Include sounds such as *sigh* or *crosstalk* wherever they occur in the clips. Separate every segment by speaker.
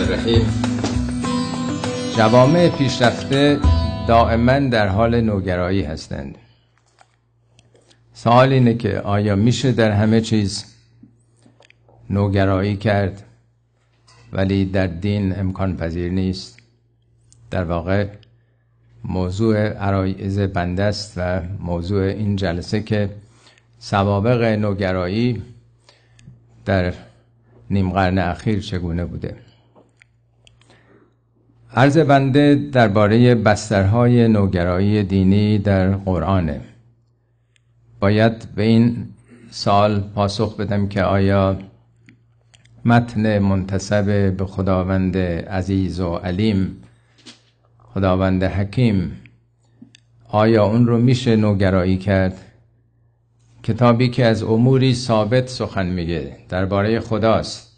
Speaker 1: الرحیم جوامع پیشرفته دائما در حال نوگرایی هستند سوال اینه که آیا میشه در همه چیز نوگرایی کرد ولی در دین امکان پذیر نیست در واقع موضوع عرایز بنده است و موضوع این جلسه که سوابق نوگرایی در نیم قرن اخیر چگونه بوده عرض بنده درباره بسترهای نوگرایی دینی در قرآنه باید به این سال پاسخ بدم که آیا متن منتسب به خداوند عزیز و علیم خداوند حکیم آیا اون رو میشه نوگرایی کرد کتابی که از اموری ثابت سخن میگه درباره خداست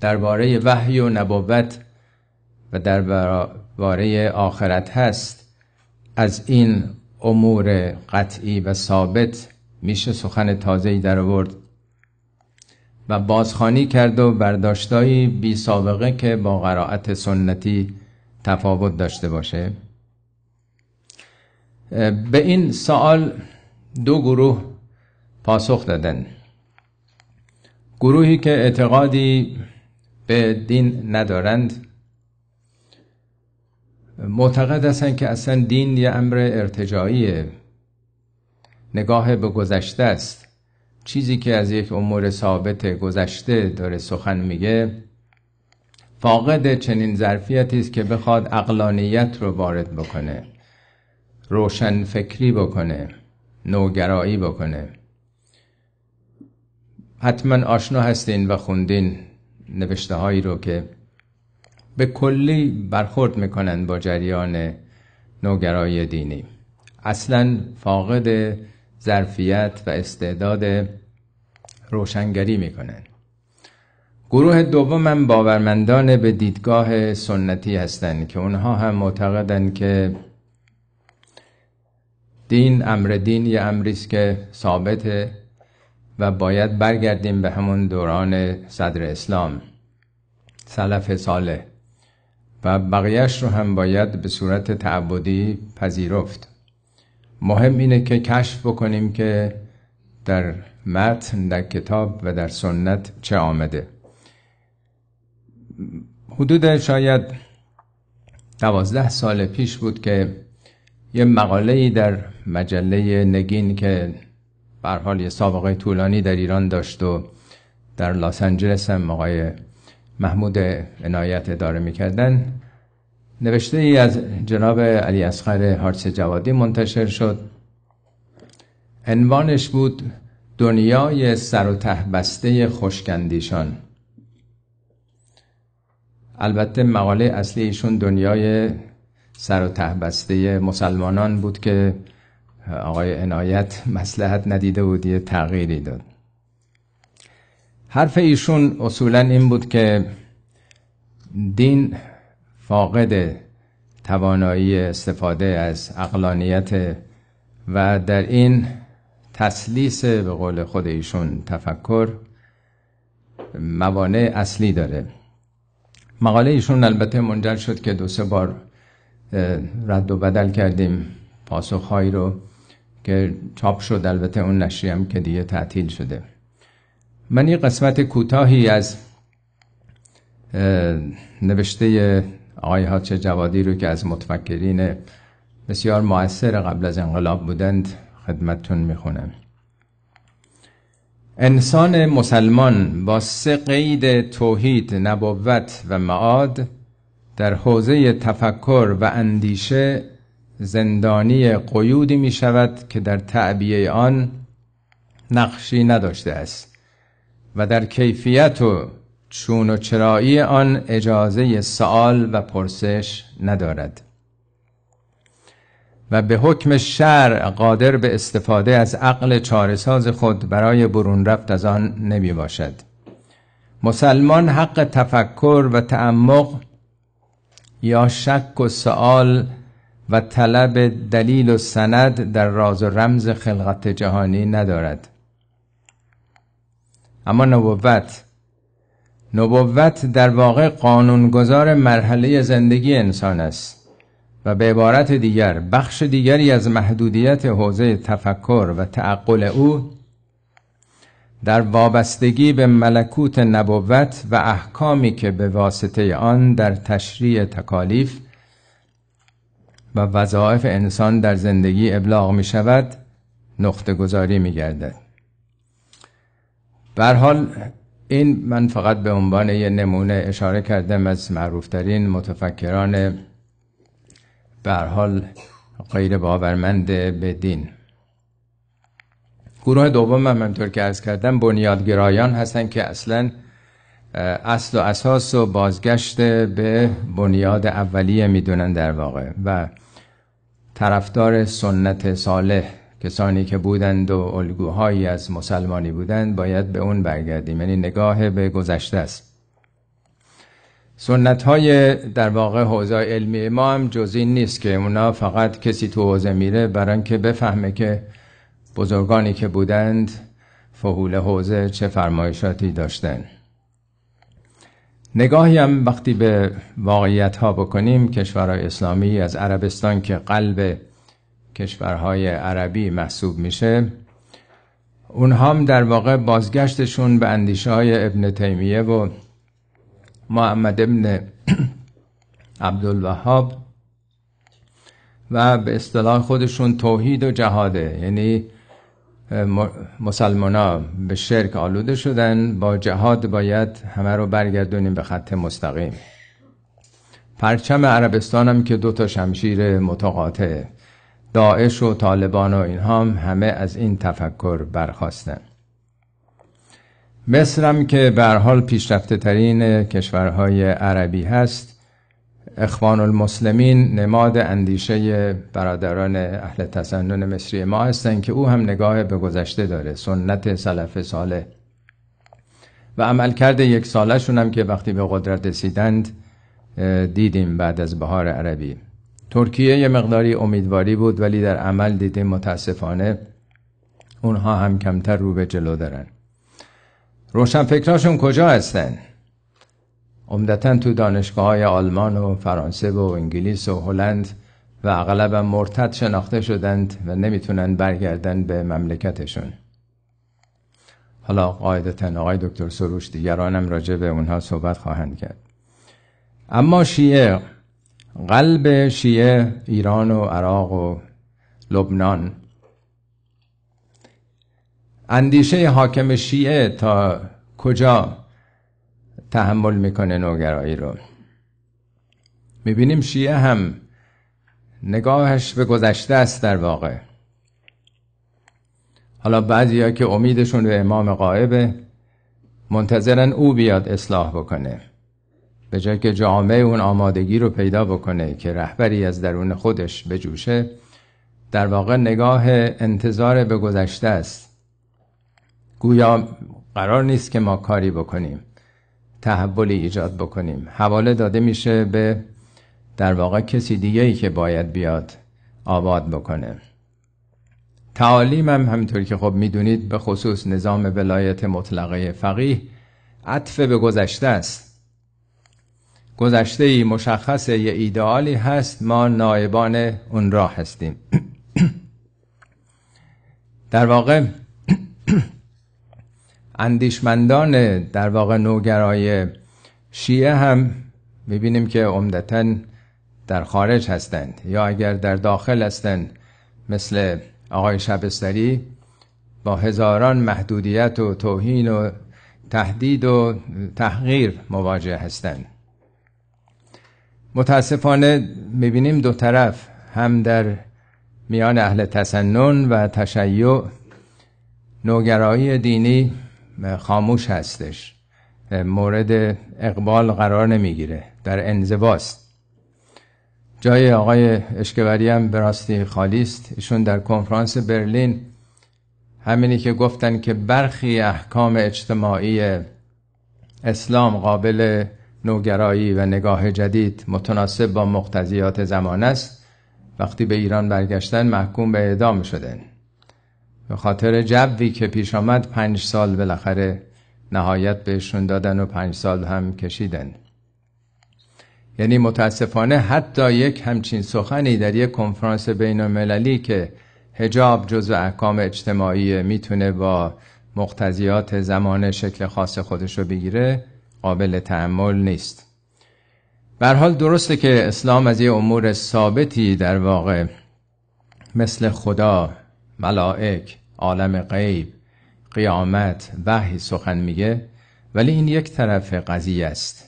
Speaker 1: درباره وحی و نبوت و در باره آخرت هست از این امور قطعی و ثابت میشه سخن تازه‌ای در آورد و بازخانی کرد و برداشتایی بی سابقه که با قرائت سنتی تفاوت داشته باشه به این سوال دو گروه پاسخ دادن گروهی که اعتقادی به دین ندارند معتقد هستن که اصلا دین یه امر ارتجاعیه نگاه به گذشته است چیزی که از یک امور ثابت گذشته داره سخن میگه فاقد چنین ظرفیتی است که بخواد اقلانیت رو وارد بکنه روشن فکری بکنه نوگرایی بکنه حتما آشنا هستین و خوندین نوشته هایی رو که به کلی برخورد میکنند با جریان نوگرای دینی اصلا فاقد ظرفیت و استعداد روشنگری میکنند گروه دوم هم باورمندان به دیدگاه سنتی هستند که اونها هم معتقدند که دین امر دین یه امری است که ثابته و باید برگردیم به همون دوران صدر اسلام سلف صالح و بقیهش رو هم باید به صورت تعبدی پذیرفت مهم اینه که کشف بکنیم که در متن در کتاب و در سنت چه آمده حدود شاید دوازده سال پیش بود که یه مقاله در مجله نگین که به حال یه سابقه طولانی در ایران داشت و در لس آنجلس هم آقای محمود عنایت اداره میکردن نوشته ای از جناب علی اصغر حارس جوادی منتشر شد عنوانش بود دنیای سر و ته بسته خوشگندیشان البته مقاله اصلی ایشون دنیای سر و ته بسته مسلمانان بود که آقای عنایت مسلحت ندیده بود یه تغییری داد حرف ایشون اصولا این بود که دین فاقد توانایی استفاده از اقلانیت و در این تسلیس به قول خود ایشون تفکر موانع اصلی داره مقاله ایشون البته منجر شد که دو سه بار رد و بدل کردیم پاسخهایی رو که چاپ شد البته اون نشریه هم که دیگه تعطیل شده من یه قسمت کوتاهی از نوشته آقای حاج جوادی رو که از متفکرین بسیار موثر قبل از انقلاب بودند خدمتتون میخونم انسان مسلمان با سه قید توحید نبوت و معاد در حوزه تفکر و اندیشه زندانی قیودی می شود که در تعبیه آن نقشی نداشته است و در کیفیت و چون و چرایی آن اجازه سوال و پرسش ندارد و به حکم شر قادر به استفاده از عقل چارساز خود برای برون رفت از آن نمی باشد مسلمان حق تفکر و تعمق یا شک و سوال و طلب دلیل و سند در راز و رمز خلقت جهانی ندارد اما نبوت نبوت در واقع قانونگذار مرحله زندگی انسان است و به عبارت دیگر بخش دیگری از محدودیت حوزه تفکر و تعقل او در وابستگی به ملکوت نبوت و احکامی که به واسطه آن در تشریع تکالیف و وظایف انسان در زندگی ابلاغ می شود نقطه گذاری می گردد. بر حال این من فقط به عنوان یه نمونه اشاره کردم از معروفترین متفکران بر حال غیر باورمند به دین گروه دوم هم همطور که ارز کردم بنیادگرایان هستند که اصلا اصل و اساس و بازگشت به بنیاد اولیه میدونن در واقع و طرفدار سنت صالح کسانی که بودند و الگوهایی از مسلمانی بودند باید به اون برگردیم یعنی نگاه به گذشته است سنت های در واقع حوزه علمی ما هم جز این نیست که اونا فقط کسی تو حوزه میره برای که بفهمه که بزرگانی که بودند فهول حوزه چه فرمایشاتی داشتن نگاهی هم وقتی به واقعیت ها بکنیم کشورهای اسلامی از عربستان که قلب کشورهای عربی محسوب میشه اونها هم در واقع بازگشتشون به اندیشه های ابن تیمیه و محمد ابن *clears throat* عبدالوهاب و به اصطلاح خودشون توحید و جهاده یعنی مسلمان به شرک آلوده شدن با جهاد باید همه رو برگردونیم به خط مستقیم پرچم عربستان هم که دو تا شمشیر متقاطعه داعش و طالبان و اینها هم همه از این تفکر برخواستن مصرم که به حال پیشرفته ترین کشورهای عربی هست اخوان المسلمین نماد اندیشه برادران اهل تسنن مصری ما هستند که او هم نگاه به گذشته داره سنت سلف ساله و عملکرد یک سالشون هم که وقتی به قدرت رسیدند دیدیم بعد از بهار عربی ترکیه یه مقداری امیدواری بود ولی در عمل دیده متاسفانه اونها هم کمتر رو به جلو دارن روشنفکراشون کجا هستن؟ عمدتا تو دانشگاه های آلمان و فرانسه و انگلیس و هلند و اغلب مرتد شناخته شدند و نمیتونن برگردن به مملکتشون حالا قاعدتا آقای دکتر سروش دیگرانم راجع به اونها صحبت خواهند کرد اما شیعه قلب شیعه ایران و عراق و لبنان اندیشه حاکم شیعه تا کجا تحمل میکنه نوگرایی رو میبینیم شیعه هم نگاهش به گذشته است در واقع حالا بعضی که امیدشون به امام قائبه منتظرن او بیاد اصلاح بکنه به جای که جامعه اون آمادگی رو پیدا بکنه که رهبری از درون خودش بجوشه در واقع نگاه انتظار به گذشته است گویا قرار نیست که ما کاری بکنیم تحولی ایجاد بکنیم حواله داده میشه به در واقع کسی دیگه ای که باید بیاد آباد بکنه تعالیم هم همینطور که خب میدونید به خصوص نظام ولایت مطلقه فقیه عطف به گذشته است گذشته مشخص یه ایدئالی هست ما نایبان اون راه هستیم *clears throat* در واقع *clears throat* اندیشمندان در واقع نوگرای شیعه هم میبینیم که عمدتا در خارج هستند یا اگر در داخل هستند مثل آقای شبستری با هزاران محدودیت و توهین و تهدید و تحقیر مواجه هستند متاسفانه میبینیم دو طرف هم در میان اهل تسنن و تشیع نوگرایی دینی خاموش هستش مورد اقبال قرار نمیگیره در انزواست جای آقای اشکوری هم به راستی خالی است ایشون در کنفرانس برلین همینی که گفتن که برخی احکام اجتماعی اسلام قابل نوگرایی و نگاه جدید متناسب با مقتضیات زمان است وقتی به ایران برگشتن محکوم به اعدام شدن به خاطر جوی که پیش آمد پنج سال بالاخره نهایت بهشون دادن و پنج سال هم کشیدن یعنی متاسفانه حتی یک همچین سخنی در یک کنفرانس بین المللی که هجاب جزو احکام اجتماعی میتونه با مقتضیات زمان شکل خاص خودش رو بگیره قابل تحمل نیست بر حال درسته که اسلام از یه امور ثابتی در واقع مثل خدا، ملائک، عالم غیب، قیامت، وحی سخن میگه ولی این یک طرف قضیه است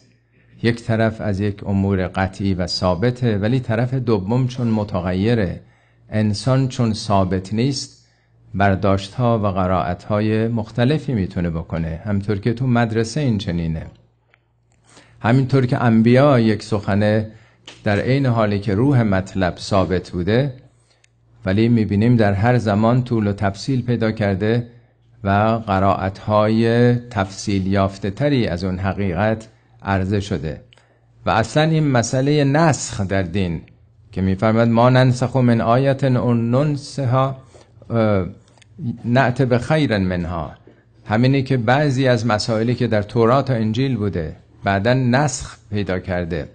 Speaker 1: یک طرف از یک امور قطعی و ثابته ولی طرف دوم چون متغیره انسان چون ثابت نیست برداشت ها و قرائت های مختلفی میتونه بکنه همطور که تو مدرسه این چنینه همینطور که انبیا یک سخنه در عین حالی که روح مطلب ثابت بوده ولی میبینیم در هر زمان طول و تفصیل پیدا کرده و قرائت‌های تفصیل یافته تری از اون حقیقت عرضه شده و اصلا این مسئله نسخ در دین که میفرمد ما ننسخ من آیت اون ها نعت به خیرن منها همینه که بعضی از مسائلی که در تورات و انجیل بوده بعدا نسخ پیدا کرده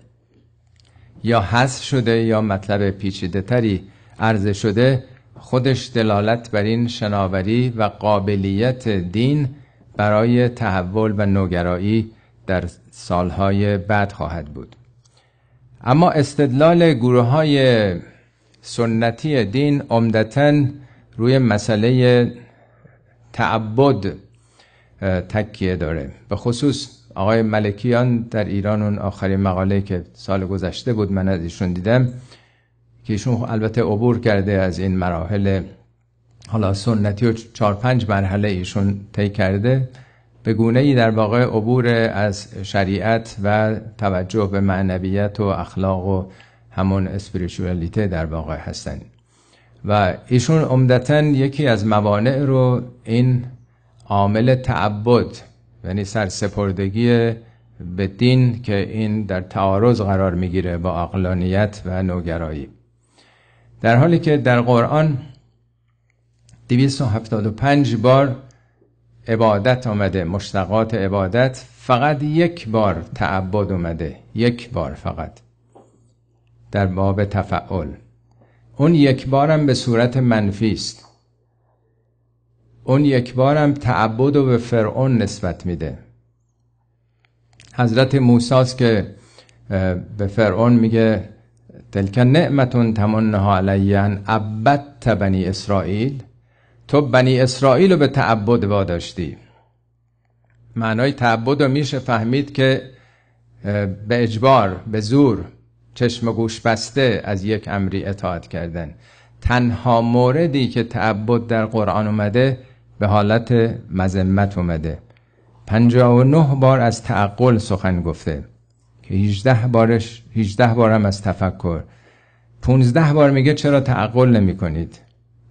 Speaker 1: یا حذف شده یا مطلب پیچیده تری عرضه شده خودش دلالت بر این شناوری و قابلیت دین برای تحول و نوگرایی در سالهای بعد خواهد بود اما استدلال گروه های سنتی دین عمدتا روی مسئله تعبد تکیه داره به خصوص آقای ملکیان در ایران اون آخرین مقاله که سال گذشته بود من از ایشون دیدم که ایشون البته عبور کرده از این مراحل حالا سنتی و چار پنج مرحله ایشون طی کرده به گونه ای در واقع عبور از شریعت و توجه به معنویت و اخلاق و همون اسپریچوالیته در واقع هستن و ایشون عمدتا یکی از موانع رو این عامل تعبد یعنی سرسپردگی به دین که این در تعارض قرار میگیره با اقلانیت و نوگرایی در حالی که در قرآن 275 بار عبادت آمده مشتقات عبادت فقط یک بار تعبد اومده یک بار فقط در باب تفعل اون یک بارم به صورت منفی است اون یک بارم تعبد و به فرعون نسبت میده حضرت موساس که به فرعون میگه تلک نعمتون تمنها علی عبدت بنی اسرائیل تو بنی اسرائیل رو به تعبد واداشتی معنای تعبد رو میشه فهمید که به اجبار به زور چشم و گوش بسته از یک امری اطاعت کردن تنها موردی که تعبد در قرآن اومده به حالت مذمت اومده پنجاه و نه بار از تعقل سخن گفته که 18 بارش 18 بارم از تفکر 15 بار میگه چرا تعقل نمی کنید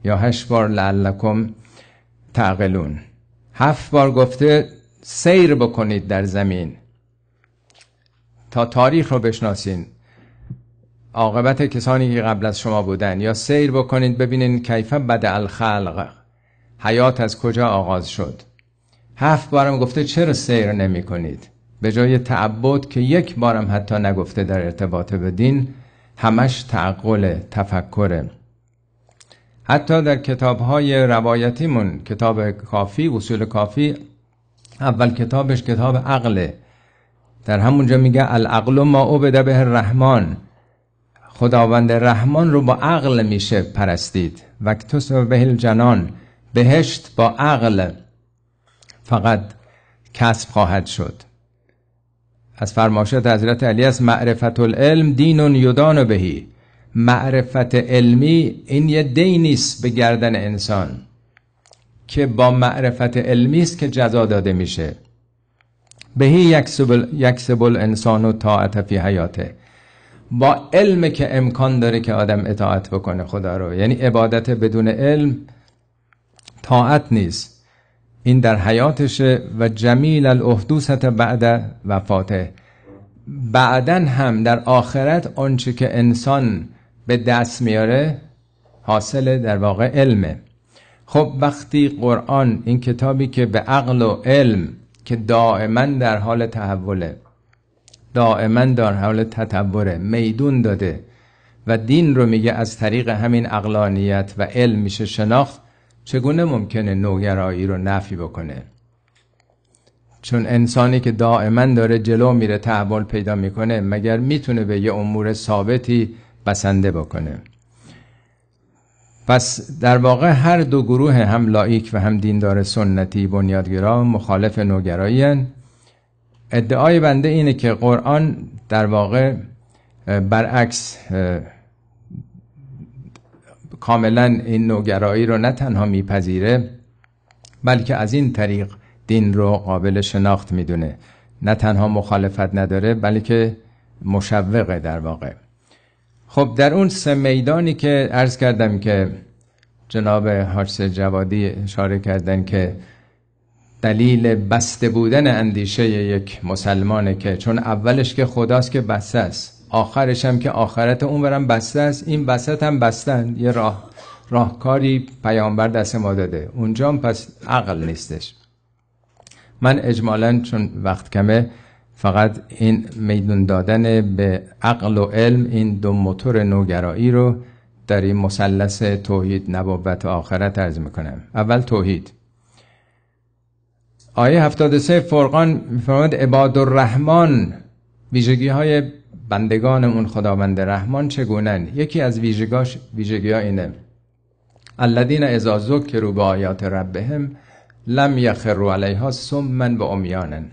Speaker 1: یا 8 بار لعلکم تعقلون هفت بار گفته سیر بکنید در زمین تا تاریخ رو بشناسین عاقبت کسانی که قبل از شما بودن یا سیر بکنید ببینین کیفه بد الخلق حیات از کجا آغاز شد هفت بارم گفته چرا سیر نمی کنید به جای تعبد که یک بارم حتی نگفته در ارتباط به دین همش تعقل تفکره حتی در کتاب های روایتیمون کتاب کافی اصول کافی اول کتابش کتاب عقله در همونجا میگه العقل ما بده به رحمان خداوند رحمان رو با عقل میشه پرستید و به جنان بهشت با عقل فقط کسب خواهد شد از فرمایشات حضرت علی است معرفت العلم دین یدان بهی معرفت علمی این یه دینیست به گردن انسان که با معرفت علمی است که جزا داده میشه بهی یک انسان و طاعت فی حیاته با علم که امکان داره که آدم اطاعت بکنه خدا رو یعنی عبادت بدون علم طاعت نیست این در حیاتشه و جمیل الاحدوثت بعد وفاته بعدن هم در آخرت آنچه که انسان به دست میاره حاصل در واقع علمه خب وقتی قرآن این کتابی که به عقل و علم که دائما در حال تحوله دائما در حال تطوره میدون داده و دین رو میگه از طریق همین اقلانیت و علم میشه شناخت چگونه ممکنه نوگرایی رو نفی بکنه چون انسانی که دائما داره جلو میره تحول پیدا میکنه مگر میتونه به یه امور ثابتی بسنده بکنه پس در واقع هر دو گروه هم لایک و هم دیندار سنتی بنیادگرا مخالف نوگرایی ادعای بنده اینه که قرآن در واقع برعکس کاملا این نوگرایی رو نه تنها میپذیره بلکه از این طریق دین رو قابل شناخت میدونه نه تنها مخالفت نداره بلکه مشوقه در واقع خب در اون سه میدانی که عرض کردم که جناب حاجس جوادی اشاره کردن که دلیل بسته بودن اندیشه یک مسلمانه که چون اولش که خداست که بسته است آخرش هم که آخرت اونورم بسته است این وسط هم بستن یه راه راهکاری پیامبر دست ما داده اونجا پس عقل نیستش من اجمالا چون وقت کمه فقط این میدون دادن به عقل و علم این دو موتور نوگرایی رو در این مثلث توحید نبوت و آخرت ارز میکنم اول توحید آیه 73 فرقان میفرماید عباد الرحمن ویژگی های بندگان اون خداوند رحمان چگونن یکی از ویژگاش ویژگی ها اینه الذین اذا ذکروا به آیات ربهم لم یخروا علیها سمن و امیانن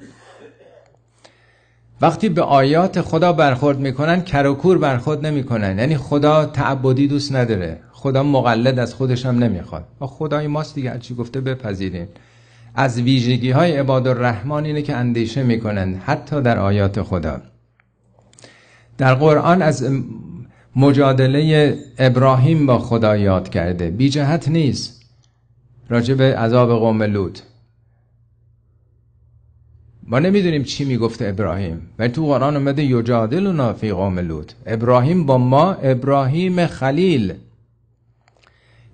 Speaker 1: وقتی به آیات خدا برخورد میکنن کروکور برخورد نمیکنن یعنی خدا تعبدی دوست نداره خدا مقلد از خودش هم نمیخواد و خدای ماست دیگه چی گفته بپذیرین از ویژگی های عباد الرحمن اینه که اندیشه میکنن حتی در آیات خدا در قرآن از مجادله ابراهیم با خدا یاد کرده بی جهت نیست راجع به عذاب قوم لوط ما نمیدونیم چی میگفت ابراهیم ولی تو قرآن اومده یجادل و فی قوم لوط ابراهیم با ما ابراهیم خلیل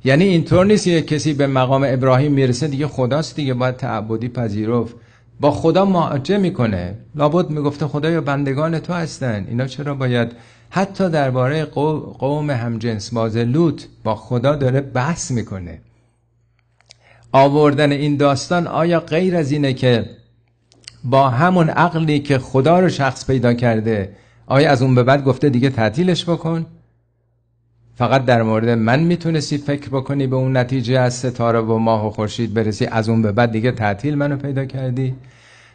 Speaker 1: یعنی اینطور نیست یه کسی به مقام ابراهیم میرسه دیگه خداست دیگه باید تعبدی پذیرفت با خدا معاجه میکنه لابد میگفته خدایا بندگان تو هستن اینا چرا باید حتی درباره قوم همجنس باز لوت با خدا داره بحث میکنه آوردن این داستان آیا غیر از اینه که با همون عقلی که خدا رو شخص پیدا کرده آیا از اون به بعد گفته دیگه تعطیلش بکن فقط در مورد من میتونستی فکر بکنی به اون نتیجه از ستاره و ماه و خورشید برسی از اون به بعد دیگه تعطیل منو پیدا کردی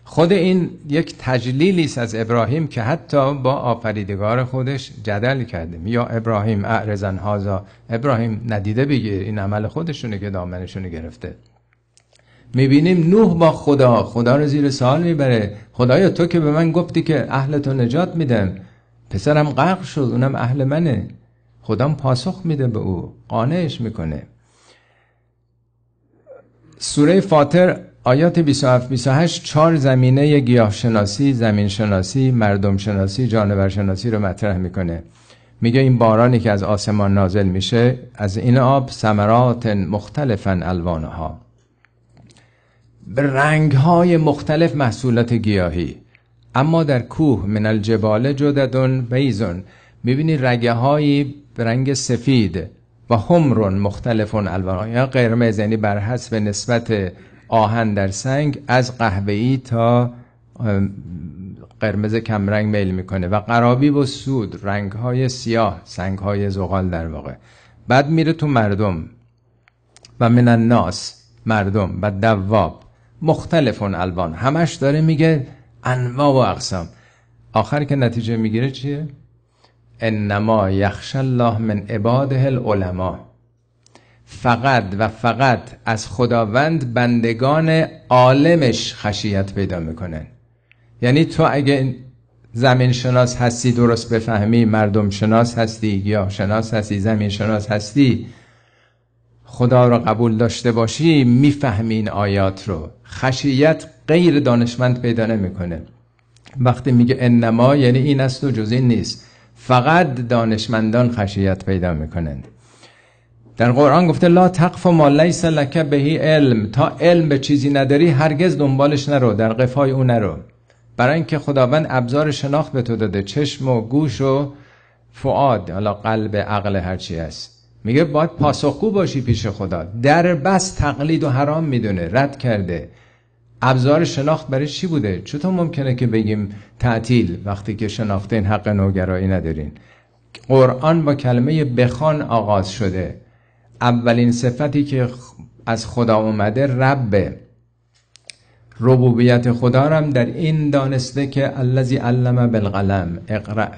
Speaker 1: خود این یک تجلیلی است از ابراهیم که حتی با آفریدگار خودش جدل کرده یا ابراهیم اعرزن هازا ابراهیم ندیده بگیر این عمل خودشونه که دامنشونه گرفته میبینیم نوح با خدا خدا رو زیر سال میبره خدایا تو که به من گفتی که اهل تو نجات میدم پسرم غرق شد اونم اهل منه خدام پاسخ میده به او قانعش میکنه سوره فاطر آیات 27 28 چهار زمینه گیاهشناسی، شناسی، زمین شناسی، مردم شناسی، جانور شناسی رو مطرح میکنه. میگه این بارانی که از آسمان نازل میشه از این آب ثمرات مختلفا الوانها به رنگهای مختلف محصولات گیاهی اما در کوه من الجبال جددون بیزون میبینی رگه هایی رنگ سفید و همرون مختلف الوان یا قرمز یعنی بر حسب نسبت آهن در سنگ از قهوه‌ای تا قرمز کمرنگ میل میکنه و قرابی و سود رنگ های سیاه سنگ های زغال در واقع بعد میره تو مردم و من الناس مردم و دواب مختلف الوان همش داره میگه انواع و اقسام آخر که نتیجه میگیره چیه؟ انما یخش الله من عباده العلماء فقط و فقط از خداوند بندگان عالمش خشیت پیدا میکنن یعنی تو اگه زمین شناس هستی درست بفهمی مردم شناس هستی یا شناس هستی زمین شناس هستی خدا را قبول داشته باشی میفهمی این آیات رو خشیت غیر دانشمند پیدا نمیکنه وقتی میگه انما یعنی این است و جز این نیست فقط دانشمندان خشیت پیدا میکنند در قرآن گفته لا تقف ما لیس لک بهی علم تا علم به چیزی نداری هرگز دنبالش نرو در قفای او نرو برای اینکه خداوند ابزار شناخت به تو داده چشم و گوش و فعاد حالا قلب عقل هرچی است میگه باید پاسخگو باشی پیش خدا در بس تقلید و حرام میدونه رد کرده ابزار شناخت برای چی بوده چطور ممکنه که بگیم تعطیل وقتی که این حق نوگرایی ندارین قرآن با کلمه بخوان آغاز شده اولین صفتی که از خدا اومده رب ربوبیت خدا رم در این دانسته که الذی علم بالقلم اقرا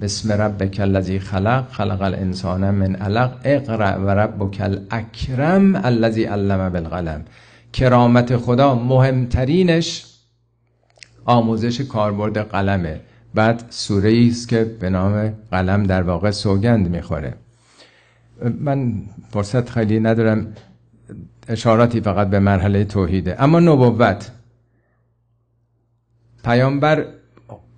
Speaker 1: بسم ربک الذی خلق خلق الانسان من علق اقرا و ربک الاکرم الذی علم بالقلم کرامت خدا مهمترینش آموزش کاربرد قلمه بعد سوره ای است که به نام قلم در واقع سوگند میخوره من فرصت خیلی ندارم اشاراتی فقط به مرحله توحیده اما نبوت پیامبر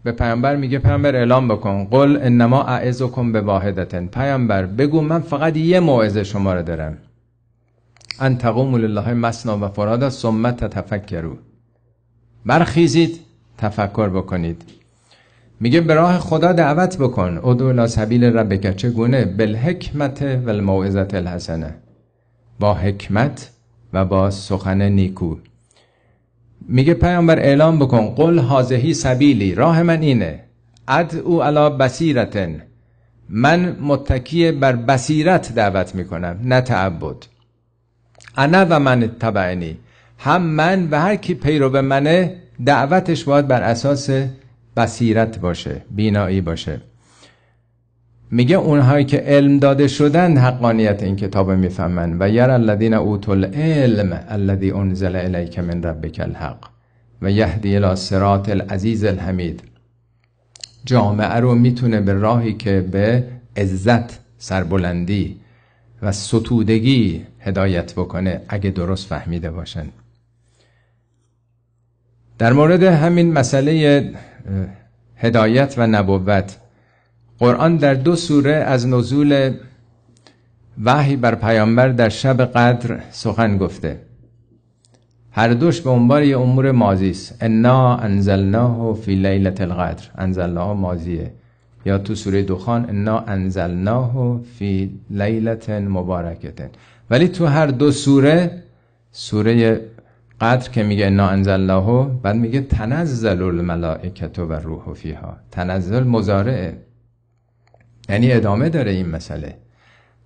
Speaker 1: به پیامبر میگه پیامبر اعلام بکن قل انما اعزکم به واحدتن پیامبر بگو من فقط یه موعظه شما رو دارم ان تقوموا لله مسنا و فرادا ثم تتفکروا برخیزید تفکر بکنید میگه به راه خدا دعوت بکن ادو لا سبیل ربک چگونه بالحکمت و الموعظت الحسنه با حکمت و با سخن نیکو میگه پیامبر اعلام بکن قل حاضهی سبیلی راه من اینه ادعو علا بصیرتن من متکی بر بصیرت دعوت میکنم نه تعبد انا و من تبعنی هم من و هر کی پیرو به منه دعوتش باید بر اساس بصیرت باشه بینایی باشه میگه اونهایی که علم داده شدن حقانیت این کتاب میفهمن و یر الذین اوتوا العلم الذی انزل الیک من ربک الحق و یهدی الی صراط العزیز الحمید جامعه رو میتونه به راهی که به عزت سربلندی و ستودگی هدایت بکنه اگه درست فهمیده باشن در مورد همین مسئله هدایت و نبوت قرآن در دو سوره از نزول وحی بر پیامبر در شب قدر سخن گفته هر دوش به عنوان یه امور مازی است انا انزلناه فی لیله القدر انزلناه مازیه یا تو سوره دخان انا انزلناه فی لیلت مبارکتن ولی تو هر دو سوره سوره قدر که میگه انزل الله بعد میگه تنزل الملائکه و روح فیها تنزل مزارعه یعنی ادامه داره این مسئله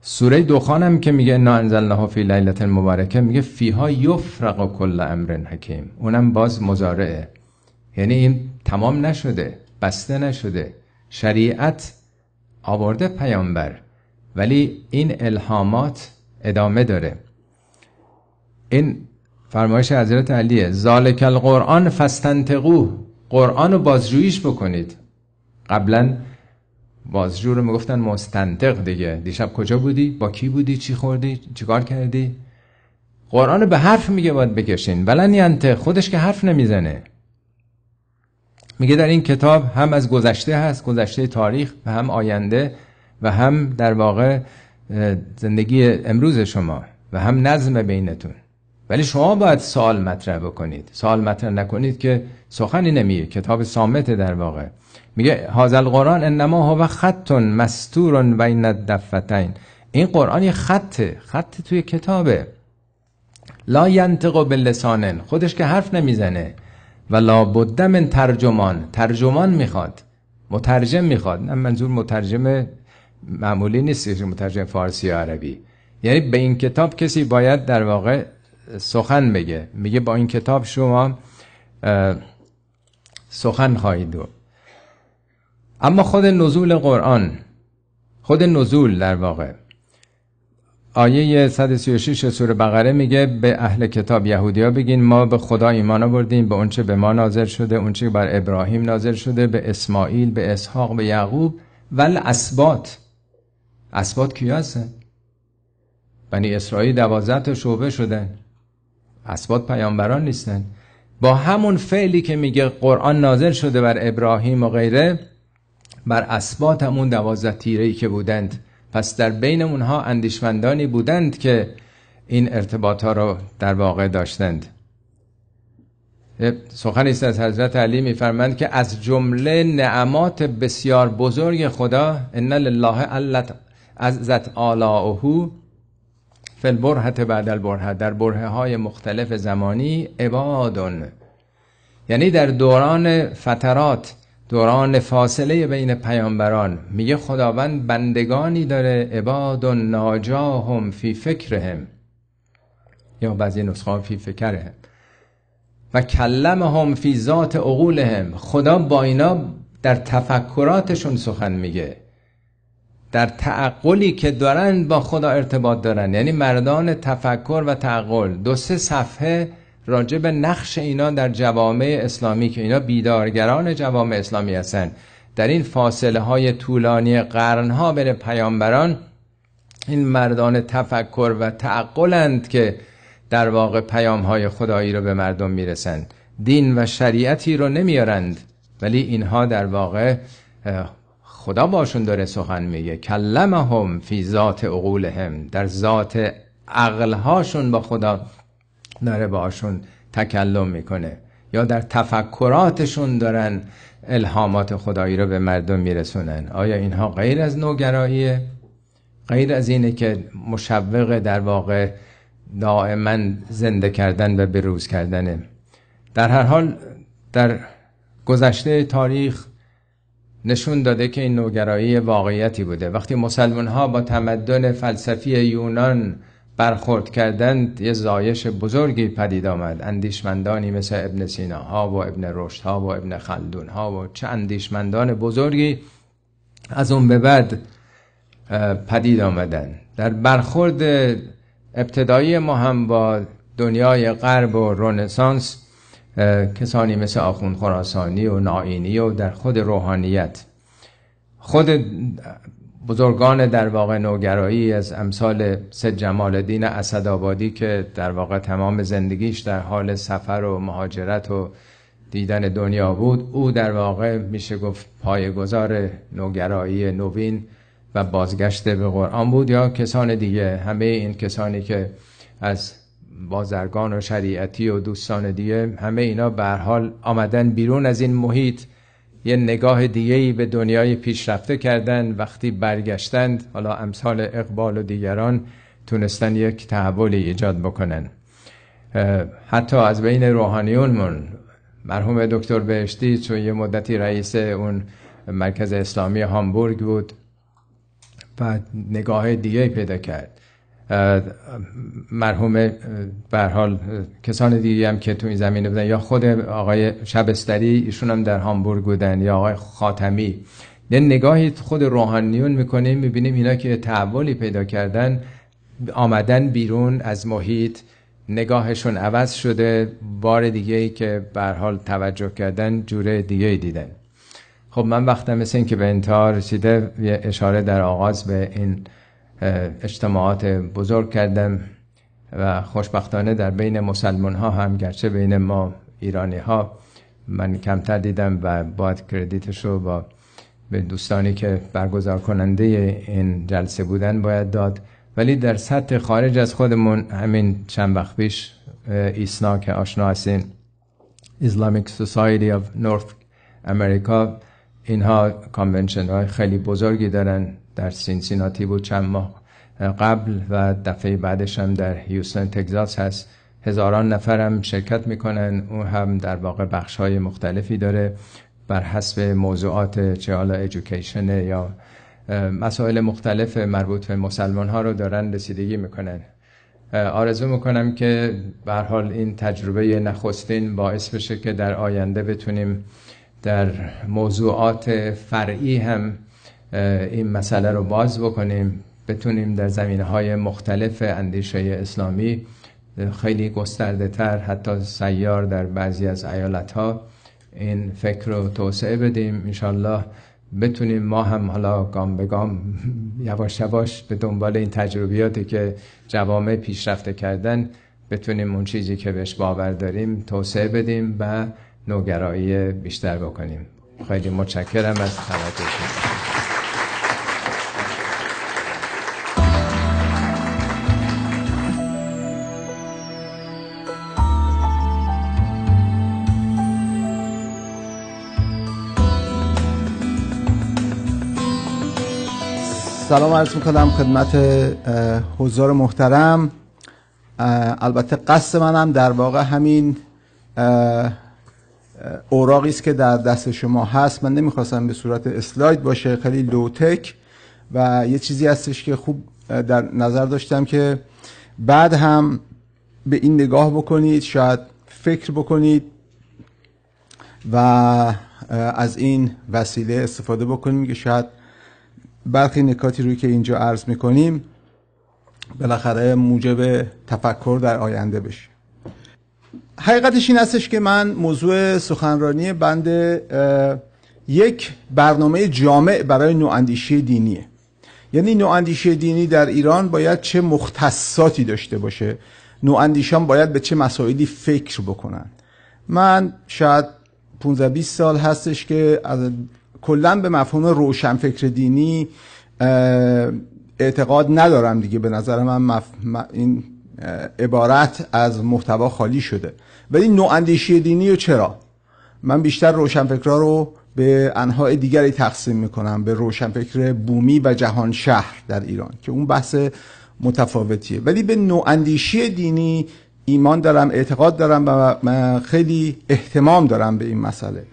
Speaker 1: سوره دخان هم که میگه انا انزلناه فی لیلت مبارکه میگه فیها یفرق کل امر حکیم اونم باز مزارعه یعنی این تمام نشده بسته نشده شریعت آورده پیامبر ولی این الهامات ادامه داره این فرمایش حضرت علیه ذالک القرآن فستنتقو قرآن رو بازجوییش بکنید قبلا بازجو رو میگفتن مستنتق دیگه دیشب کجا بودی با کی بودی چی خوردی چیکار کردی قرآن به حرف میگه باید بکشین بلن ینته خودش که حرف نمیزنه میگه در این کتاب هم از گذشته هست گذشته تاریخ و هم آینده و هم در واقع زندگی امروز شما و هم نظم بینتون ولی شما باید سال مطرح بکنید سال مطرح نکنید که سخنی نمیه کتاب سامت در واقع میگه هازل قرآن انما هو خط مستور بین الدفتین این قرآن یه خطه خط توی کتابه لا ینطق خودش که حرف نمیزنه و لا بد من ترجمان ترجمان میخواد مترجم میخواد نه منظور مترجم معمولی نیست مترجم فارسی یا عربی یعنی به این کتاب کسی باید در واقع سخن بگه میگه با این کتاب شما سخن خواهید دو اما خود نزول قرآن خود نزول در واقع آیه 136 سوره بقره میگه به اهل کتاب یهودیا بگین ما به خدا ایمان آوردیم به اونچه به ما نازل شده اونچه بر ابراهیم نازل شده به اسماعیل به اسحاق به یعقوب ول اسبات اسباد کیا هستن بنی اسرائیل دوازده تا شعبه شدن اسباد پیامبران نیستن با همون فعلی که میگه قرآن نازل شده بر ابراهیم و غیره بر اسبات همون دوازده تیره ای که بودند پس در بین اونها اندیشمندانی بودند که این ارتباط ها رو در واقع داشتند سخن است از حضرت علی میفرمند که از جمله نعمات بسیار بزرگ خدا ان لله از آلا آلاهو فل برهت بعد البرهت در برهه های مختلف زمانی عبادون یعنی در دوران فترات دوران فاصله بین پیامبران میگه خداوند بندگانی داره عباد و ناجاهم فی فکرهم یا بعضی نسخه فی فکرهم و کلمهم فی ذات عقولهم خدا با اینا در تفکراتشون سخن میگه در تعقلی که دارن با خدا ارتباط دارن یعنی مردان تفکر و تعقل دو سه صفحه راجع به نقش اینا در جوامع اسلامی که اینا بیدارگران جوامع اسلامی هستن در این فاصله های طولانی قرنها بین پیامبران این مردان تفکر و تعقلند که در واقع پیام های خدایی رو به مردم میرسند دین و شریعتی رو نمیارند ولی اینها در واقع خدا باشون داره سخن میگه کلمهم فی ذات عقولهم در ذات عقلهاشون با خدا داره باشون تکلم میکنه یا در تفکراتشون دارن الهامات خدایی رو به مردم میرسونن آیا اینها غیر از نوگراییه؟ غیر از اینه که مشوق در واقع دائما زنده کردن و بروز کردنه در هر حال در گذشته تاریخ نشون داده که این نوگرایی واقعیتی بوده وقتی مسلمان ها با تمدن فلسفی یونان برخورد کردند یه زایش بزرگی پدید آمد اندیشمندانی مثل ابن سینا ها و ابن رشد ها و ابن خلدون ها و چه اندیشمندان بزرگی از اون به بعد پدید آمدن در برخورد ابتدایی ما هم با دنیای غرب و رنسانس کسانی مثل آخون خراسانی و نائینی و در خود روحانیت خود بزرگان در واقع نوگرایی از امثال سید جمال الدین اسدآبادی که در واقع تمام زندگیش در حال سفر و مهاجرت و دیدن دنیا بود او در واقع میشه گفت پایگزار نوگرایی نوین و بازگشت به قرآن بود یا کسان دیگه همه این کسانی که از بازرگان و شریعتی و دوستان دیگه همه اینا به حال آمدن بیرون از این محیط یه نگاه دیگهی به دنیای پیشرفته کردن وقتی برگشتند حالا امثال اقبال و دیگران تونستن یک تحولی ایجاد بکنن حتی از بین روحانیونمون مرحوم دکتر بهشتی چون یه مدتی رئیس اون مرکز اسلامی هامبورگ بود و نگاه دیگهی پیدا کرد مرحوم حال کسان دیگه هم که تو این زمینه بودن یا خود آقای شبستری ایشون هم در هامبورگ بودن یا آقای خاتمی یه نگاهی خود روحانیون میکنیم میبینیم اینا که تحولی پیدا کردن آمدن بیرون از محیط نگاهشون عوض شده بار دیگه ای که حال توجه کردن جوره دیگه ای دیدن خب من وقتم مثل این که به انتها رسیده یه اشاره در آغاز به این اجتماعات بزرگ کردم و خوشبختانه در بین مسلمان ها هم گرچه بین ما ایرانی ها من کمتر دیدم و باید کردیتش رو با به دوستانی که برگزار کننده این جلسه بودن باید داد ولی در سطح خارج از خودمون همین چند وقت پیش ایسنا که آشنا هستین Islamic Society of North America اینها کانونشن های خیلی بزرگی دارن در سینسیناتی بود چند ماه قبل و دفعه بعدش هم در هیوستن تگزاس هست هزاران نفر هم شرکت میکنن اون هم در واقع بخش های مختلفی داره بر حسب موضوعات چه حالا ایژوکیشن یا مسائل مختلف مربوط به مسلمان ها رو دارن رسیدگی میکنن آرزو میکنم که به حال این تجربه نخستین باعث بشه که در آینده بتونیم در موضوعات فرعی هم این مسئله رو باز بکنیم بتونیم در زمینه های مختلف اندیشه اسلامی خیلی گسترده تر حتی سیار در بعضی از ایالت ها این فکر رو توسعه بدیم انشالله بتونیم ما هم حالا گام به گام یواش یواش به دنبال این تجربیاتی که جوامع پیشرفته کردن بتونیم اون چیزی که بهش باور داریم توسعه بدیم و نوگرایی بیشتر بکنیم خیلی متشکرم از توجهتون
Speaker 2: سلام عرض میکنم خدمت حضار محترم البته قصد منم در واقع همین اوراقی است که در دست شما هست من نمیخواستم به صورت اسلاید باشه خیلی لوتک و یه چیزی هستش که خوب در نظر داشتم که بعد هم به این نگاه بکنید شاید فکر بکنید و از این وسیله استفاده بکنید که شاید برخی نکاتی روی که اینجا عرض میکنیم بالاخره موجب تفکر در آینده بشه حقیقتش این هستش که من موضوع سخنرانی بند یک برنامه جامع برای نواندیشی دینیه یعنی نواندیشی دینی در ایران باید چه مختصاتی داشته باشه نواندیشان باید به چه مسائلی فکر بکنن من شاید 15 20 سال هستش که از کلا به مفهوم روشنفکر دینی اعتقاد ندارم دیگه به نظر من این عبارت از محتوا خالی شده ولی نواندیشی دینی و چرا من بیشتر روشنفکرها رو به انواع دیگری تقسیم میکنم به روشنفکر بومی و جهان شهر در ایران که اون بحث متفاوتیه ولی به نواندیشی دینی ایمان دارم اعتقاد دارم و من خیلی احتمام دارم به این مسئله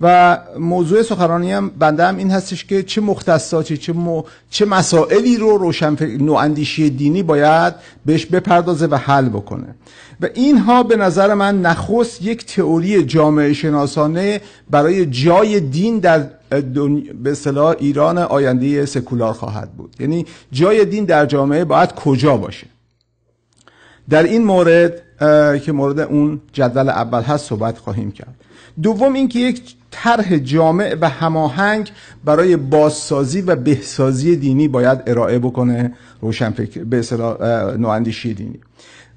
Speaker 2: و موضوع سخنرانی هم بنده هم این هستش که چه مختصاتی چه, م... چه مسائلی رو روشن نواندیشی دینی باید بهش بپردازه و حل بکنه و اینها به نظر من نخست یک تئوری جامعه شناسانه برای جای دین در به صلاح ایران آینده سکولار خواهد بود یعنی جای دین در جامعه باید کجا باشه در این مورد که مورد اون جدل اول هست صحبت خواهیم کرد دوم اینکه یک طرح جامع و هماهنگ برای بازسازی و بهسازی دینی باید ارائه بکنه روشنفکر به نواندیشی دینی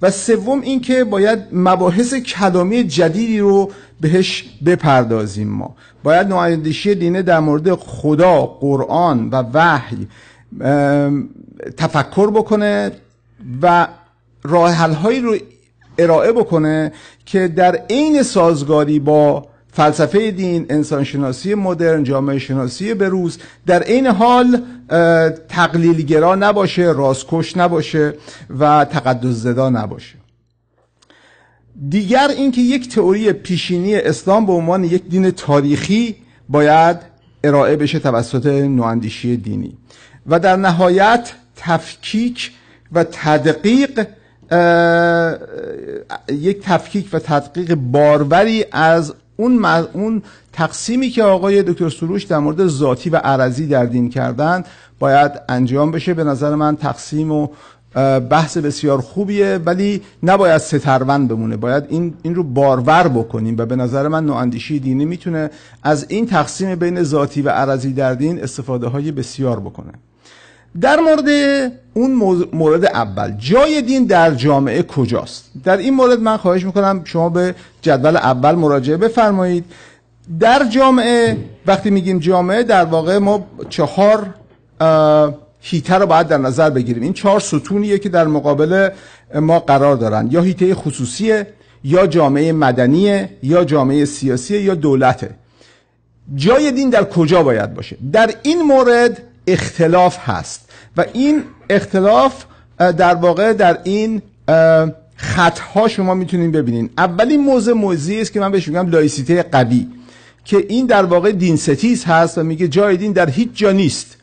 Speaker 2: و سوم اینکه باید مباحث کلامی جدیدی رو بهش بپردازیم ما باید نواندیشی دینه در مورد خدا، قرآن و وحی تفکر بکنه و راه هایی رو ارائه بکنه که در عین سازگاری با فلسفه دین، انسانشناسی مدرن، جامعه شناسی بروز در عین حال تقلیلگرا نباشه، رازکش نباشه و تقدس زدا نباشه دیگر اینکه یک تئوری پیشینی اسلام به عنوان یک دین تاریخی باید ارائه بشه توسط نواندیشی دینی و در نهایت تفکیک و تدقیق یک تفکیک و تدقیق باروری از اون, اون تقسیمی که آقای دکتر سروش در مورد ذاتی و عرضی در دین کردن باید انجام بشه به نظر من تقسیم و بحث بسیار خوبیه ولی نباید سترون بمونه باید این, این رو بارور بکنیم و به نظر من نواندیشی دینی میتونه از این تقسیم بین ذاتی و عرضی در دین استفاده های بسیار بکنه در مورد اون مورد اول جای دین در جامعه کجاست در این مورد من خواهش میکنم شما به جدول اول مراجعه بفرمایید در جامعه وقتی میگیم جامعه در واقع ما چهار هیته رو باید در نظر بگیریم این چهار ستونیه که در مقابل ما قرار دارن یا هیته خصوصیه یا جامعه مدنیه یا جامعه سیاسیه یا دولته جای دین در کجا باید باشه در این مورد اختلاف هست و این اختلاف در واقع در این ها شما میتونین ببینین اولین موضع موضعی است که من بهش میگم لایسیته قوی که این در واقع دین ستیز هست و میگه جای دین در هیچ جا نیست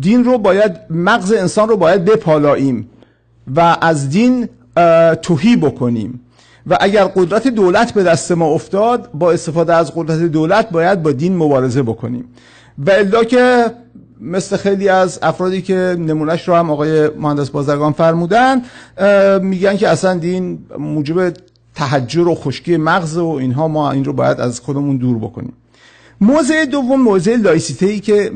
Speaker 2: دین رو باید مغز انسان رو باید بپالاییم و از دین توهی بکنیم و اگر قدرت دولت به دست ما افتاد با استفاده از قدرت دولت باید با دین مبارزه بکنیم و الا که مثل خیلی از افرادی که نمونهش رو هم آقای مهندس بازرگان فرمودن میگن که اصلا دین موجب تحجر و خشکی مغز و اینها ما این رو باید از خودمون دور بکنیم موضع دوم موضع لایسیته که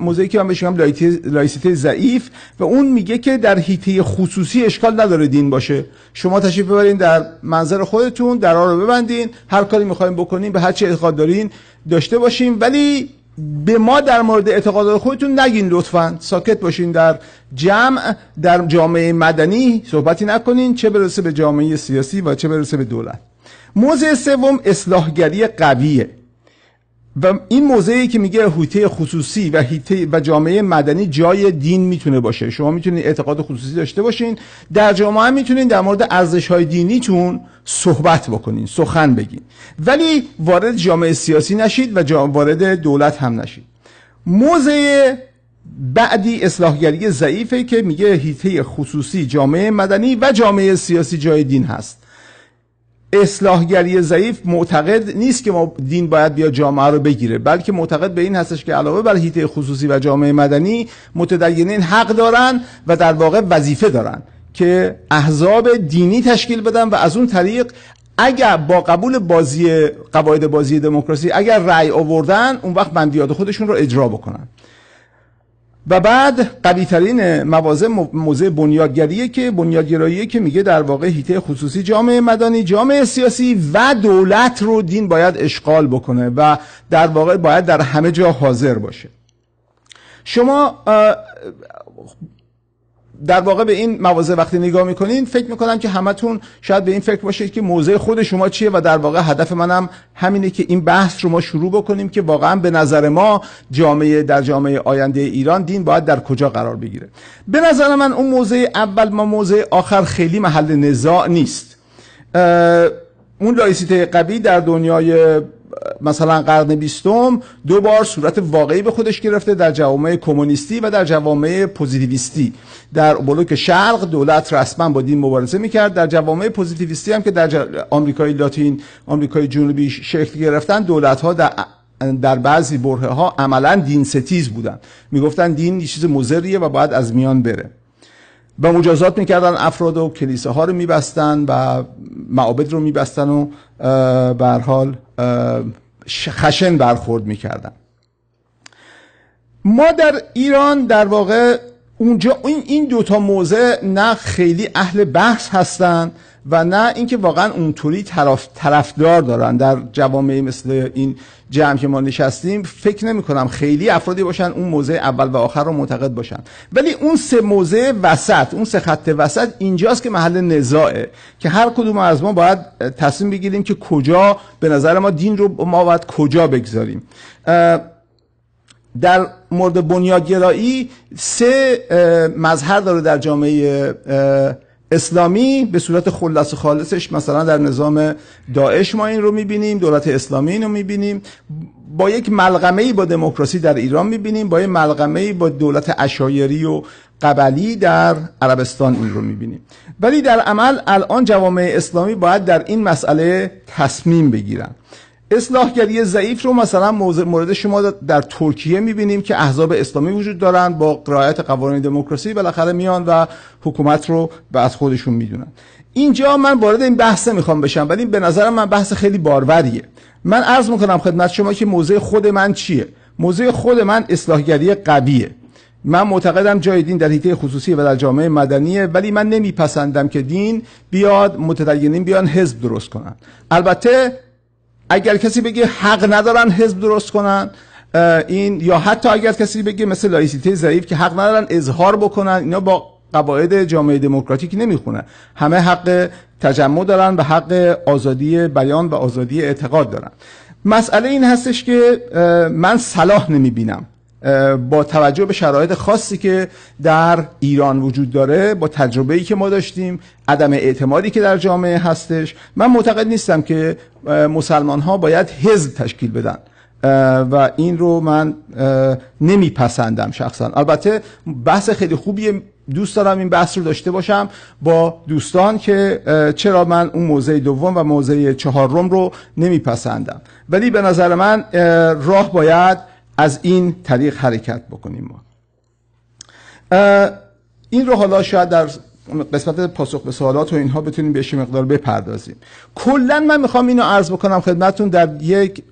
Speaker 2: موزه که من بهش میگم ضعیف و اون میگه که در هیته خصوصی اشکال نداره دین باشه شما تشریف ببرین در منظر خودتون درا رو ببندین هر کاری میخوایم بکنین به هر چه اعتقاد دارین داشته باشیم ولی به ما در مورد اعتقادات خودتون نگین لطفا ساکت باشین در جمع در جامعه مدنی صحبتی نکنین چه برسه به جامعه سیاسی و چه برسه به دولت موضع سوم اصلاحگری قویه و این موضعی که میگه هیته خصوصی و هیته و جامعه مدنی جای دین میتونه باشه شما میتونید اعتقاد خصوصی داشته باشین در جامعه میتونین در مورد ارزش های دینیتون صحبت بکنین سخن بگین ولی وارد جامعه سیاسی نشید و وارد دولت هم نشید موضع بعدی اصلاحگری ضعیفه که میگه هیته خصوصی جامعه مدنی و جامعه سیاسی جای دین هست اصلاحگری ضعیف معتقد نیست که ما دین باید بیا جامعه رو بگیره بلکه معتقد به این هستش که علاوه بر حیطه خصوصی و جامعه مدنی متدینین حق دارن و در واقع وظیفه دارن که احزاب دینی تشکیل بدن و از اون طریق اگر با قبول بازی قواعد بازی دموکراسی اگر رأی آوردن اون وقت بندیات خودشون رو اجرا بکنن و بعد قوی ترین موازه موضع بنیادگریه که بنیادگراییه که میگه در واقع هیته خصوصی جامعه مدنی جامعه سیاسی و دولت رو دین باید اشغال بکنه و در واقع باید در همه جا حاضر باشه شما در واقع به این موازه وقتی نگاه میکنین فکر میکنم که همتون شاید به این فکر باشید که موضع خود شما چیه و در واقع هدف منم همینه که این بحث رو ما شروع بکنیم که واقعا به نظر ما جامعه در جامعه آینده ایران دین باید در کجا قرار بگیره به نظر من اون موضع اول ما موضع آخر خیلی محل نزاع نیست اون لایسیته قوی در دنیای مثلا قرن بیستم دو بار صورت واقعی به خودش گرفته در جوامع کمونیستی و در جوامع پوزیتیویستی در بلوک شرق دولت رسما با دین مبارزه میکرد در جوامع پوزیتیویستی هم که در آمریکای لاتین آمریکای جنوبی شکل گرفتن دولت ها در در بعضی بره ها عملا دین ستیز بودن میگفتن دین چیز مزریه و باید از میان بره و مجازات میکردن افراد و کلیسه ها رو میبستن و معابد رو میبستن و بر حال خشن برخورد میکردن ما در ایران در واقع اونجا این این دوتا موزه نه خیلی اهل بحث هستند و نه اینکه واقعا اونطوری طرف طرفدار دارن در جوامع مثل این جمع که ما نشستیم فکر نمی کنم خیلی افرادی باشن اون موزه اول و آخر رو معتقد باشن ولی اون سه موزه وسط اون سه خط وسط اینجاست که محل نزاعه که هر کدوم از ما باید تصمیم بگیریم که کجا به نظر ما دین رو ما باید کجا بگذاریم در مورد بنیادگرایی سه مظهر داره در جامعه اسلامی به صورت خلص خالصش مثلا در نظام داعش ما این رو میبینیم دولت اسلامی این رو میبینیم با یک ملغمه با دموکراسی در ایران میبینیم با یک ملغمه با دولت اشایری و قبلی در عربستان این رو میبینیم ولی در عمل الان جوامع اسلامی باید در این مسئله تصمیم بگیرن اصلاحگری ضعیف رو مثلا مورد شما در ترکیه میبینیم که احزاب اسلامی وجود دارن با قرایت قوانین دموکراسی بالاخره میان و حکومت رو به از خودشون میدونن اینجا من وارد این بحث میخوام بشم ولی به نظرم من بحث خیلی باروریه من عرض میکنم خدمت شما که موضع خود من چیه موضع خود من اصلاحگری قویه من معتقدم جای دین در حیطه خصوصی و در جامعه مدنیه ولی من نمیپسندم که دین بیاد متدینین بیان حزب درست کنن البته اگر کسی بگه حق ندارن حزب درست کنن این یا حتی اگر کسی بگه مثل لایسیته ضعیف که حق ندارن اظهار بکنن اینا با قواعد جامعه دموکراتیک نمیخونه همه حق تجمع دارن و حق آزادی بیان و آزادی اعتقاد دارن مسئله این هستش که من صلاح نمیبینم با توجه به شرایط خاصی که در ایران وجود داره با تجربه ای که ما داشتیم عدم اعتمادی که در جامعه هستش من معتقد نیستم که مسلمان ها باید حزب تشکیل بدن و این رو من نمیپسندم شخصا البته بحث خیلی خوبی دوست دارم این بحث رو داشته باشم با دوستان که چرا من اون موزه دوم و موزه چهارم رو نمیپسندم ولی به نظر من راه باید از این طریق حرکت بکنیم ما این رو حالا شاید در قسمت پاسخ به سوالات و اینها بتونیم بهش مقدار بپردازیم کلا من میخوام اینو عرض بکنم خدمتون در یک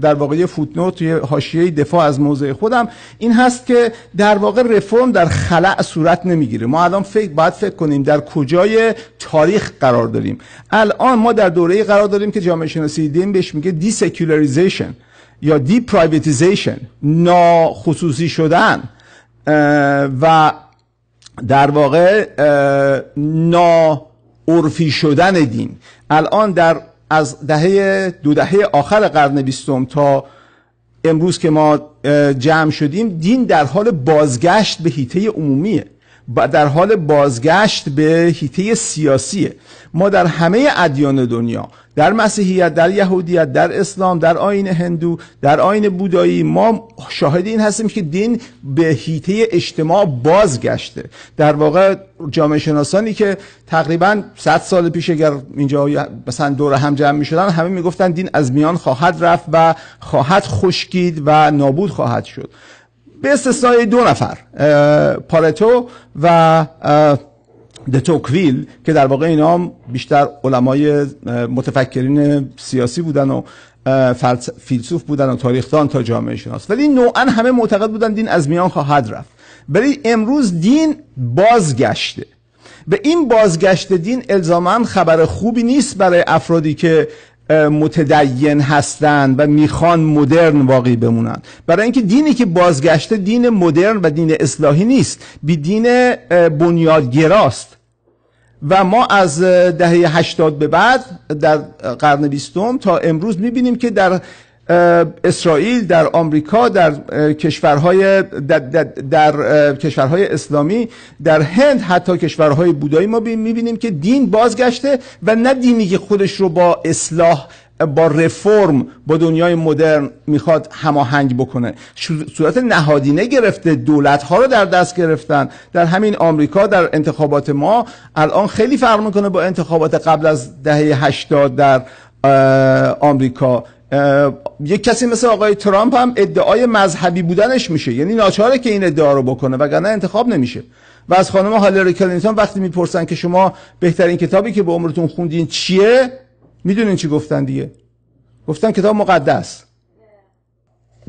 Speaker 2: در واقع فوتنوت توی حاشیه دفاع از موضع خودم این هست که در واقع رفرم در خلع صورت نمیگیره ما الان فکر باید فکر کنیم در کجای تاریخ قرار داریم الان ما در دوره قرار داریم که جامعه شناسی دین بهش میگه دیسکولاریزیشن یا دی ناخصوصی شدن و در واقع ناعرفی شدن دین الان در از دهه دو دهه آخر قرن بیستم تا امروز که ما جمع شدیم دین در حال بازگشت به هیته عمومیه در حال بازگشت به هیته سیاسیه ما در همه ادیان دنیا در مسیحیت در یهودیت در اسلام در آین هندو در آین بودایی ما شاهد این هستیم که دین به هیته اجتماع بازگشته در واقع جامعه شناسانی که تقریبا 100 سال پیش اگر اینجا مثلا دور هم جمع می شدن همه گفتن دین از میان خواهد رفت و خواهد خشکید و نابود خواهد شد به استثنای دو نفر پارتو و دتوکویل که در واقع اینا بیشتر علمای متفکرین سیاسی بودن و فیلسوف بودن و تاریخدان تا جامعه شناس ولی نوعا همه معتقد بودن دین از میان خواهد رفت ولی امروز دین بازگشته به این بازگشت دین الزامن خبر خوبی نیست برای افرادی که متدین هستند و میخوان مدرن واقعی بمونند برای اینکه دینی که بازگشته دین مدرن و دین اصلاحی نیست بی دین بنیادگراست و ما از دهه هشتاد به بعد در قرن بیستم تا امروز میبینیم که در اسرائیل در آمریکا در کشورهای در, در, کشورهای اسلامی در هند حتی کشورهای بودایی ما میبینیم که دین بازگشته و نه دینی که خودش رو با اصلاح با رفرم با دنیای مدرن میخواد هماهنگ بکنه صورت نهادینه گرفته دولت ها رو در دست گرفتن در همین آمریکا در انتخابات ما الان خیلی فرق میکنه با انتخابات قبل از دهه 80 در آمریکا یک کسی مثل آقای ترامپ هم ادعای مذهبی بودنش میشه یعنی ناچاره که این ادعا رو بکنه وگرنه انتخاب نمیشه و از خانم هالری کلینتون وقتی میپرسن که شما بهترین کتابی که به عمرتون خوندین چیه میدونین چی گفتن دیگه گفتن کتاب مقدس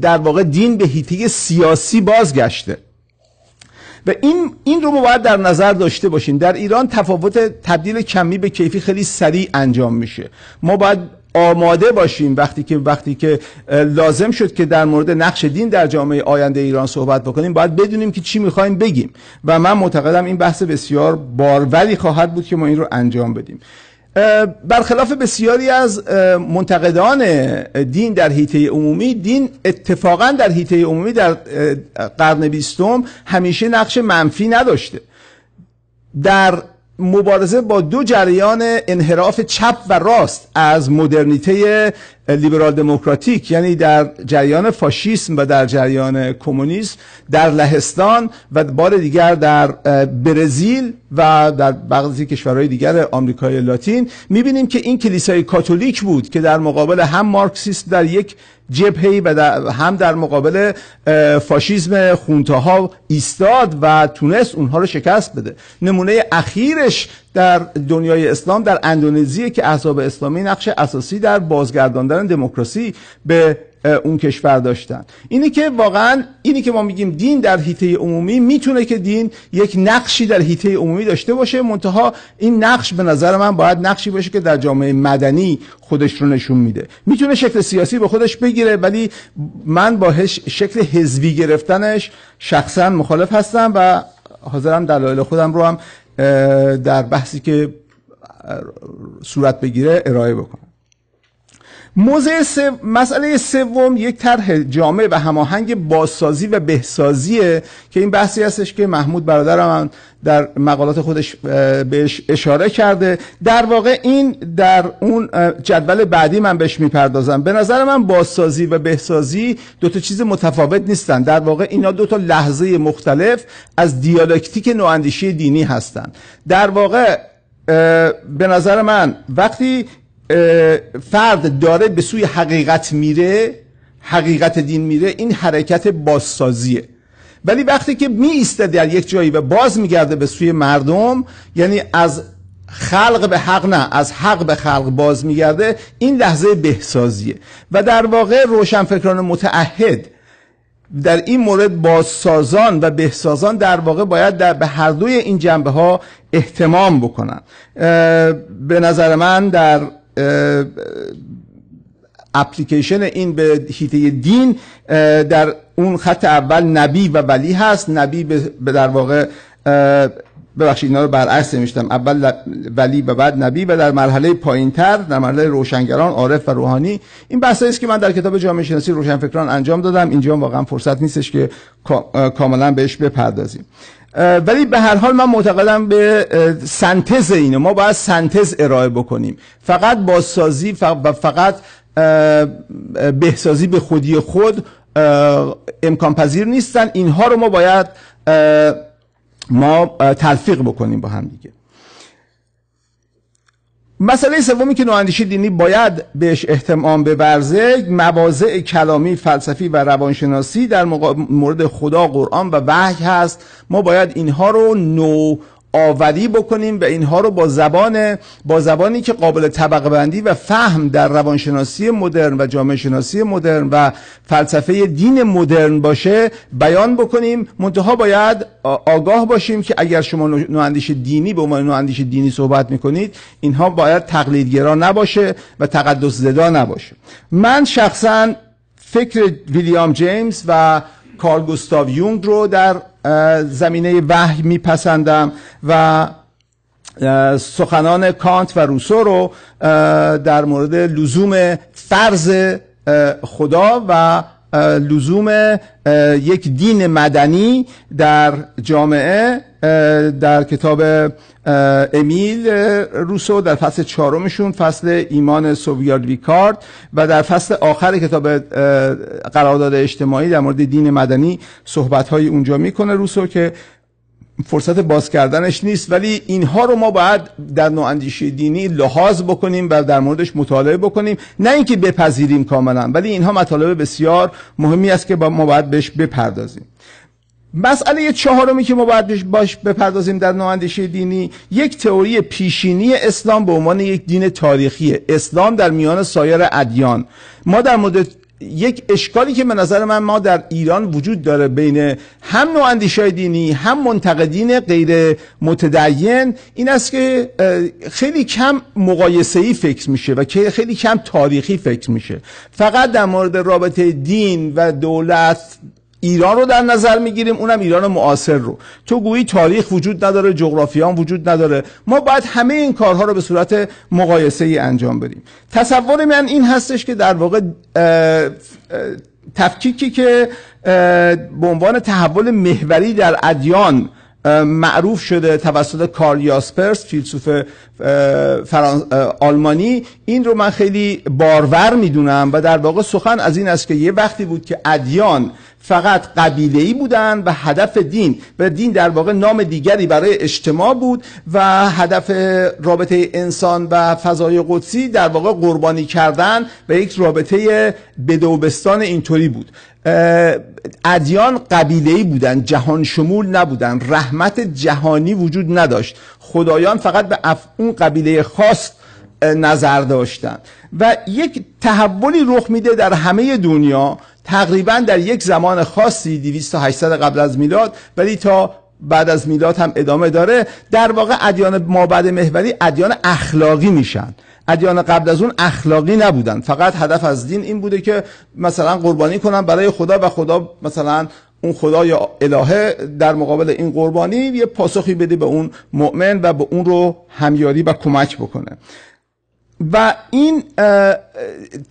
Speaker 2: در واقع دین به هیته سیاسی بازگشته و این این رو باید در نظر داشته باشین در ایران تفاوت تبدیل کمی به کیفی خیلی سریع انجام میشه ما باید آماده باشیم وقتی که وقتی که لازم شد که در مورد نقش دین در جامعه آینده ایران صحبت بکنیم باید بدونیم که چی میخوایم بگیم و من معتقدم این بحث بسیار باروری خواهد بود که ما این رو انجام بدیم برخلاف بسیاری از منتقدان دین در حیطه عمومی دین اتفاقا در حیطه عمومی در قرن بیستم همیشه نقش منفی نداشته در مبارزه با دو جریان انحراف چپ و راست از مدرنیته لیبرال دموکراتیک یعنی در جریان فاشیسم و در جریان کمونیسم در لهستان و بار دیگر در برزیل و در بعضی کشورهای دیگر آمریکای لاتین میبینیم که این کلیسای کاتولیک بود که در مقابل هم مارکسیست در یک جبهی و در هم در مقابل فاشیزم خونتاها ایستاد و تونست اونها رو شکست بده نمونه اخیرش در دنیای اسلام در اندونزی که احزاب اسلامی نقش اساسی در بازگرداندن دموکراسی به اون کشور داشتن اینی که واقعا اینی که ما میگیم دین در هیته عمومی میتونه که دین یک نقشی در هیته عمومی داشته باشه منتها این نقش به نظر من باید نقشی باشه که در جامعه مدنی خودش رو نشون میده میتونه شکل سیاسی به خودش بگیره ولی من با شکل حزبی گرفتنش شخصا مخالف هستم و حاضرم دلایل خودم رو هم در بحثی که صورت بگیره ارائه بکنم موزه مسئله سوم یک طرح جامع و هماهنگ بازسازی و بهسازیه که این بحثی هستش که محمود برادرم در مقالات خودش بهش اشاره کرده در واقع این در اون جدول بعدی من بهش میپردازم به نظر من بازسازی و بهسازی دو تا چیز متفاوت نیستن در واقع اینا دو تا لحظه مختلف از دیالکتیک نواندیشی دینی هستند در واقع به نظر من وقتی فرد داره به سوی حقیقت میره حقیقت دین میره این حرکت بازسازیه ولی وقتی که می در یک جایی و باز میگرده به سوی مردم یعنی از خلق به حق نه از حق به خلق باز میگرده این لحظه بهسازیه و در واقع روشنفکران متعهد در این مورد بازسازان و بهسازان در واقع باید در به هر دوی این جنبه ها احتمام بکنن به نظر من در اپلیکیشن این به حیطه دین در اون خط اول نبی و ولی هست نبی به در واقع ببخشید اینا رو برعکس نوشتم اول ولی و بعد نبی و در مرحله پایینتر در مرحله روشنگران عارف و روحانی این بحث است که من در کتاب جامعه شناسی روشنفکران انجام دادم اینجا واقعا فرصت نیستش که کاملا بهش بپردازیم ولی به هر حال من معتقدم به سنتز اینو ما باید سنتز ارائه بکنیم فقط بازسازی و فقط بهسازی به خودی خود امکان پذیر نیستن اینها رو ما باید ما تلفیق بکنیم با هم دیگه مسئله سومی که نواندیشی دینی باید بهش احتمام ببرزه مواضع کلامی فلسفی و روانشناسی در مورد خدا قرآن و وحی هست ما باید اینها رو نو آوری بکنیم و اینها رو با زبان با زبانی که قابل طبقه بندی و فهم در روانشناسی مدرن و جامعه شناسی مدرن و فلسفه دین مدرن باشه بیان بکنیم منتها باید آگاه باشیم که اگر شما نواندیش دینی به عنوان نواندیش دینی صحبت میکنید اینها باید تقلیدگرا نباشه و تقدس زدا نباشه من شخصا فکر ویلیام جیمز و کارل گوستاو یونگ رو در زمینه وحی میپسندم و سخنان کانت و روسو رو در مورد لزوم فرض خدا و لزوم یک دین مدنی در جامعه در کتاب امیل روسو در فصل چهارمشون فصل ایمان سوویارد ویکارد و در فصل آخر کتاب قرارداد اجتماعی در مورد دین مدنی صحبت های اونجا میکنه روسو که فرصت باز کردنش نیست ولی اینها رو ما باید در اندیشه دینی لحاظ بکنیم و در موردش مطالعه بکنیم نه اینکه بپذیریم کاملا ولی اینها مطالب بسیار مهمی است که با ما باید بهش بپردازیم مسئله چهارمی که ما باید باش بپردازیم در اندیشه دینی یک تئوری پیشینی اسلام به عنوان یک دین تاریخی اسلام در میان سایر ادیان ما در مورد یک اشکالی که به نظر من ما در ایران وجود داره بین هم نوع اندیشای دینی هم منتقدین غیر متدین این است که خیلی کم مقایسه ای فکر میشه و خیلی کم تاریخی فکر میشه فقط در مورد رابطه دین و دولت ایران رو در نظر میگیریم اونم ایران معاصر رو تو گویی تاریخ وجود نداره جغرافیان وجود نداره ما باید همه این کارها رو به صورت مقایسه ای انجام بدیم تصور من این هستش که در واقع تفکیکی که به عنوان تحول محوری در ادیان معروف شده توسط کارل یاسپرس فیلسوف آلمانی این رو من خیلی بارور میدونم و در واقع سخن از این است که یه وقتی بود که ادیان فقط قبیله ای بودن و هدف دین و دین در واقع نام دیگری برای اجتماع بود و هدف رابطه انسان و فضای قدسی در واقع قربانی کردن و یک رابطه بدوبستان اینطوری بود ادیان قبیله ای بودن جهان شمول نبودن رحمت جهانی وجود نداشت خدایان فقط به اون قبیله خاص نظر داشتن و یک تحولی رخ میده در همه دنیا تقریبا در یک زمان خاصی 200 تا 800 قبل از میلاد ولی تا بعد از میلاد هم ادامه داره در واقع ادیان مابعد محوری ادیان اخلاقی میشن ادیان قبل از اون اخلاقی نبودن فقط هدف از دین این بوده که مثلا قربانی کنن برای خدا و خدا مثلا اون خدا یا الهه در مقابل این قربانی یه پاسخی بده به اون مؤمن و به اون رو همیاری و کمک بکنه و این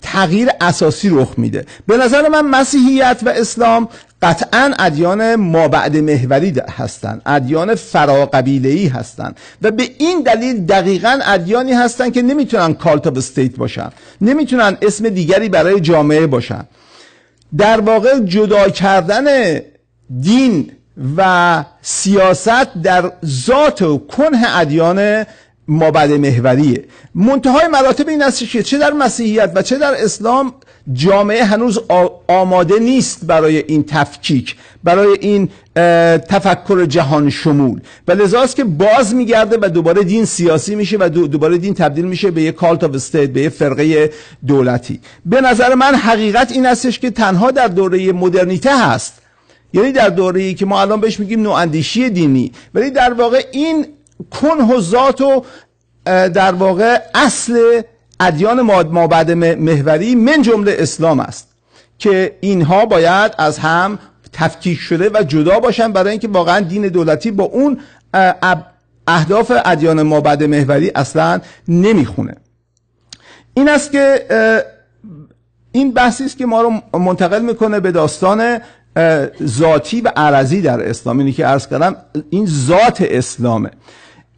Speaker 2: تغییر اساسی رخ میده به نظر من مسیحیت و اسلام قطعا ادیان بعد محوری هستند ادیان فراقبیله ای هستند و به این دلیل دقیقا ادیانی هستند که نمیتونن کالت آف استیت باشن نمیتونن اسم دیگری برای جامعه باشن در واقع جدا کردن دین و سیاست در ذات و کنه ادیان مابد محوریه منتهای مراتب این است که چه در مسیحیت و چه در اسلام جامعه هنوز آماده نیست برای این تفکیک برای این تفکر جهان شمول و لذاست که باز میگرده و دوباره دین سیاسی میشه و دوباره دین تبدیل میشه به یه کالت آف استیت به یک فرقه دولتی به نظر من حقیقت این استش که تنها در دوره مدرنیته هست یعنی در دوره‌ای که ما الان بهش میگیم نواندیشی دینی ولی در واقع این کنه و ذات و در واقع اصل ادیان مابعد محوری من جمله اسلام است که اینها باید از هم تفکیک شده و جدا باشن برای اینکه واقعا دین دولتی با اون اهداف ادیان مابعد محوری اصلا نمیخونه این است که این بحثی است که ما رو منتقل میکنه به داستان ذاتی و عرضی در اسلام اینی که عرض کردم این ذات اسلامه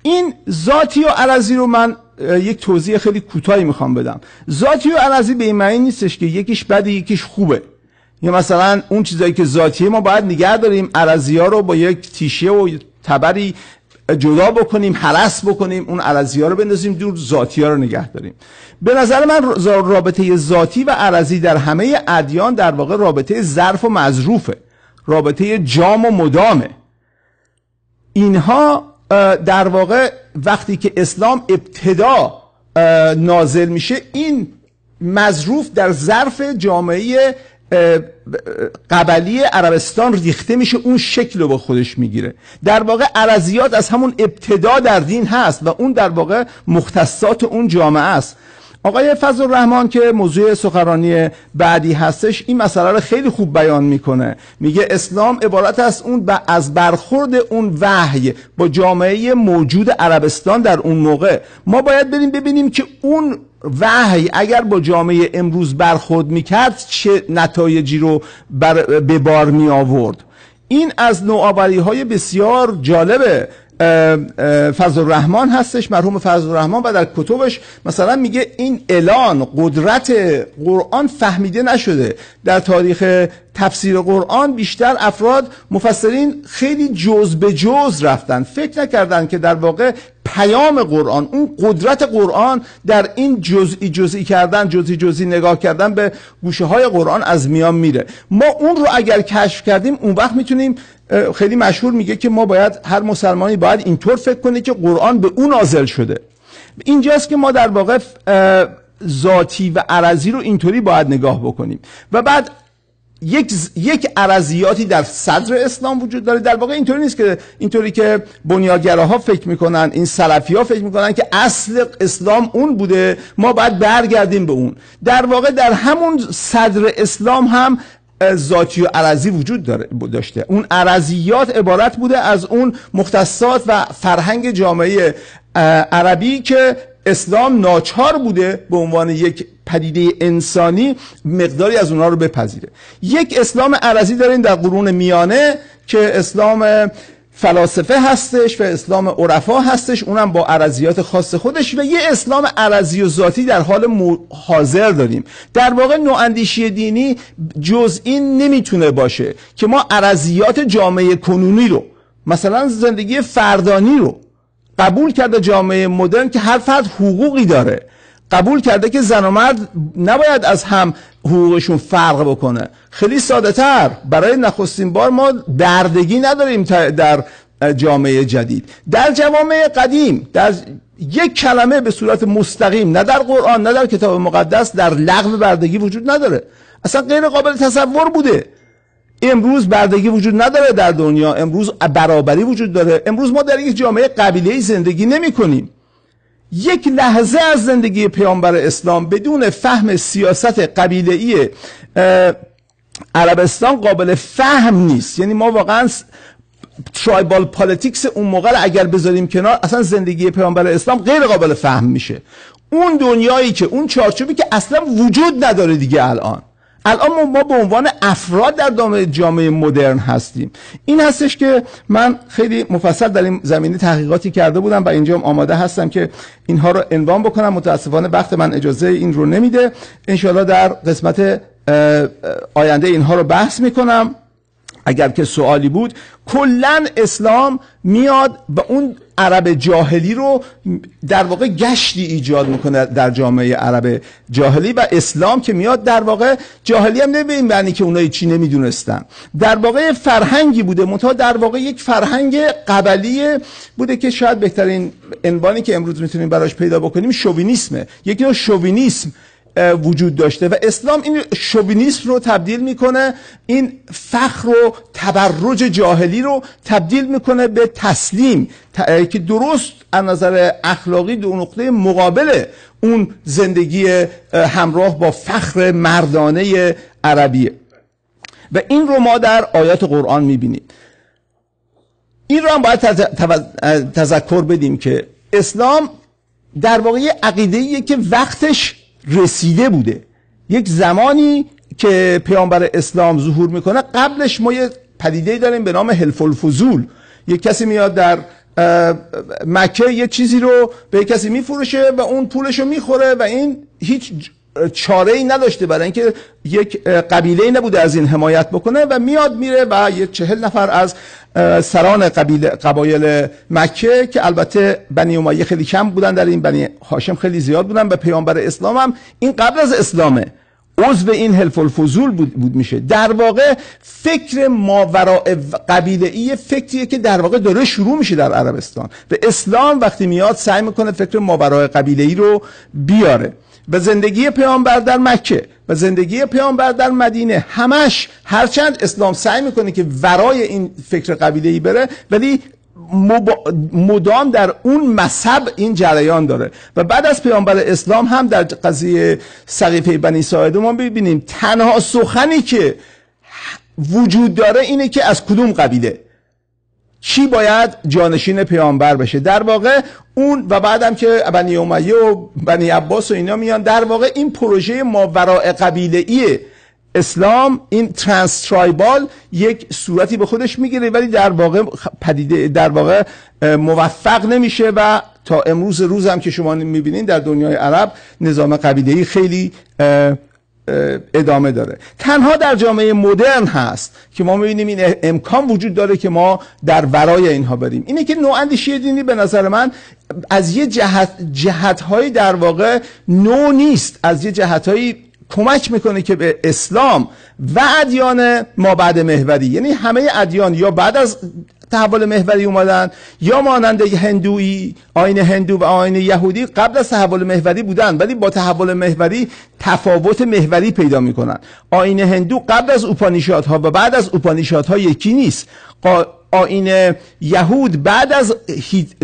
Speaker 2: این ذاتی و عرضی رو من یک توضیح خیلی کوتاهی میخوام بدم ذاتی و عرضی به این معنی نیستش که یکیش بده یکیش خوبه یا مثلا اون چیزایی که ذاتیه ما باید نگه داریم عرضی ها رو با یک تیشه و تبری جدا بکنیم حرس بکنیم اون عرضی ها رو بندازیم دور ذاتی ها رو نگه داریم به نظر من رابطه ذاتی و عرضی در همه ادیان در واقع رابطه ظرف و مظروفه رابطه جام و مدامه اینها در واقع وقتی که اسلام ابتدا نازل میشه این مظروف در ظرف جامعه قبلی عربستان ریخته میشه اون شکل رو با خودش میگیره در واقع عرضیات از همون ابتدا در دین هست و اون در واقع مختصات اون جامعه است آقای فضل رحمان که موضوع سخنرانی بعدی هستش این مسئله رو خیلی خوب بیان میکنه میگه اسلام عبارت از اون از برخورد اون وحی با جامعه موجود عربستان در اون موقع ما باید بریم ببینیم که اون وحی اگر با جامعه امروز برخورد میکرد چه نتایجی رو به بار می آورد این از نوآوری های بسیار جالبه فضل رحمان هستش مرحوم فضل رحمان و در کتبش مثلا میگه این اعلان قدرت قرآن فهمیده نشده در تاریخ تفسیر قرآن بیشتر افراد مفسرین خیلی جز به جز رفتن فکر نکردن که در واقع پیام قرآن اون قدرت قرآن در این جزئی جزئی کردن جزئی جزئی نگاه کردن به گوشه های قرآن از میان میره ما اون رو اگر کشف کردیم اون وقت میتونیم خیلی مشهور میگه که ما باید هر مسلمانی باید اینطور فکر کنه که قرآن به اون نازل شده اینجاست که ما در واقع ذاتی و عرضی رو اینطوری باید نگاه بکنیم و بعد یک یک عرضیاتی در صدر اسلام وجود داره در واقع اینطوری نیست که اینطوری که بنیادگراها فکر میکنن این سلفی ها فکر میکنن که اصل اسلام اون بوده ما باید برگردیم به اون در واقع در همون صدر اسلام هم ذاتی و عرضی وجود داشته اون عرضیات عبارت بوده از اون مختصات و فرهنگ جامعه عربی که اسلام ناچار بوده به عنوان یک پدیده انسانی مقداری از اونها رو بپذیره یک اسلام عرضی داریم در قرون میانه که اسلام فلاسفه هستش و اسلام عرفا هستش اونم با عرضیات خاص خودش و یه اسلام عرضی و ذاتی در حال حاضر داریم در واقع نواندیشی دینی جز این نمیتونه باشه که ما عرضیات جامعه کنونی رو مثلا زندگی فردانی رو قبول کرده جامعه مدرن که هر فرد حقوقی داره قبول کرده که زن و مرد نباید از هم حقوقشون فرق بکنه خیلی ساده تر برای نخستین بار ما دردگی نداریم در جامعه جدید در جامعه قدیم در یک کلمه به صورت مستقیم نه در قرآن نه در کتاب مقدس در لغو بردگی وجود نداره اصلا غیر قابل تصور بوده امروز بردگی وجود نداره در دنیا امروز برابری وجود داره امروز ما در یک جامعه قبیله زندگی نمی کنیم یک لحظه از زندگی پیامبر اسلام بدون فهم سیاست ای عربستان قابل فهم نیست یعنی ما واقعا ترایبال پالیتیکس اون موقع اگر بذاریم کنار اصلا زندگی پیامبر اسلام غیر قابل فهم میشه اون دنیایی که اون چارچوبی که اصلا وجود نداره دیگه الان الان ما به عنوان افراد در جامعه مدرن هستیم این هستش که من خیلی مفصل در این زمینه تحقیقاتی کرده بودم و اینجا هم آماده هستم که اینها رو عنوان بکنم متاسفانه وقت من اجازه این رو نمیده انشالله در قسمت آینده اینها رو بحث میکنم اگر که سوالی بود کلا اسلام میاد و اون عرب جاهلی رو در واقع گشتی ایجاد میکنه در جامعه عرب جاهلی و اسلام که میاد در واقع جاهلی هم این معنی که اونایی چی نمیدونستن در واقع فرهنگی بوده متا در واقع یک فرهنگ قبلی بوده که شاید بهترین عنوانی که امروز میتونیم براش پیدا بکنیم شوینیسمه یکی نوع شوینیسم وجود داشته و اسلام این شوبینیسم رو تبدیل میکنه این فخر و تبرج جاهلی رو تبدیل میکنه به تسلیم که درست از نظر اخلاقی دو نقطه مقابل اون زندگی همراه با فخر مردانه عربیه و این رو ما در آیات قرآن میبینیم این رو هم باید تذکر بدیم که اسلام در واقع عقیده که وقتش رسیده بوده یک زمانی که پیامبر اسلام ظهور میکنه قبلش ما یه پدیده داریم به نام حلف الفضول یک کسی میاد در مکه یه چیزی رو به کسی میفروشه و اون پولش رو میخوره و این هیچ چاره ای نداشته برای اینکه یک قبیله ای نبوده از این حمایت بکنه و میاد میره و یه چهل نفر از سران قبیله قبایل مکه که البته بنی امیه خیلی کم بودن در این بنی هاشم خیلی زیاد بودن به پیامبر اسلام هم این قبل از اسلامه عضو این حلف الفضول بود, میشه در واقع فکر ماوراء قبیله ای فکریه که در واقع داره شروع میشه در عربستان و اسلام وقتی میاد سعی میکنه فکر ماوراء قبیله ای رو بیاره و زندگی پیامبر در مکه و زندگی پیامبر در مدینه همش هرچند اسلام سعی میکنه که ورای این فکر قبیله ای بره ولی مدام در اون مذهب این جریان داره و بعد از پیامبر اسلام هم در قضیه سقیفه بنی ساعده ما ببینیم تنها سخنی که وجود داره اینه که از کدوم قبیله چی باید جانشین پیامبر بشه در واقع اون و بعدم که بنی امیه و بنی عباس و اینا میان در واقع این پروژه ماوراء قبیله ایه اسلام این ترایبال یک صورتی به خودش میگیره ولی در واقع پدیده در واقع موفق نمیشه و تا امروز روز هم که شما میبینین در دنیای عرب نظام قبیله خیلی ادامه داره تنها در جامعه مدرن هست که ما میبینیم این امکان وجود داره که ما در ورای اینها بریم اینه که اندیشه دینی به نظر من از یه جهت جهتهایی در واقع نو نیست از یه جهتهایی کمک میکنه که به اسلام و ادیان ما بعد محوری یعنی همه ادیان یا بعد از تحول محوری اومدن یا مانند هندویی آین هندو و آین یهودی قبل از تحول محوری بودن ولی با تحول محوری تفاوت محوری پیدا میکنن آین هندو قبل از اوپانیشادها و بعد از اوپانیشادها یکی نیست آین یهود بعد از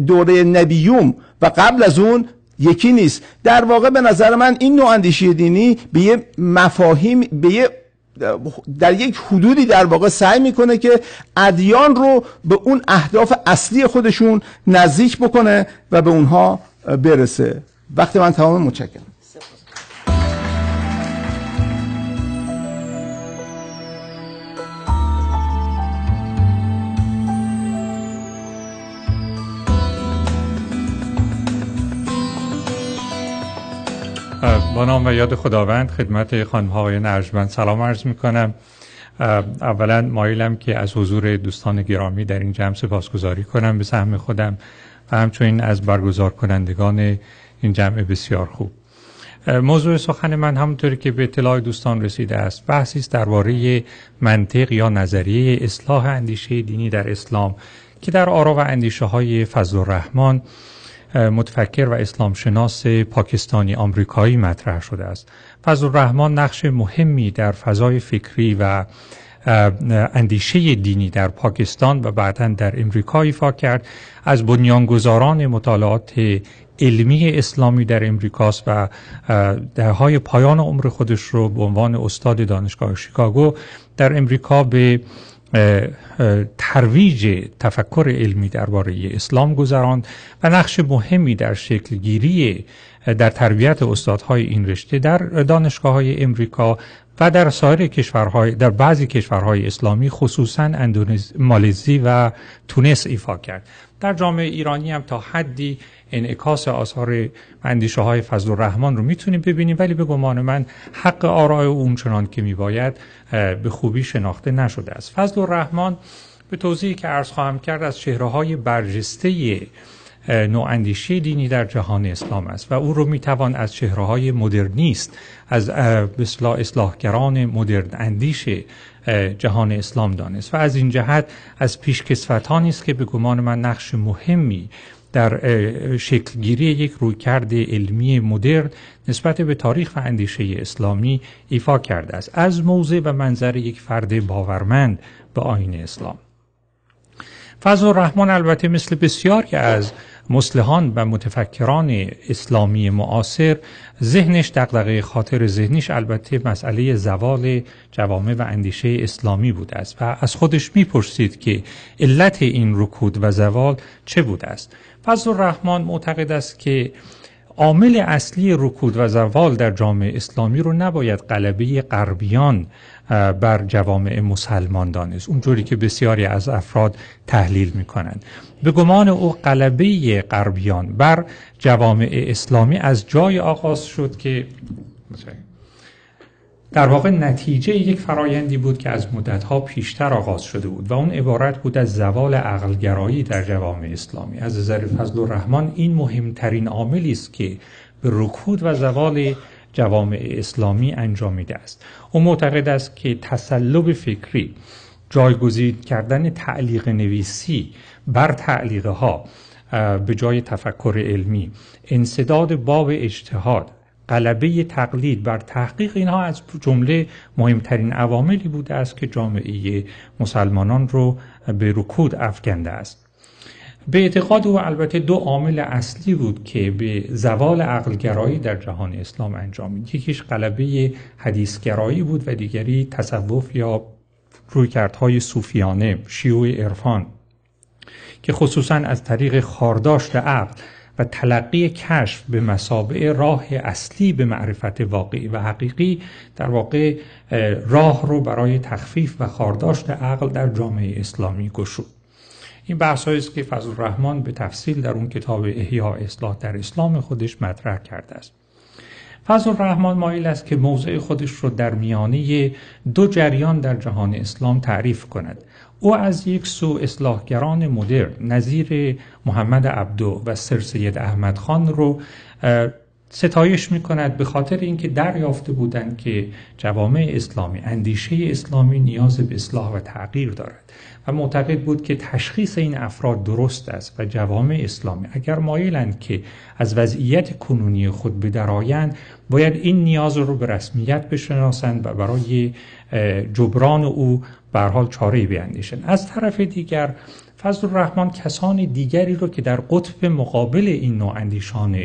Speaker 2: دوره نبیوم و قبل از اون یکی نیست در واقع به نظر من این نوع اندیشه دینی به یه مفاهیم به در یک حدودی در واقع سعی میکنه که ادیان رو به اون اهداف اصلی خودشون نزدیک بکنه و به اونها برسه وقتی من تمام متشکرم
Speaker 3: با نام و یاد خداوند خدمت خانم های ارجمند سلام عرض می کنم اولا مایلم که از حضور دوستان گرامی در این جمع سپاسگزاری کنم به سهم خودم و همچنین از برگزار کنندگان این جمع بسیار خوب موضوع سخن من همونطوری که به اطلاع دوستان رسیده است بحثی است درباره منطق یا نظریه اصلاح اندیشه دینی در اسلام که در آرا و اندیشه های فضل الرحمن متفکر و اسلامشناس پاکستانی آمریکایی مطرح شده است فضل الرحمن نقش مهمی در فضای فکری و اندیشه دینی در پاکستان و بعدا در امریکا ایفا کرد از بنیانگذاران مطالعات علمی اسلامی در امریکاست و درهای پایان عمر خودش رو به عنوان استاد دانشگاه شیکاگو در امریکا به ترویج تفکر علمی درباره اسلام گذراند و نقش مهمی در شکل گیری در تربیت استادهای این رشته در دانشگاه های امریکا و در سایر کشورهای در بعضی کشورهای اسلامی خصوصا اندونزی، مالزی و تونس ایفا کرد در جامعه ایرانی هم تا حدی انعکاس آثار اندیشه های فضل الرحمن رو میتونیم ببینیم ولی به گمان من حق آرای اون چنان که میباید به خوبی شناخته نشده است فضل الرحمن به توضیحی که عرض خواهم کرد از چهره های برجسته اندیشه دینی در جهان اسلام است و او رو میتوان از چهره های مدرنیست از بسلا اصلاحگران مدرن اندیش جهان اسلام دانست و از این جهت از پیشکسوتانی است که به گمان من نقش مهمی در شکلگیری یک رویکرد علمی مدرن نسبت به تاریخ و اندیشه اسلامی ایفا کرده است از موضع و منظر یک فرد باورمند به آین اسلام فضل رحمان البته مثل بسیاری از مسلحان و متفکران اسلامی معاصر ذهنش دقدقه خاطر ذهنش البته مسئله زوال جوامع و اندیشه اسلامی بوده است و از خودش میپرسید که علت این رکود و زوال چه بوده است فضل رحمان معتقد است که عامل اصلی رکود و زوال در جامعه اسلامی رو نباید غلبه غربیان بر جوامع مسلمان دانست اونجوری که بسیاری از افراد تحلیل میکنند به گمان او غلبه غربیان بر جوامع اسلامی از جای آغاز شد که در واقع نتیجه یک فرایندی بود که از مدتها پیشتر آغاز شده بود و اون عبارت بود از زوال عقلگرایی در جوامع اسلامی از نظر فضل الرحمن این مهمترین عاملی است که به رکود و زوال جوامع اسلامی انجامیده است او معتقد است که تسلب فکری جایگزین کردن تعلیق نویسی بر تعلیقه به جای تفکر علمی انصداد باب اجتهاد قلبه تقلید بر تحقیق اینها از جمله مهمترین عواملی بوده است که جامعه مسلمانان رو به رکود افکنده است به اعتقاد او البته دو عامل اصلی بود که به زوال عقلگرایی در جهان اسلام انجام یکیش قلبه حدیثگرایی بود و دیگری تصوف یا رویکردهای صوفیانه شیوع عرفان که خصوصا از طریق خارداشت عقل و تلقی کشف به مسابع راه اصلی به معرفت واقعی و حقیقی در واقع راه رو برای تخفیف و خارداشت عقل در جامعه اسلامی گشود این بحث است که فضل الرحمن به تفصیل در اون کتاب احیا اصلاح در اسلام خودش مطرح کرده است فضل الرحمن مایل است که موضع خودش رو در میانه دو جریان در جهان اسلام تعریف کند او از یک سو اصلاحگران مدرن نظیر محمد عبدو و سر احمد خان رو ستایش می کند به خاطر اینکه دریافته بودند که جوامع اسلامی اندیشه اسلامی نیاز به اصلاح و تغییر دارد و معتقد بود که تشخیص این افراد درست است و جوامع اسلامی اگر مایلند که از وضعیت کنونی خود به باید این نیاز رو به رسمیت بشناسند و برای جبران او به حال چاره از طرف دیگر فضل الرحمن کسان دیگری رو که در قطب مقابل این نوع اندیشان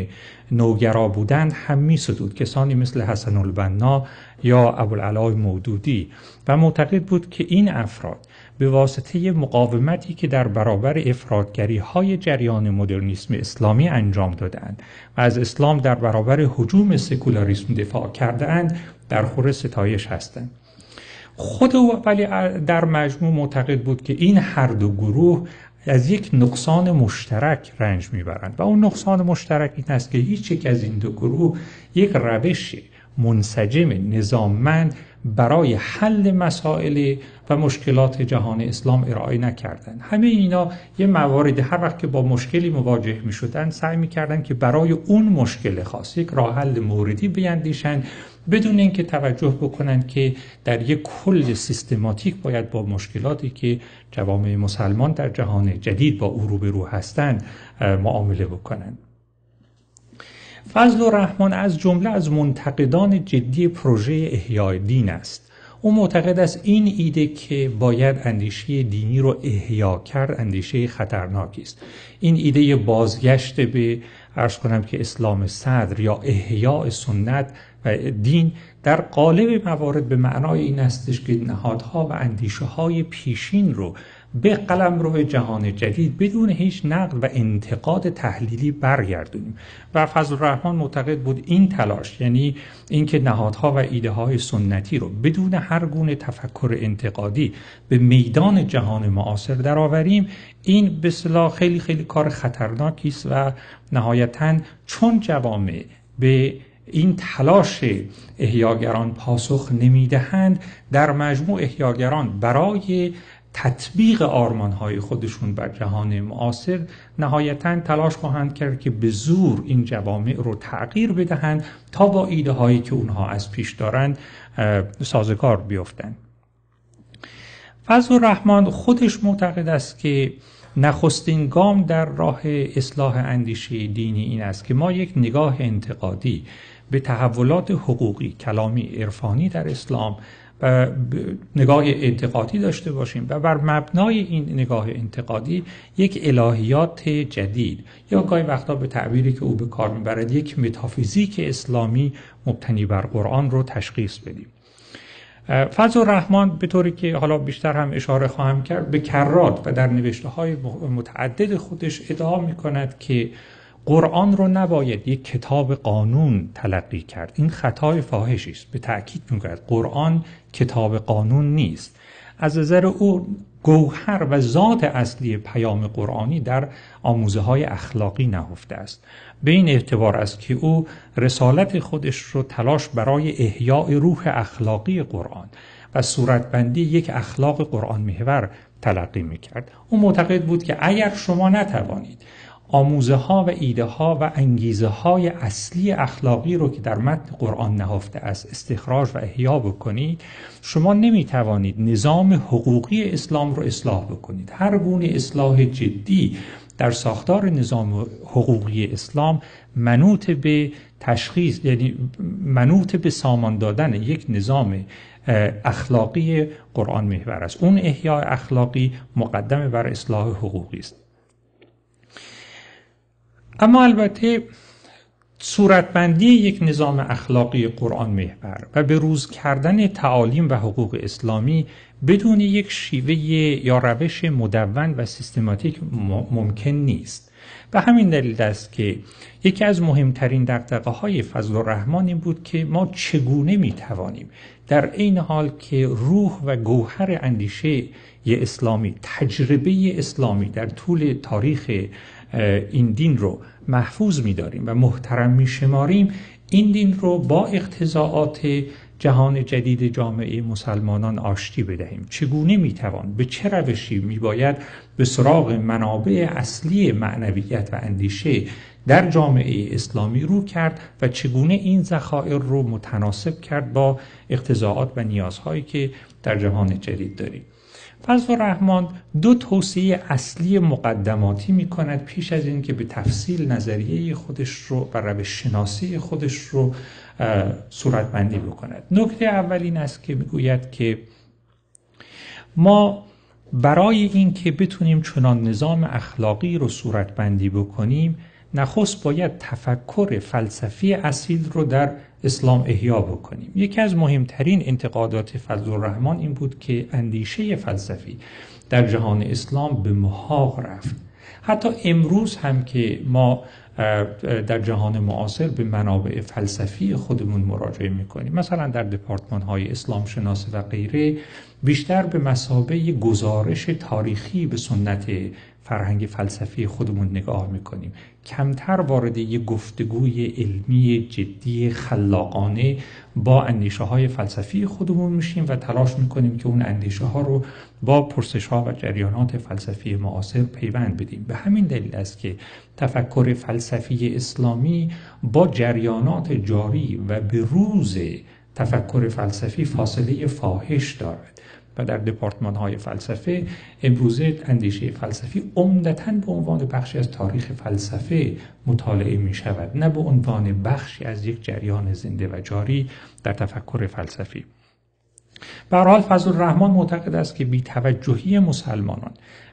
Speaker 3: نوگرا بودند هم می کسانی مثل حسن البنا یا ابوالعلای مودودی و معتقد بود که این افراد به واسطه مقاومتی که در برابر افرادگری های جریان مدرنیسم اسلامی انجام دادند و از اسلام در برابر حجوم سکولاریسم دفاع کرده اند در خور ستایش هستند خود او ولی در مجموع معتقد بود که این هر دو گروه از یک نقصان مشترک رنج میبرند و اون نقصان مشترک این است که هیچ یک از این دو گروه یک روش منسجم نظاممند برای حل مسائل و مشکلات جهان اسلام ارائه نکردند همه اینا یه موارد هر وقت که با مشکلی مواجه می شدن سعی می که برای اون مشکل خاص یک راه حل موردی بیندیشند بدون اینکه توجه بکنند که در یک کل سیستماتیک باید با مشکلاتی که جوامع مسلمان در جهان جدید با او روبرو هستند معامله بکنند فضل و رحمان از جمله از منتقدان جدی پروژه احیای دین است او معتقد است این ایده که باید اندیشه دینی رو احیا کرد اندیشه خطرناکی است این ایده بازگشت به ارز کنم که اسلام صدر یا احیاء سنت و دین در قالب موارد به معنای این استش که نهادها و اندیشه های پیشین رو به قلم روی جهان جدید بدون هیچ نقد و انتقاد تحلیلی برگردونیم و فضل رحمان معتقد بود این تلاش یعنی اینکه نهادها و ایده های سنتی رو بدون هر گونه تفکر انتقادی به میدان جهان معاصر درآوریم این به خیلی خیلی کار خطرناکی است و نهایتا چون جوامع به این تلاش احیاگران پاسخ نمیدهند در مجموع احیاگران برای تطبیق آرمانهای خودشون بر جهان معاصر نهایتا تلاش خواهند کرد که به زور این جوامع رو تغییر بدهند تا با ایده هایی که اونها از پیش دارند سازگار بیفتند فضل رحمان خودش معتقد است که نخستین گام در راه اصلاح اندیشه دینی این است که ما یک نگاه انتقادی به تحولات حقوقی کلامی عرفانی در اسلام و نگاه انتقادی داشته باشیم و بر مبنای این نگاه انتقادی یک الهیات جدید یا گاهی وقتا به تعبیری که او به کار میبرد یک متافیزیک اسلامی مبتنی بر قرآن رو تشخیص بدیم فضل الرحمن به طوری که حالا بیشتر هم اشاره خواهم کرد به کررات و در نوشته های متعدد خودش ادعا می کند که قرآن رو نباید یک کتاب قانون تلقی کرد این خطای فاحشی است به تاکید میکند قرآن کتاب قانون نیست از نظر او گوهر و ذات اصلی پیام قرآنی در آموزه های اخلاقی نهفته است به این اعتبار است که او رسالت خودش رو تلاش برای احیاء روح اخلاقی قرآن و صورتبندی یک اخلاق قرآن محور تلقی می او معتقد بود که اگر شما نتوانید آموزه ها و ایده ها و انگیزه های اصلی اخلاقی رو که در متن قرآن نهفته است استخراج و احیا بکنید شما نمی توانید نظام حقوقی اسلام رو اصلاح بکنید هر گونه اصلاح جدی در ساختار نظام حقوقی اسلام منوط به تشخیص یعنی منوط به سامان دادن یک نظام اخلاقی قرآن محور است اون احیای اخلاقی مقدم بر اصلاح حقوقی است اما البته صورتبندی یک نظام اخلاقی قرآن محور و به روز کردن تعالیم و حقوق اسلامی بدون یک شیوه یا روش مدون و سیستماتیک ممکن نیست به همین دلیل است که یکی از مهمترین دقدقه های فضل الرحمن این بود که ما چگونه می توانیم در این حال که روح و گوهر اندیشه اسلامی تجربه اسلامی در طول تاریخ این دین رو محفوظ می داریم و محترم می شماریم این دین رو با اقتضاعات جهان جدید جامعه مسلمانان آشتی بدهیم چگونه میتوان به چه روشی میباید به سراغ منابع اصلی معنویت و اندیشه در جامعه اسلامی رو کرد و چگونه این ذخایر رو متناسب کرد با اقتضاعات و نیازهایی که در جهان جدید داریم فضل رحمان دو توصیه اصلی مقدماتی می کند پیش از اینکه به تفصیل نظریه خودش رو و روش شناسی خودش رو صورتبندی بکند نکته اول این است که میگوید که ما برای اینکه بتونیم چنان نظام اخلاقی رو صورتبندی بکنیم نخست باید تفکر فلسفی اصیل رو در اسلام احیا بکنیم یکی از مهمترین انتقادات فضل الرحمن این بود که اندیشه فلسفی در جهان اسلام به محاق رفت حتی امروز هم که ما در جهان معاصر به منابع فلسفی خودمون مراجعه میکنیم مثلا در دپارتمان های اسلام و غیره بیشتر به مسابه گزارش تاریخی به سنت فرهنگ فلسفی خودمون نگاه میکنیم کمتر وارد یه گفتگوی علمی جدی خلاقانه با اندیشه های فلسفی خودمون میشیم و تلاش میکنیم که اون اندیشه ها رو با پرسش ها و جریانات فلسفی معاصر پیوند بدیم به همین دلیل است که تفکر فلسفی اسلامی با جریانات جاری و به روز تفکر فلسفی فاصله فاحش داره و در دپارتمان های فلسفه امروزه اندیشه فلسفی عمدتا به عنوان بخشی از تاریخ فلسفه مطالعه می شود نه به عنوان بخشی از یک جریان زنده و جاری در تفکر فلسفی به فضل الرحمن معتقد است که بیتوجهی مسلمانان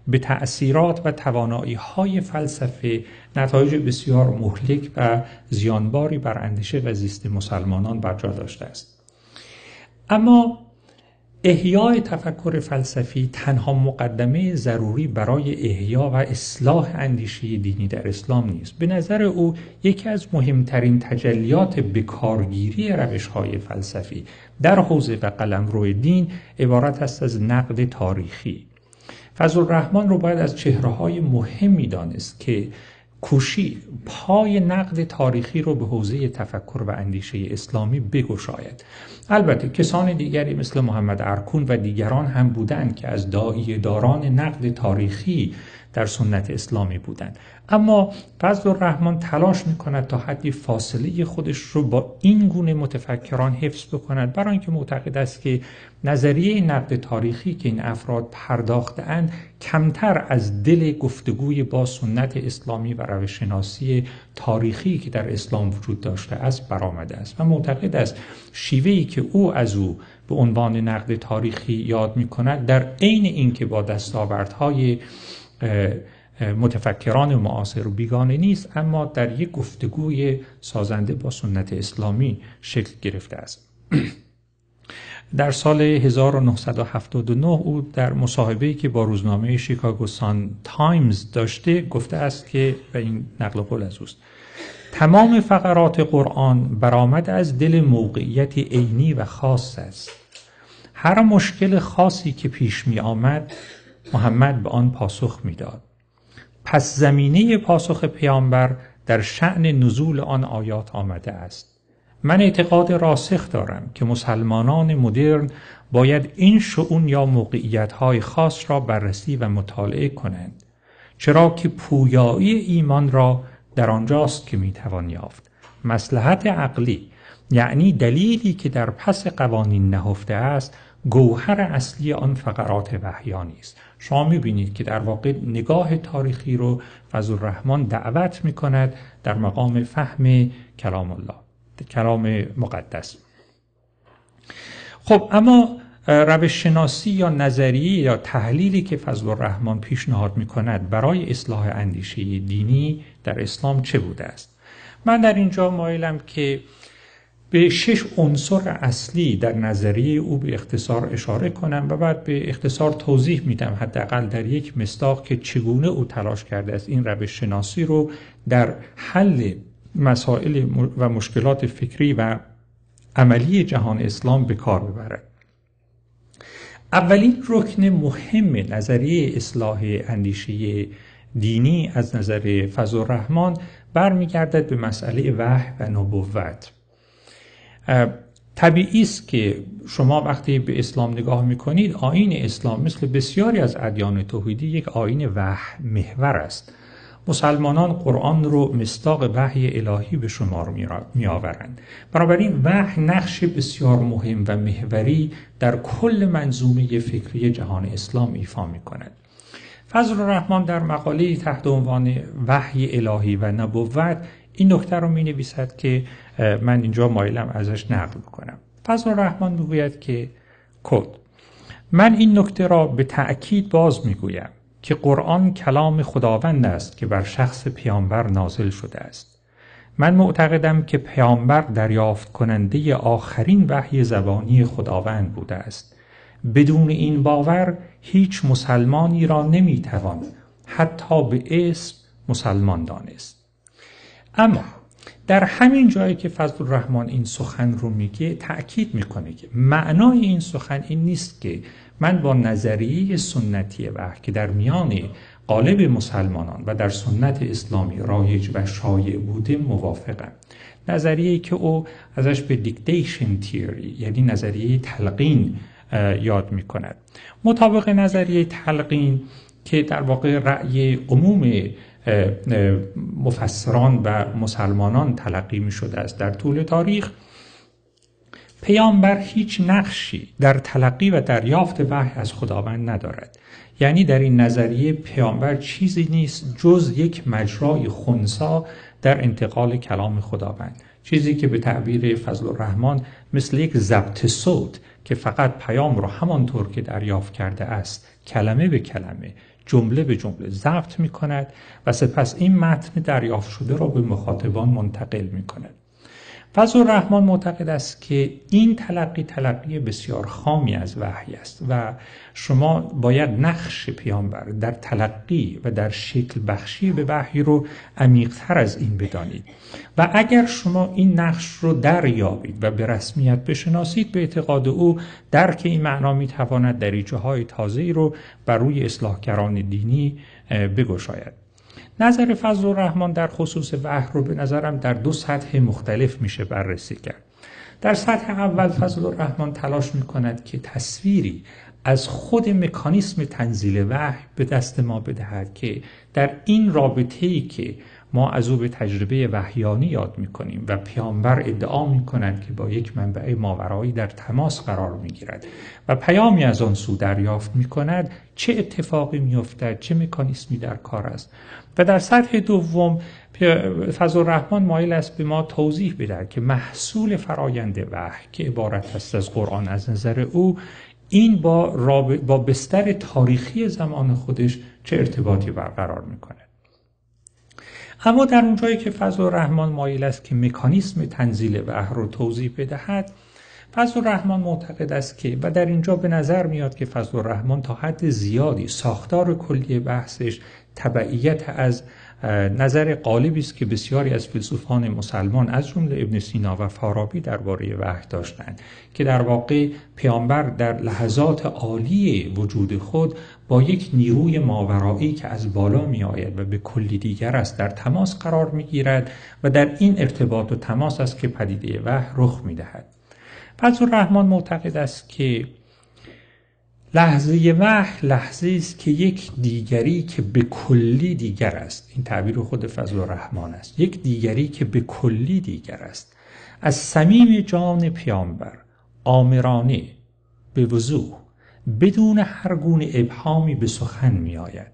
Speaker 3: به تأثیرات و توانایی های فلسفه نتایج بسیار مهلک و زیانباری بر اندیشه و زیست مسلمانان برجا داشته است اما احیای تفکر فلسفی تنها مقدمه ضروری برای احیا و اصلاح اندیشه دینی در اسلام نیست به نظر او یکی از مهمترین تجلیات بکارگیری روشهای فلسفی در حوزه و قلم روی دین عبارت است از نقد تاریخی فضل رحمان رو باید از چهره های مهمی دانست که کوشی پای نقد تاریخی رو به حوزه تفکر و اندیشه اسلامی بگشاید البته کسان دیگری مثل محمد ارکون و دیگران هم بودند که از دایه داران نقد تاریخی در سنت اسلامی بودند اما فضل الرحمن تلاش میکند تا حدی فاصله خودش رو با این گونه متفکران حفظ بکند برای اینکه معتقد است که نظریه نقد تاریخی که این افراد اند کمتر از دل گفتگوی با سنت اسلامی و روشناسی تاریخی که در اسلام وجود داشته است برآمده است و معتقد است شیوهی که او از او به عنوان نقد تاریخی یاد می کند در عین اینکه با دستاوردهای متفکران معاصر و بیگانه نیست اما در یک گفتگوی سازنده با سنت اسلامی شکل گرفته است *clears throat* در سال 1979 او در مصاحبه‌ای که با روزنامه شیکاگو سان تایمز داشته گفته است که به این نقل قول از اوست تمام فقرات قرآن برآمد از دل موقعیت عینی و خاص است هر مشکل خاصی که پیش می آمد محمد به آن پاسخ میداد پس زمینه پاسخ پیامبر در شعن نزول آن آیات آمده است من اعتقاد راسخ دارم که مسلمانان مدرن باید این شعون یا های خاص را بررسی و مطالعه کنند چرا که پویایی ایمان را در آنجاست که میتوان یافت مسلحت عقلی یعنی دلیلی که در پس قوانین نهفته است گوهر اصلی آن فقرات وحیانی است شما میبینید که در واقع نگاه تاریخی رو فضل الرحمن دعوت میکند در مقام فهم کلام الله کلام مقدس خب اما روش شناسی یا نظری یا تحلیلی که فضل الرحمن پیشنهاد می کند برای اصلاح اندیشه دینی در اسلام چه بوده است من در اینجا مایلم که به شش عنصر اصلی در نظریه او به اختصار اشاره کنم و بعد به اختصار توضیح میدم حداقل در یک مستاق که چگونه او تلاش کرده است این روش شناسی رو در حل مسائل و مشکلات فکری و عملی جهان اسلام به کار ببرد اولین رکن مهم نظریه اصلاح اندیشه دینی از نظر فضل الرحمن برمیگردد به مسئله وحی و نبوت طبیعی است که شما وقتی به اسلام نگاه میکنید آین اسلام مثل بسیاری از ادیان توحیدی یک آین وح محور است مسلمانان قرآن رو مستاق وحی الهی به شمار می آورند بنابراین وحی نقش بسیار مهم و محوری در کل منظومه فکری جهان اسلام ایفا می کند فضل الرحمن در مقاله تحت عنوان وحی الهی و نبوت این نکته رو می نویسد که من اینجا مایلم ازش نقل بکنم فضل رحمان میگوید که کد من این نکته را به تأکید باز میگویم که قرآن کلام خداوند است که بر شخص پیامبر نازل شده است من معتقدم که پیامبر دریافت کننده آخرین وحی زبانی خداوند بوده است بدون این باور هیچ مسلمانی را نمیتوان حتی به اسم مسلمان دانست اما در همین جایی که فضل الرحمن این سخن رو میگه تأکید میکنه که معنای این سخن این نیست که من با نظریه سنتی وحی که در میان قالب مسلمانان و در سنت اسلامی رایج و شایع بوده موافقم نظریه که او ازش به دیکتیشن تیوری یعنی نظریه تلقین یاد میکند مطابق نظریه تلقین که در واقع رأی عموم مفسران و مسلمانان تلقی می شده است در طول تاریخ پیامبر هیچ نقشی در تلقی و دریافت وحی از خداوند ندارد یعنی در این نظریه پیامبر چیزی نیست جز یک مجرای خونسا در انتقال کلام خداوند چیزی که به تعبیر فضل الرحمن مثل یک ضبط صوت که فقط پیام را همانطور که دریافت کرده است کلمه به کلمه جمله به جمله ضبط می کند و سپس این متن دریافت شده را به مخاطبان منتقل می کند فضل رحمان معتقد است که این تلقی تلقی بسیار خامی از وحی است و شما باید نقش پیامبر در تلقی و در شکل بخشی به وحی رو عمیقتر از این بدانید و اگر شما این نقش رو دریابید و به رسمیت بشناسید به اعتقاد او درک این معنا می تواند دریچه های تازه رو بر روی اصلاحگران دینی بگشاید نظر فضل و رحمان در خصوص وحی رو به نظرم در دو سطح مختلف میشه بررسی کرد در سطح اول فضل و رحمان تلاش میکند که تصویری از خود مکانیسم تنزیل وحی به دست ما بدهد که در این رابطه ای که ما از او به تجربه وحیانی یاد میکنیم و پیامبر ادعا میکند که با یک منبع ماورایی در تماس قرار گیرد و پیامی از آن سو دریافت کند چه اتفاقی افتد، چه مکانیسمی در کار است و در سطح دوم فضل رحمان مایل است به ما توضیح بدهد که محصول فرایند وحی که عبارت است از قرآن از نظر او این با, با بستر تاریخی زمان خودش چه ارتباطی برقرار کند اما در جایی که فضل رحمان مایل است که مکانیسم تنزیل وحی رو توضیح بدهد فضل رحمان معتقد است که و در اینجا به نظر میاد که فضل رحمان تا حد زیادی ساختار کلی بحثش تبعیت از نظر قالبی است که بسیاری از فیلسوفان مسلمان از جمله ابن سینا و فارابی درباره وحی داشتند که در واقع پیامبر در لحظات عالی وجود خود با یک نیروی ماورایی که از بالا می آید و به کلی دیگر است در تماس قرار می گیرد و در این ارتباط و تماس است که پدیده وح رخ می دهد فضل رحمان معتقد است که لحظه وح لحظه است که یک دیگری که به کلی دیگر است این تعبیر خود فضل رحمان است یک دیگری که به کلی دیگر است از صمیم جان پیامبر آمرانه به وضوح بدون هر گونه ابهامی به سخن می آید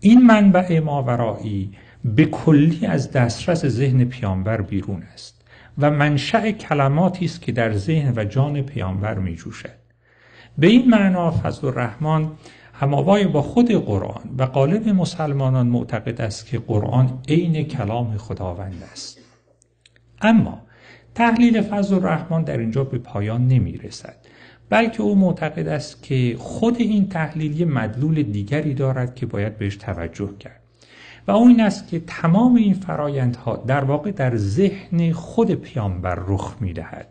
Speaker 3: این منبع ماورایی به کلی از دسترس ذهن پیامبر بیرون است و منشأ کلماتی است که در ذهن و جان پیامبر می جوشد به این معنا فضل الرحمن هماوای با خود قرآن و قالب مسلمانان معتقد است که قرآن عین کلام خداوند است اما تحلیل فضل الرحمن در اینجا به پایان نمی رسد بلکه او معتقد است که خود این تحلیل یه مدلول دیگری دارد که باید بهش توجه کرد و اون این است که تمام این فرایندها در واقع در ذهن خود پیامبر رخ میدهد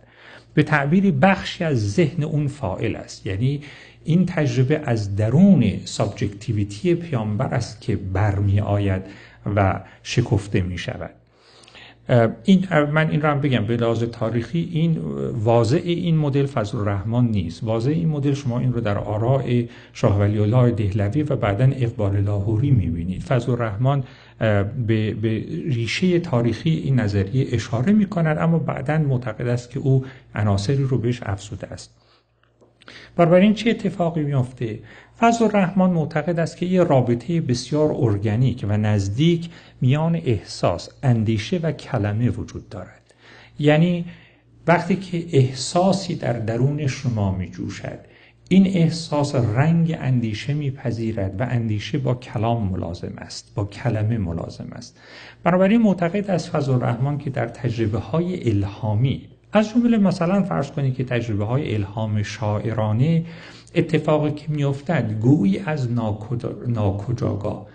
Speaker 3: به تعبیری بخشی از ذهن اون فائل است یعنی این تجربه از درون سابجکتیویتی پیامبر است که برمی آید و شکفته می شود این من این را هم بگم به لحاظ تاریخی این واضع این مدل فضل رحمان نیست واضع این مدل شما این رو در آراء شاه ولی الله دهلوی و بعدا اقبال لاهوری میبینید فضل رحمان به, به ریشه تاریخی این نظریه اشاره میکند اما بعدا معتقد است که او عناصری رو بهش افزوده است این چه اتفاقی میفته؟ فضل رحمان معتقد است که یه رابطه بسیار ارگانیک و نزدیک میان احساس اندیشه و کلمه وجود دارد یعنی وقتی که احساسی در درون شما می جوشد این احساس رنگ اندیشه میپذیرد و اندیشه با کلام ملازم است با کلمه ملازم است بنابراین معتقد است فضل رحمان که در تجربه های الهامی از جمله مثلا فرض کنید که تجربه های الهام شاعرانه اتفاقی که میافتد گویی از ناکجاگاه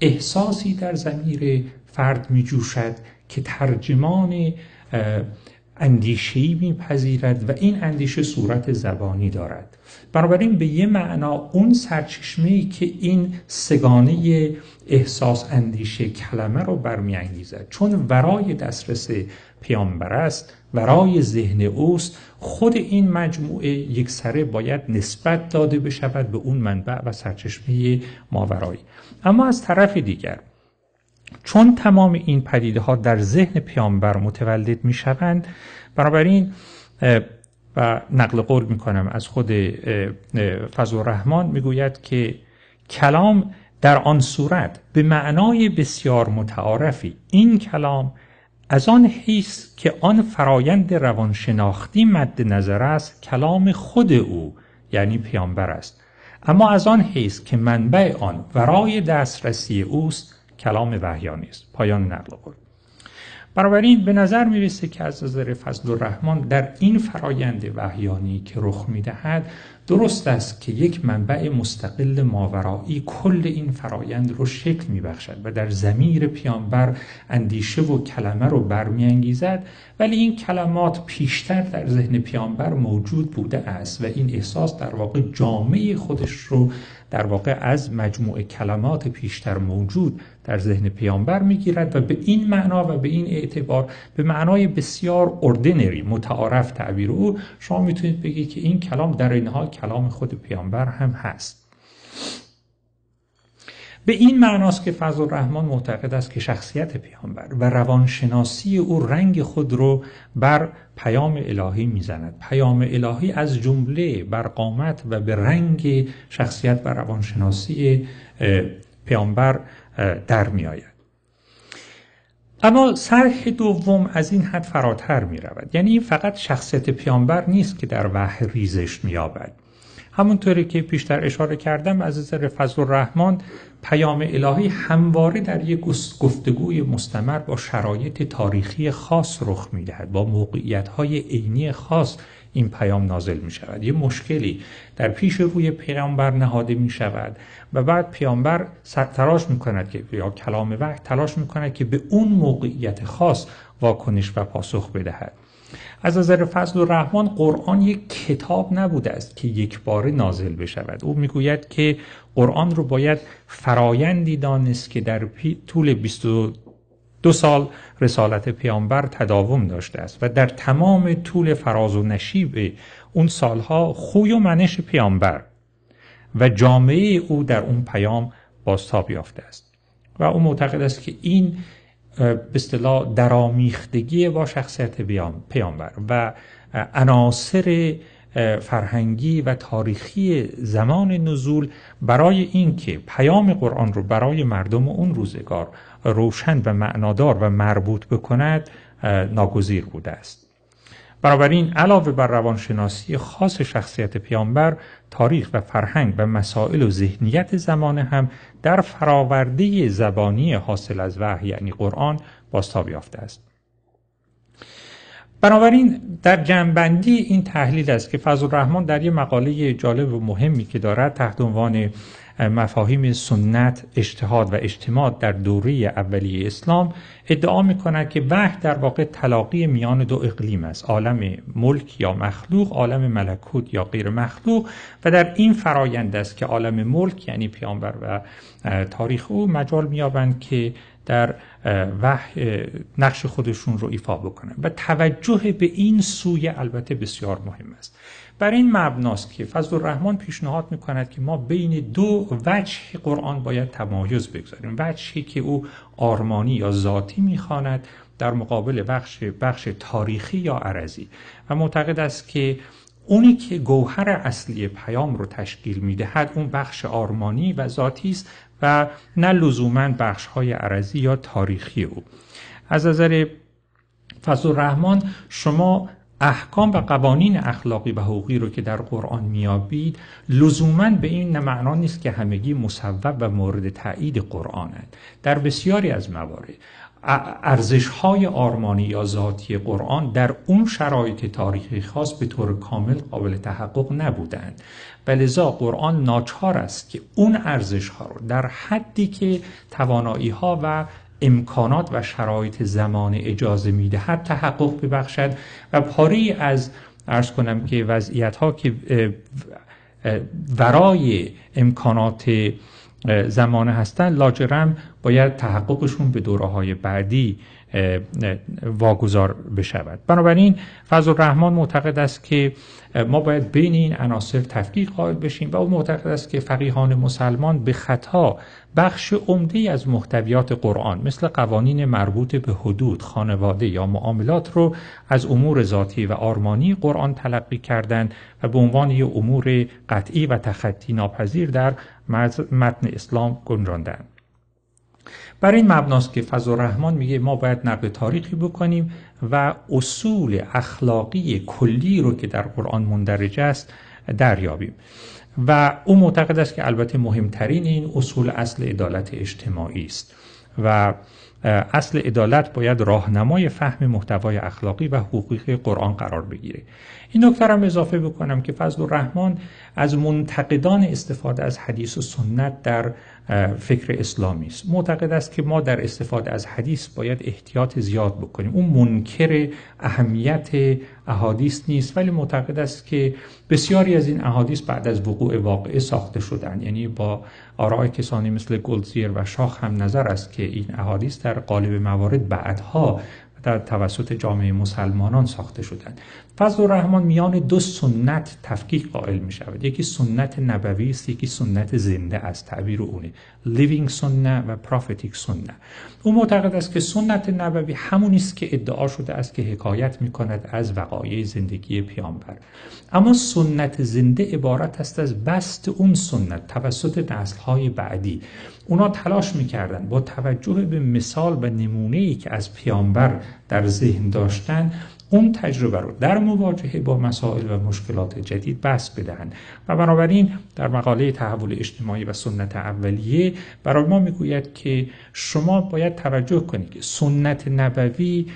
Speaker 3: احساسی در زمیر فرد می جوشد که ترجمان اندیشهی میپذیرد و این اندیشه صورت زبانی دارد بنابراین به یه معنا اون سرچشمه ای که این سگانه احساس اندیشه کلمه رو برمیانگیزد چون ورای دسترس پیامبر است ورای ذهن اوست خود این مجموعه یکسره باید نسبت داده بشود به اون منبع و سرچشمه ماورایی اما از طرف دیگر چون تمام این پدیده ها در ذهن پیامبر متولد می شوند بنابراین و نقل قول می کنم از خود فضل رحمان می گوید که کلام در آن صورت به معنای بسیار متعارفی این کلام از آن حیث که آن فرایند روانشناختی مد نظر است کلام خود او یعنی پیامبر است اما از آن حیث که منبع آن ورای دسترسی اوست کلام وحیانی است پایان نقل قول بنابراین به نظر میرسه که از نظر فضل الرحمن در این فرایند وحیانی که رخ میدهد درست است که یک منبع مستقل ماورایی کل این فرایند رو شکل میبخشد و در زمیر پیانبر اندیشه و کلمه رو برمیانگیزد ولی این کلمات پیشتر در ذهن پیانبر موجود بوده است و این احساس در واقع جامعه خودش رو در واقع از مجموع کلمات پیشتر موجود در ذهن پیامبر میگیرد و به این معنا و به این اعتبار به معنای بسیار اردنری متعارف تعبیر او شما میتونید بگید که این کلام در حال کلام خود پیامبر هم هست به این معناست که فضل رحمان معتقد است که شخصیت پیامبر و روانشناسی او رنگ خود رو بر پیام الهی میزند پیام الهی از جمله بر قامت و به رنگ شخصیت و روانشناسی پیامبر در می آید. اما سرح دوم از این حد فراتر می رود یعنی این فقط شخصیت پیامبر نیست که در وحی ریزش می یابد همونطوری که پیشتر اشاره کردم از نظر فضل الرحمن پیام الهی همواره در یک گفتگوی مستمر با شرایط تاریخی خاص رخ میدهد با موقعیت های عینی خاص این پیام نازل می شود یه مشکلی در پیش روی پیامبر نهاده می شود و بعد پیامبر تلاش می کند که یا کلام وقت تلاش می کند که به اون موقعیت خاص واکنش و پاسخ بدهد از نظر فضل و رحمان قرآن یک کتاب نبوده است که یک بار نازل بشود او میگوید که قرآن رو باید فرایندی دانست که در طول دو سال رسالت پیامبر تداوم داشته است و در تمام طول فراز و نشیب اون سالها خوی و منش پیامبر و جامعه او در اون پیام بازتاب یافته است و او معتقد است که این به اصطلاح درامیختگی با شخصیت پیامبر و عناصر فرهنگی و تاریخی زمان نزول برای اینکه پیام قرآن رو برای مردم اون روزگار روشن و معنادار و مربوط بکند ناگزیر بوده است بنابراین علاوه بر روانشناسی خاص شخصیت پیامبر تاریخ و فرهنگ و مسائل و ذهنیت زمانه هم در فراورده زبانی حاصل از وحی یعنی قرآن باستاب یافته است بنابراین در جنبندی این تحلیل است که فضل رحمان در یک مقاله جالب و مهمی که دارد تحت عنوان مفاهیم سنت اجتهاد و اجتماع در دوره اولیه اسلام ادعا می که وحی در واقع تلاقی میان دو اقلیم است عالم ملک یا مخلوق عالم ملکوت یا غیر مخلوق و در این فرایند است که عالم ملک یعنی پیامبر و تاریخ او مجال مییابند که در وحی نقش خودشون رو ایفا بکنن و توجه به این سوی البته بسیار مهم است بر این مبناست که فضل الرحمن پیشنهاد میکند که ما بین دو وجه قرآن باید تمایز بگذاریم وجهی که او آرمانی یا ذاتی میخواند در مقابل بخش, بخش تاریخی یا عرضی و معتقد است که اونی که گوهر اصلی پیام رو تشکیل میدهد اون بخش آرمانی و ذاتی است و نه لزوما بخش های عرضی یا تاریخی او از نظر فضل رحمان شما احکام و قوانین اخلاقی و حقوقی رو که در قرآن میابید لزوما به این معنا نیست که همگی مصوب و مورد تایید قرآنند در بسیاری از موارد ارزش های آرمانی یا ذاتی قرآن در اون شرایط تاریخی خاص به طور کامل قابل تحقق نبودند و لذا قرآن ناچار است که اون ارزش ها رو در حدی که توانایی ها و امکانات و شرایط زمان اجازه میدهد تحقق ببخشد و پاری از ارز کنم که وضعیت ها که ورای امکانات زمانه هستن لاجرم باید تحققشون به دوره های بعدی واگذار بشود بنابراین فضل رحمان معتقد است که ما باید بین این عناصر تفکیک قائل بشیم و او معتقد است که فقیهان مسلمان به خطا بخش عمده از محتویات قرآن مثل قوانین مربوط به حدود، خانواده یا معاملات رو از امور ذاتی و آرمانی قرآن تلقی کردند و به عنوان امور قطعی و تخطی ناپذیر در متن اسلام گنجاندند. بر این مبناست که فضل رحمان میگه ما باید نقد تاریخی بکنیم و اصول اخلاقی کلی رو که در قرآن مندرج است دریابیم و او معتقد است که البته مهمترین این اصول اصل عدالت اجتماعی است و اصل عدالت باید راهنمای فهم محتوای اخلاقی و حقوقی قرآن قرار بگیره این نکته هم اضافه بکنم که فضل الرحمن از منتقدان استفاده از حدیث و سنت در فکر اسلامی است معتقد است که ما در استفاده از حدیث باید احتیاط زیاد بکنیم اون منکر اهمیت احادیث نیست ولی معتقد است که بسیاری از این احادیث بعد از وقوع واقعه ساخته شدن یعنی با آراء کسانی مثل گلزیر و شاخ هم نظر است که این احادیث در قالب موارد بعدها در توسط جامعه مسلمانان ساخته شدند فضل الرحمن میان دو سنت تفکیک قائل می شود یکی سنت نبوی است یکی سنت زنده از تعبیر اونه لیوینگ سنت و پرافتیک سنت. او معتقد است که سنت نبوی همونی است که ادعا شده است که حکایت می کند از وقایع زندگی پیامبر اما سنت زنده عبارت است از بست اون سنت توسط نسل های بعدی اونا تلاش میکردند با توجه به مثال و نمونه ای که از پیامبر در ذهن داشتن اون تجربه رو در مواجهه با مسائل و مشکلات جدید بس بدهند و بنابراین در مقاله تحول اجتماعی و سنت اولیه برای ما میگوید که شما باید توجه کنید که سنت نبوی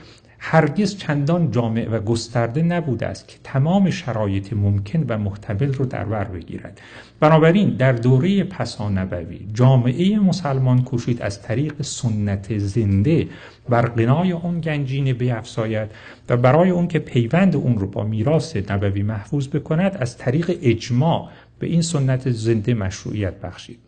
Speaker 3: هرگز چندان جامع و گسترده نبوده است که تمام شرایط ممکن و محتمل رو در بر بگیرد بنابراین در دوره پسانبوی جامعه مسلمان کوشید از طریق سنت زنده بر قنای اون گنجینه بیافزاید و برای اون که پیوند اون رو با میراث نبوی محفوظ بکند از طریق اجماع به این سنت زنده مشروعیت بخشید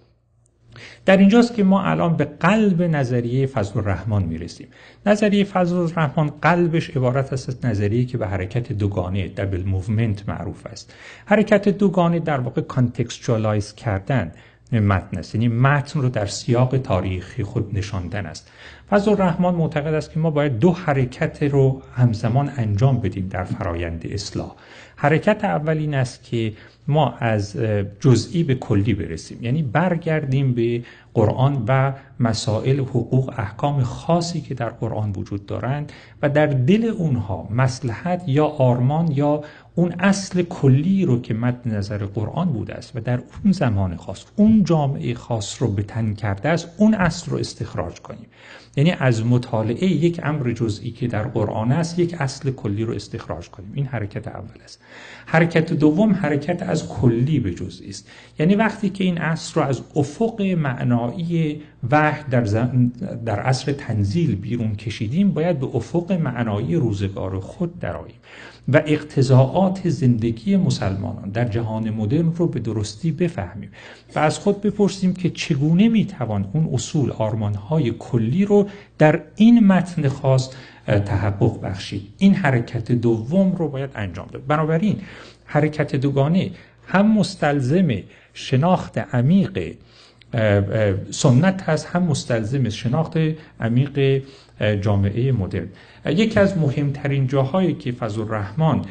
Speaker 3: در اینجاست که ما الان به قلب نظریه فضل الرحمن میرسیم نظریه فضل الرحمن قلبش عبارت است از نظریه که به حرکت دوگانه دبل موومنت معروف است حرکت دوگانه در واقع کانتکستوالایز کردن متن است یعنی متن رو در سیاق تاریخی خود نشاندن است فضل رحمان معتقد است که ما باید دو حرکت رو همزمان انجام بدیم در فرایند اصلاح حرکت اول این است که ما از جزئی به کلی برسیم یعنی برگردیم به قرآن و مسائل حقوق احکام خاصی که در قرآن وجود دارند و در دل اونها مسلحت یا آرمان یا اون اصل کلی رو که مد نظر قرآن بوده است و در اون زمان خاص اون جامعه خاص رو به کرده است اون اصل رو استخراج کنیم یعنی از مطالعه یک امر جزئی که در قرآن است یک اصل کلی رو استخراج کنیم این حرکت اول است حرکت دوم حرکت از کلی به جزئی است یعنی وقتی که این اصل رو از افق معنایی وحی در, در اصل تنزیل بیرون کشیدیم باید به افق معنایی روزگار خود درآییم و اقتضاعات زندگی مسلمانان در جهان مدرن رو به درستی بفهمیم و از خود بپرسیم که چگونه میتوان اون اصول آرمانهای کلی رو در این متن خاص تحقق بخشید این حرکت دوم رو باید انجام داد بنابراین حرکت دوگانه هم مستلزم شناخت عمیق سنت هست هم مستلزم شناخت عمیق جامعه مدرن یکی از مهمترین جاهایی که فضل رحمان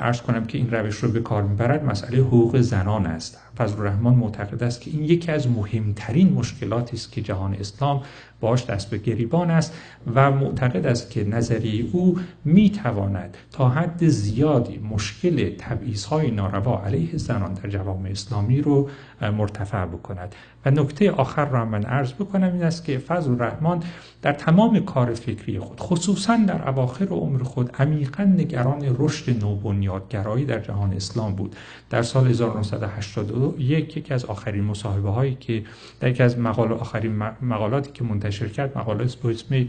Speaker 3: ارز کنم که این روش رو به کار میبرد مسئله حقوق زنان است فضل الرحمن معتقد است که این یکی از مهمترین مشکلاتی است که جهان اسلام باش دست به گریبان است و معتقد است که نظریه او می تواند تا حد زیادی مشکل تبعیض های ناروا علیه زنان در جوام اسلامی رو مرتفع بکند و نکته آخر را من عرض بکنم این است که فضل رحمان در تمام کار فکری خود خصوصا در اواخر عمر خود عمیقا نگران رشد نوبنیادگرایی در جهان اسلام بود در سال 1982 یک یکی از آخرین مصاحبه هایی که در یکی از مقال آخرین مقالاتی که منتشر کرد مقاله به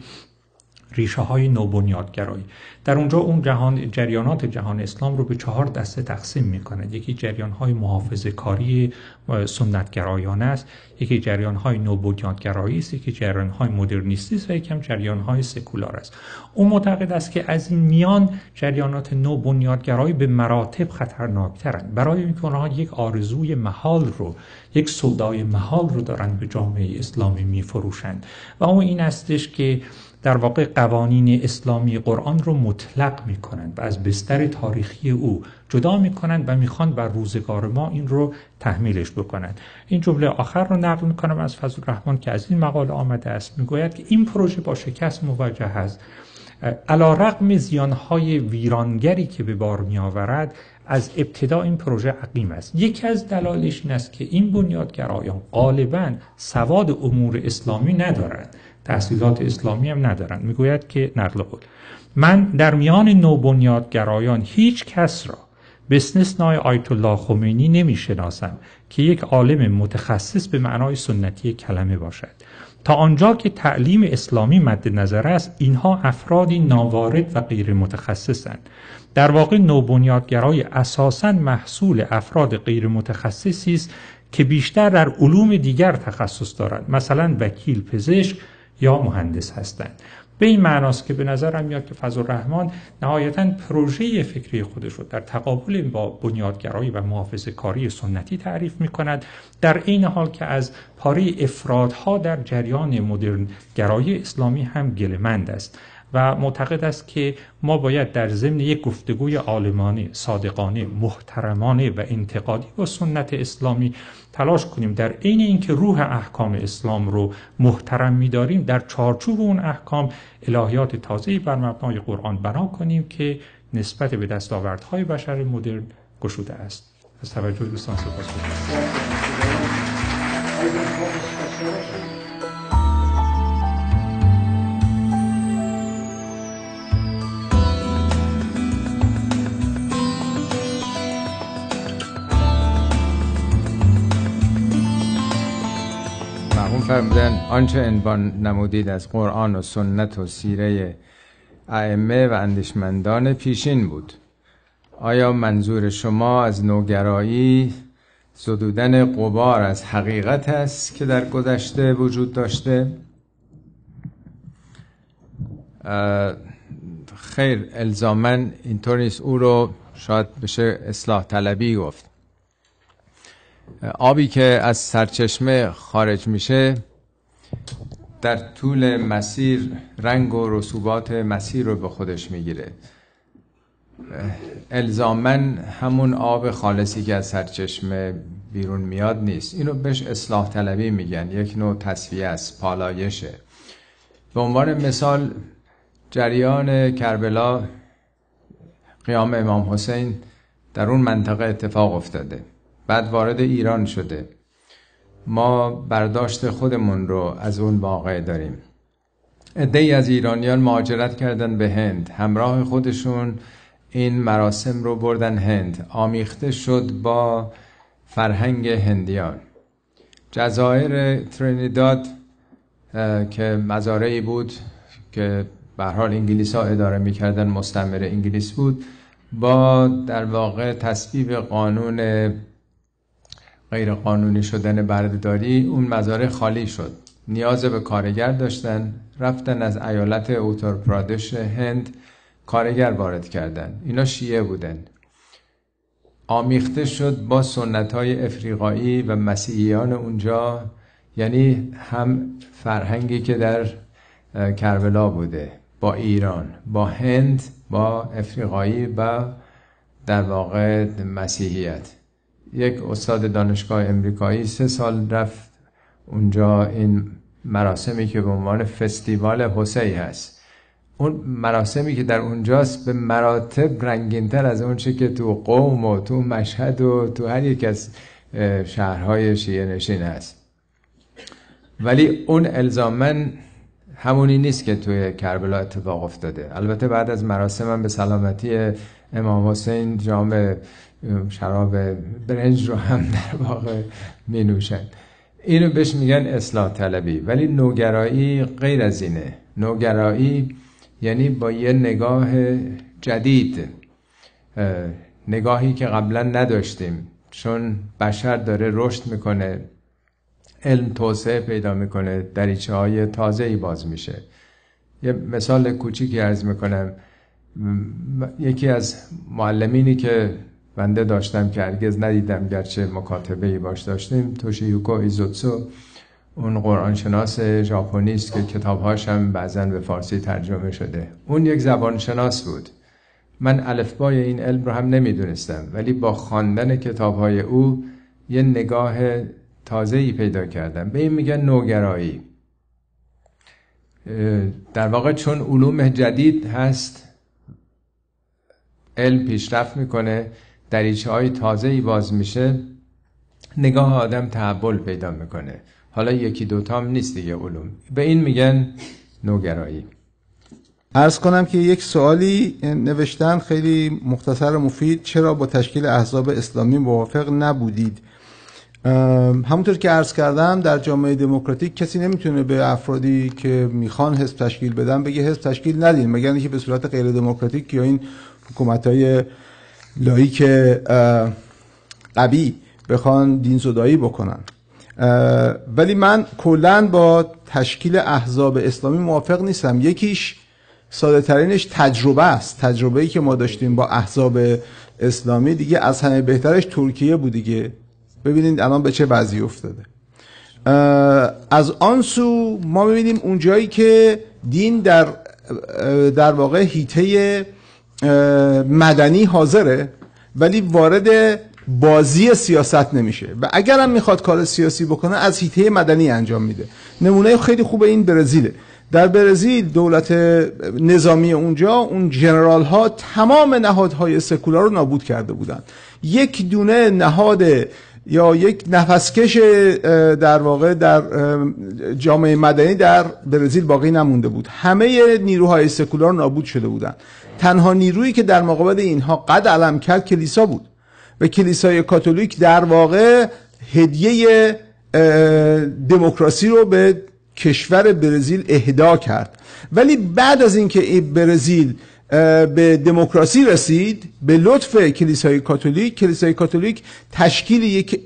Speaker 3: ریشه های نوبنیادگرایی در اونجا اون جهان جریانات جهان اسلام رو به چهار دسته تقسیم میکنه یکی جریان های محافظه کاری سنتگرایانه است یکی جریان های نوبنیادگرایی است یکی جریان های مدرنیستی است و یکم جریان های سکولار است اون معتقد است که از این میان جریانات نوبنیادگرایی به مراتب خطرناکترند برای اینکه اونها یک آرزوی محال رو یک سودای محال رو دارند به جامعه اسلامی میفروشند و اون این استش که در واقع قوانین اسلامی قرآن رو مطلق می کنند و از بستر تاریخی او جدا می کنند و میخوان بر روزگار ما این رو تحمیلش بکنند این جمله آخر رو نقل می کنم از فضل رحمان که از این مقاله آمده است میگوید که این پروژه با شکست مواجه است علا رقم زیانهای ویرانگری که به بار می آورد از ابتدا این پروژه عقیم است یکی از دلایلش این است که این بنیادگرایان غالبا سواد امور اسلامی ندارند تحصیلات اسلامی هم ندارند میگوید که نقل قول من در میان نوبنیادگرایان هیچ کس را به استثنای آیت الله خمینی نمیشناسم که یک عالم متخصص به معنای سنتی کلمه باشد تا آنجا که تعلیم اسلامی مد نظر است اینها افرادی ناوارد و غیر متخصصند در واقع نوبنیادگرای اساسا محصول افراد غیر متخصصی است که بیشتر در علوم دیگر تخصص دارند مثلا وکیل پزشک یا مهندس هستند به این معناست که به نظرم میاد که فضل رحمان نهایتا پروژه فکری خودش رو در تقابل با بنیادگرایی و محافظ کاری سنتی تعریف می کند در این حال که از پاره افرادها در جریان مدرن اسلامی هم گلمند است و معتقد است که ما باید در ضمن یک گفتگوی عالمانه، صادقانه، محترمانه و انتقادی با سنت اسلامی تلاش کنیم در عین اینکه روح احکام اسلام رو محترم میداریم در چارچوب اون احکام الهیات تازه‌ای بر مبنای قرآن بنا کنیم که نسبت به دستاوردهای بشر مدرن گشوده است از توجه دوستان سپاس
Speaker 1: فرمودن آنچه انبان نمودید از قرآن و سنت و سیره ائمه و اندیشمندان پیشین بود آیا منظور شما از نوگرایی زدودن قبار از حقیقت است که در گذشته وجود داشته خیر الزامن اینطور نیست او رو شاید بشه اصلاح طلبی گفت آبی که از سرچشمه خارج میشه در طول مسیر رنگ و رسوبات مسیر رو به خودش میگیره الزامن همون آب خالصی که از سرچشمه بیرون میاد نیست اینو بهش اصلاح طلبی میگن یک نوع تصفیه است پالایشه به عنوان مثال جریان کربلا قیام امام حسین در اون منطقه اتفاق افتاده بعد وارد ایران شده ما برداشت خودمون رو از اون واقع داریم ای از ایرانیان مهاجرت کردن به هند همراه خودشون این مراسم رو بردن هند آمیخته شد با فرهنگ هندیان جزایر ترینیداد که مزارعی بود که به حال انگلیس ها اداره میکردن مستمر انگلیس بود با در واقع تصویب قانون غیرقانونی شدن بردهداری اون مزاره خالی شد نیاز به کارگر داشتن رفتن از ایالت اوتر پرادش هند کارگر وارد کردن اینا شیعه بودن آمیخته شد با سنت های افریقایی و مسیحیان اونجا یعنی هم فرهنگی که در کربلا بوده با ایران با هند با افریقایی و در واقع مسیحیت یک استاد دانشگاه امریکایی سه سال رفت اونجا این مراسمی که به عنوان فستیوال حسی هست اون مراسمی که در اونجاست به مراتب رنگینتر از اون که تو قوم و تو مشهد و تو هر یک از شهرهای شیعه نشین هست ولی اون الزامن همونی نیست که توی کربلا اتفاق افتاده البته بعد از مراسم به سلامتی امام حسین جامعه شراب برنج رو هم در واقع می نوشن اینو بهش میگن اصلاح طلبی ولی نوگرایی غیر از اینه نوگرایی یعنی با یه نگاه جدید نگاهی که قبلا نداشتیم چون بشر داره رشد میکنه علم توسعه پیدا میکنه دریچه های تازه ای باز میشه یه مثال کوچیکی ارز میکنم یکی از معلمینی که بنده داشتم که هرگز ندیدم گرچه مکاتبه ای باش داشتیم توشیوکو ایزوتسو اون قرآن شناس ژاپنی است که کتابهاش هم بعضا به فارسی ترجمه شده اون یک زبان شناس بود من الفبای این علم رو هم نمیدونستم ولی با خواندن کتابهای او یه نگاه تازه ای پیدا کردم به این میگن نوگرایی در واقع چون علوم جدید هست علم پیشرفت میکنه دریچه های تازه ای باز میشه نگاه آدم تحول پیدا میکنه حالا یکی دوتام نیست دیگه علوم به این میگن
Speaker 2: نوگرایی ارز کنم که یک سوالی نوشتن خیلی مختصر و مفید چرا با تشکیل احزاب اسلامی موافق نبودید همونطور که عرض کردم در جامعه دموکراتیک کسی نمیتونه به افرادی که میخوان حزب تشکیل بدن بگه حزب تشکیل ندین مگر اینکه به صورت غیر دموکراتیک یا این حکومت که قبی بخوان دین زدایی بکنن ولی من کلا با تشکیل احزاب اسلامی موافق نیستم یکیش ساده ترینش تجربه است تجربه ای که ما داشتیم با احزاب اسلامی دیگه از همه بهترش ترکیه بود دیگه ببینید الان به چه وضعی افتاده از آن سو ما میبینیم اونجایی که دین در در واقع هیته مدنی حاضره ولی وارد بازی سیاست نمیشه و اگرم میخواد کار سیاسی بکنه از هیته مدنی انجام میده نمونه خیلی خوب این برزیله در برزیل دولت نظامی اونجا اون جنرال ها تمام نهادهای سکولار رو نابود کرده بودند یک دونه نهاد یا یک نفسکش در واقع در جامعه مدنی در برزیل باقی نمونده بود همه نیروهای سکولار نابود شده بودند تنها نیرویی که در مقابل اینها قد علم کرد کلیسا بود و کلیسای کاتولیک در واقع هدیه دموکراسی رو به کشور برزیل اهدا کرد ولی بعد از اینکه این برزیل به دموکراسی رسید به لطف کلیسای کاتولیک کلیسای کاتولیک تشکیل یک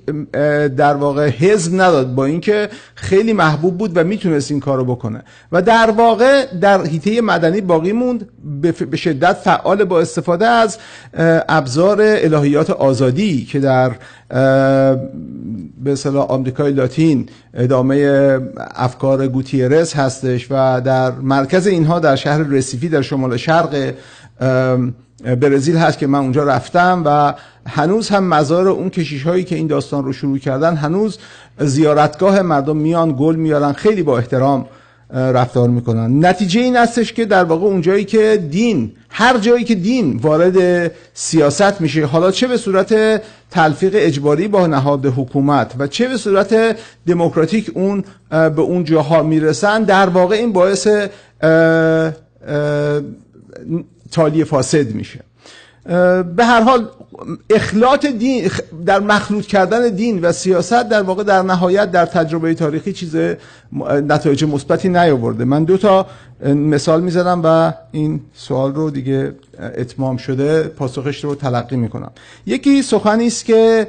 Speaker 2: در واقع حزب نداد با اینکه خیلی محبوب بود و میتونست این کارو بکنه و در واقع در حیطه مدنی باقی موند به شدت فعال با استفاده از ابزار الهیات آزادی که در به صلاح آمریکای لاتین ادامه افکار گوتیرس هستش و در مرکز اینها در شهر رسیفی در شمال شرق برزیل هست که من اونجا رفتم و هنوز هم مزار اون کشیش هایی که این داستان رو شروع کردن هنوز زیارتگاه مردم میان گل میارن خیلی با احترام رفتار میکنن نتیجه این استش که در واقع اونجایی که دین هر جایی که دین وارد سیاست میشه حالا چه به صورت تلفیق اجباری با نهاد حکومت و چه به صورت دموکراتیک اون به اون جاها میرسن در واقع این باعث تالی فاسد میشه به هر حال اخلاط دین در مخلوط کردن دین و سیاست در واقع در نهایت در تجربه تاریخی چیز نتایج مثبتی نیاورده من دو تا مثال میزدم و این سوال رو دیگه اتمام شده پاسخش رو تلقی میکنم یکی سخنی است که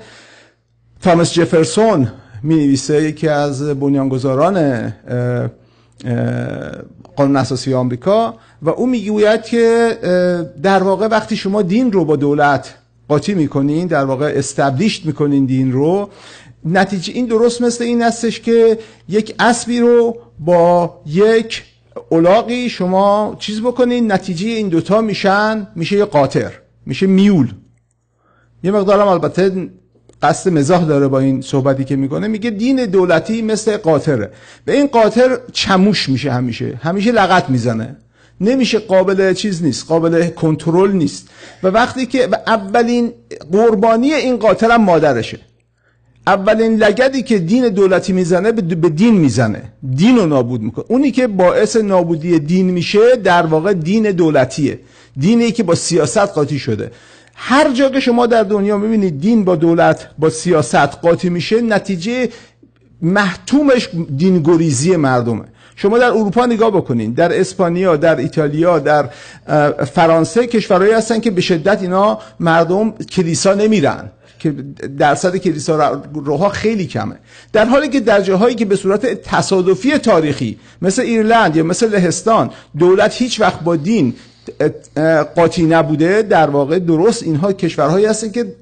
Speaker 2: تامس جفرسون می یکی از بنیانگذاران قانون اساسی آمریکا و او میگوید که در واقع وقتی شما دین رو با دولت قاطی میکنین در واقع استبلیشت میکنین دین رو نتیجه این درست مثل این هستش که یک اسبی رو با یک اولاقی شما چیز بکنین نتیجه این دوتا میشن میشه یه قاطر میشه میول یه مقدارم البته قصد مزاح داره با این صحبتی که میکنه میگه دین دولتی مثل قاطره به این قاطر چموش میشه همیشه همیشه لغت میزنه نمیشه قابل چیز نیست قابل کنترل نیست و وقتی که اولین قربانی این قاطر هم مادرشه اولین لگدی که دین دولتی میزنه به دین میزنه دین رو نابود میکنه اونی که باعث نابودی دین میشه در واقع دین دولتیه دینی که با سیاست قاطی شده هر جا که شما در دنیا میبینید دین با دولت با سیاست قاطی میشه نتیجه محتومش دینگریزی مردمه شما در اروپا نگاه بکنین در اسپانیا در ایتالیا در فرانسه کشورهایی هستن که به شدت اینا مردم کلیسا نمیرن که درصد کلیسا روها خیلی کمه در حالی که در جاهایی که به صورت تصادفی تاریخی مثل ایرلند یا مثل لهستان دولت هیچ وقت با دین قاطی نبوده در واقع درست اینها کشورهایی هستن که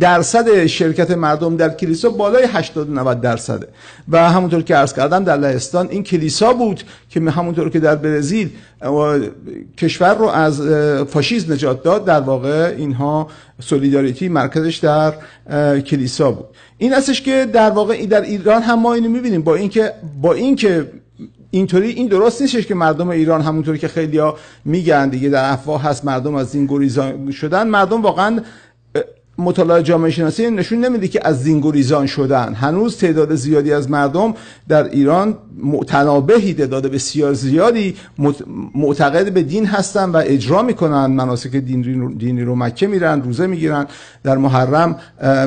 Speaker 2: درصد شرکت مردم در کلیسا بالای 80 90 درصده و همونطور که عرض کردم در لهستان این کلیسا بود که همونطور که در برزیل کشور رو از فاشیسم نجات داد در واقع اینها سولیداریتی مرکزش در کلیسا بود این هستش که در واقع در ایران هم ما اینو میبینیم با اینکه با اینکه اینطوری این درست نیستش که مردم ایران همونطوری که خیلی ها میگن دیگه در افواه هست مردم از گریزان شدن مردم واقعا مطالعه جامعه شناسی نشون نمیده که از زینگوریزان شدن هنوز تعداد زیادی از مردم در ایران متنابهی تعداد بسیار زیادی معتقد به دین هستن و اجرا میکنن مناسک دینی رو مکه میرن روزه میگیرن در محرم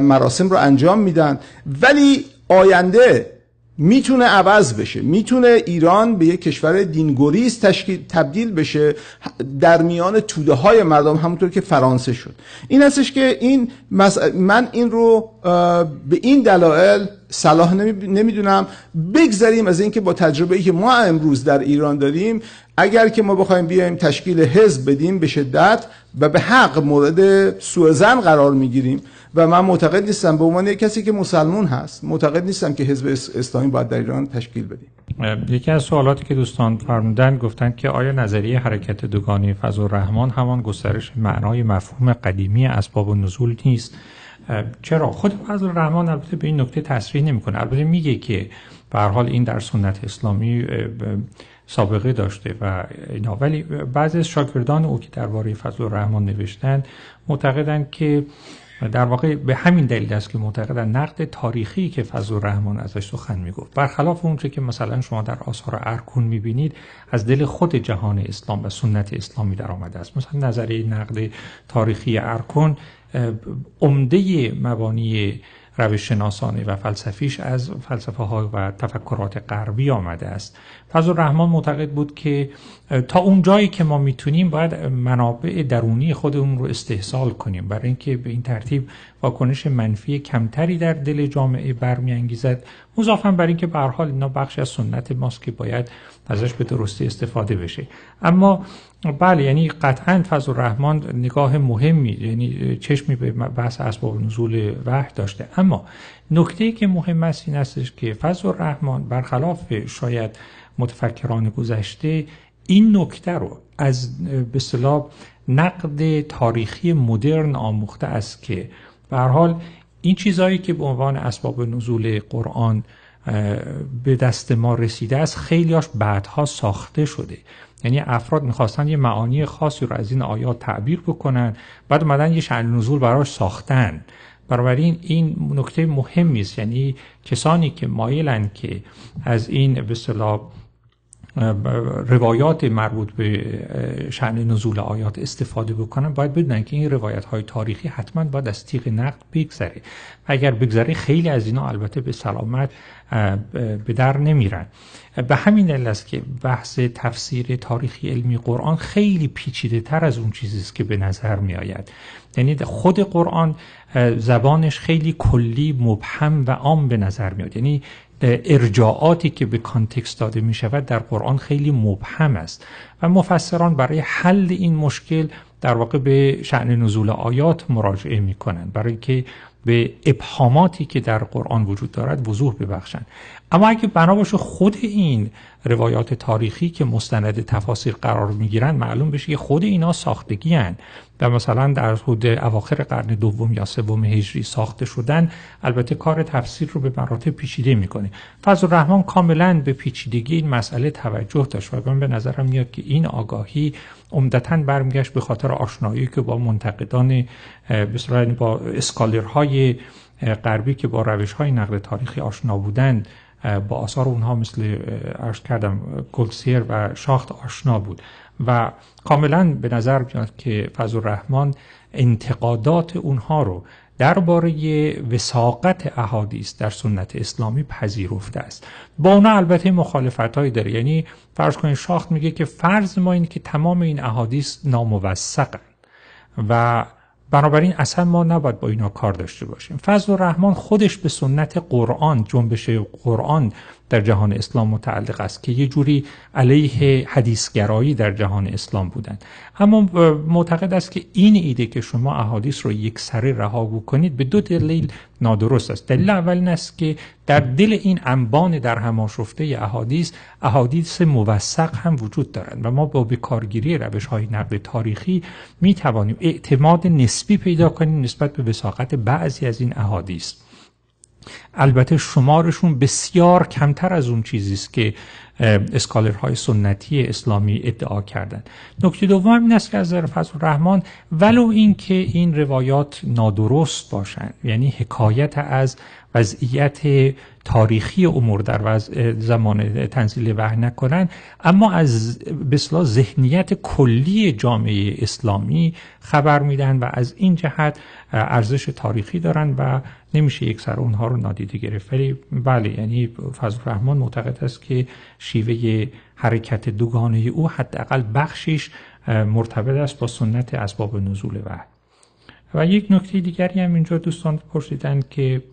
Speaker 2: مراسم رو انجام میدن ولی آینده میتونه عوض بشه میتونه ایران به یک کشور دینگوریز تبدیل بشه در میان توده های مردم همونطور که فرانسه شد این هستش که این من این رو به این دلایل صلاح نمیدونم بگذریم از اینکه با تجربه ای که ما امروز در ایران داریم اگر که ما بخوایم بیایم تشکیل حزب بدیم به شدت و به حق مورد سوزن قرار میگیریم و من معتقد نیستم به عنوان کسی که مسلمون هست معتقد نیستم که حزب اسلامی باید در ایران تشکیل بدیم
Speaker 3: یکی از سوالاتی که دوستان فرمودن گفتند که آیا نظریه حرکت دوگانه فضل الرحمن همان گسترش معنای مفهوم قدیمی اسباب و نزول نیست چرا خود فضل الرحمن البته به این نکته تصریح نمیکنه البته میگه که به حال این در سنت اسلامی سابقه داشته و اینا ولی بعضی از شاگردان او که درباره فضل الرحمن نوشتند معتقدند که در واقع به همین دلیل است که معتقد نقد تاریخی که فضل رحمان ازش سخن میگفت برخلاف اونچه که مثلا شما در آثار ارکون میبینید از دل خود جهان اسلام و سنت اسلامی در آمده است مثلا نظریه نقد تاریخی ارکون عمده مبانی روش شناسانه و فلسفیش از فلسفه ها و تفکرات غربی آمده است فضل رحمان معتقد بود که تا اون جایی که ما میتونیم باید منابع درونی خودمون رو استحصال کنیم برای اینکه به این ترتیب واکنش منفی کمتری در دل جامعه برمیانگیزد مضافا برای اینکه به حال اینا بخشی از سنت ماست که باید ازش به درستی استفاده بشه اما بله یعنی قطعا فضل رحمان نگاه مهمی یعنی چشمی به بحث اسباب نزول وحی داشته اما نکته که مهم است این است که فضل رحمان برخلاف شاید متفکران گذشته این نکته رو از به صلاح نقد تاریخی مدرن آموخته است که به حال این چیزهایی که به عنوان اسباب نزول قرآن به دست ما رسیده است خیلیاش بعدها ساخته شده یعنی افراد میخواستن یه معانی خاصی رو از این آیات تعبیر بکنن بعد اومدن یه شعن نزول براش ساختن بنابراین این نکته مهمی است یعنی کسانی که مایلن که از این به روایات مربوط به شعن نزول آیات استفاده بکنن باید بدونن که این روایت های تاریخی حتما باید از تیغ نقد بگذره اگر بگذره خیلی از اینا البته به سلامت به در نمیرن به همین دلیل است که بحث تفسیر تاریخی علمی قرآن خیلی پیچیده تر از اون چیزی است که به نظر می آید یعنی خود قرآن زبانش خیلی کلی مبهم و عام به نظر میاد یعنی ارجاعاتی که به کانتکست داده می شود در قرآن خیلی مبهم است و مفسران برای حل این مشکل در واقع به شعن نزول آیات مراجعه می کنند برای که به ابهاماتی که در قرآن وجود دارد وضوح ببخشند اما اگه باشه خود این روایات تاریخی که مستند تفاسیر قرار میگیرن معلوم بشه که خود اینا ساختگی هن و مثلا در حدود اواخر قرن دوم یا سوم هجری ساخته شدن البته کار تفسیر رو به مراتب پیچیده میکنه فضل رحمان کاملا به پیچیدگی این مسئله توجه داشت و من به نظرم میاد که این آگاهی عمدتا برمیگشت به خاطر آشنایی که با منتقدان به با اسکالرهای غربی که با روش های نقد تاریخی آشنا بودند با آثار اونها مثل عرض کردم گلسیر و شاخت آشنا بود و کاملا به نظر میاد که فضل رحمان انتقادات اونها رو درباره وساقت احادیث در سنت اسلامی پذیرفته است با اونا البته مخالفت هایی داره یعنی فرض کنید شاخت میگه که فرض ما اینه که تمام این احادیث ناموثقن و بنابراین اصلا ما نباید با اینا کار داشته باشیم فضل و رحمان خودش به سنت قرآن جنبش قرآن در جهان اسلام متعلق است که یه جوری علیه حدیثگرایی در جهان اسلام بودند اما معتقد است که این ایده که شما احادیث رو یک سره رها کنید به دو دلیل نادرست است دلیل اول این است که در دل این انبان در هماشفته احادیث احادیث موثق هم وجود دارند و ما با بکارگیری روش های نقل تاریخی می توانیم اعتماد نسبی پیدا کنیم نسبت به وساقت بعضی از این احادیث البته شمارشون بسیار کمتر از اون چیزی است که اسکالرهای سنتی اسلامی ادعا کردند نکته دوم این است که از فضل رحمان ولو اینکه این روایات نادرست باشند یعنی حکایت از وضعیت تاریخی امور در وضع زمان تنزیل وحی نکنن اما از بسلا ذهنیت کلی جامعه اسلامی خبر میدن و از این جهت ارزش تاریخی دارن و نمیشه یک سر اونها رو نادیده گرفت ولی بله یعنی فضل رحمان معتقد است که شیوه حرکت دوگانه او حداقل بخشیش مرتبط است با سنت اسباب نزول و و یک نکته دیگری هم اینجا دوستان پرسیدن که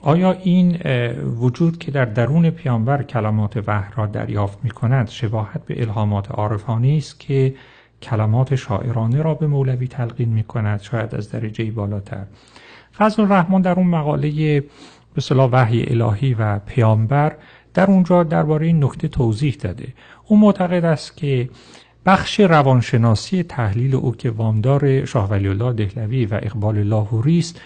Speaker 3: آیا این وجود که در درون پیامبر کلمات وحی را دریافت می کند شباهت به الهامات عارفانی است که کلمات شاعرانه را به مولوی تلقین می کند شاید از درجه بالاتر فضل رحمان در اون مقاله به صلاح وحی الهی و پیامبر در اونجا درباره این نکته توضیح داده او معتقد است که بخش روانشناسی تحلیل او که وامدار شاه ولی الله دهلوی و اقبال لاهوری است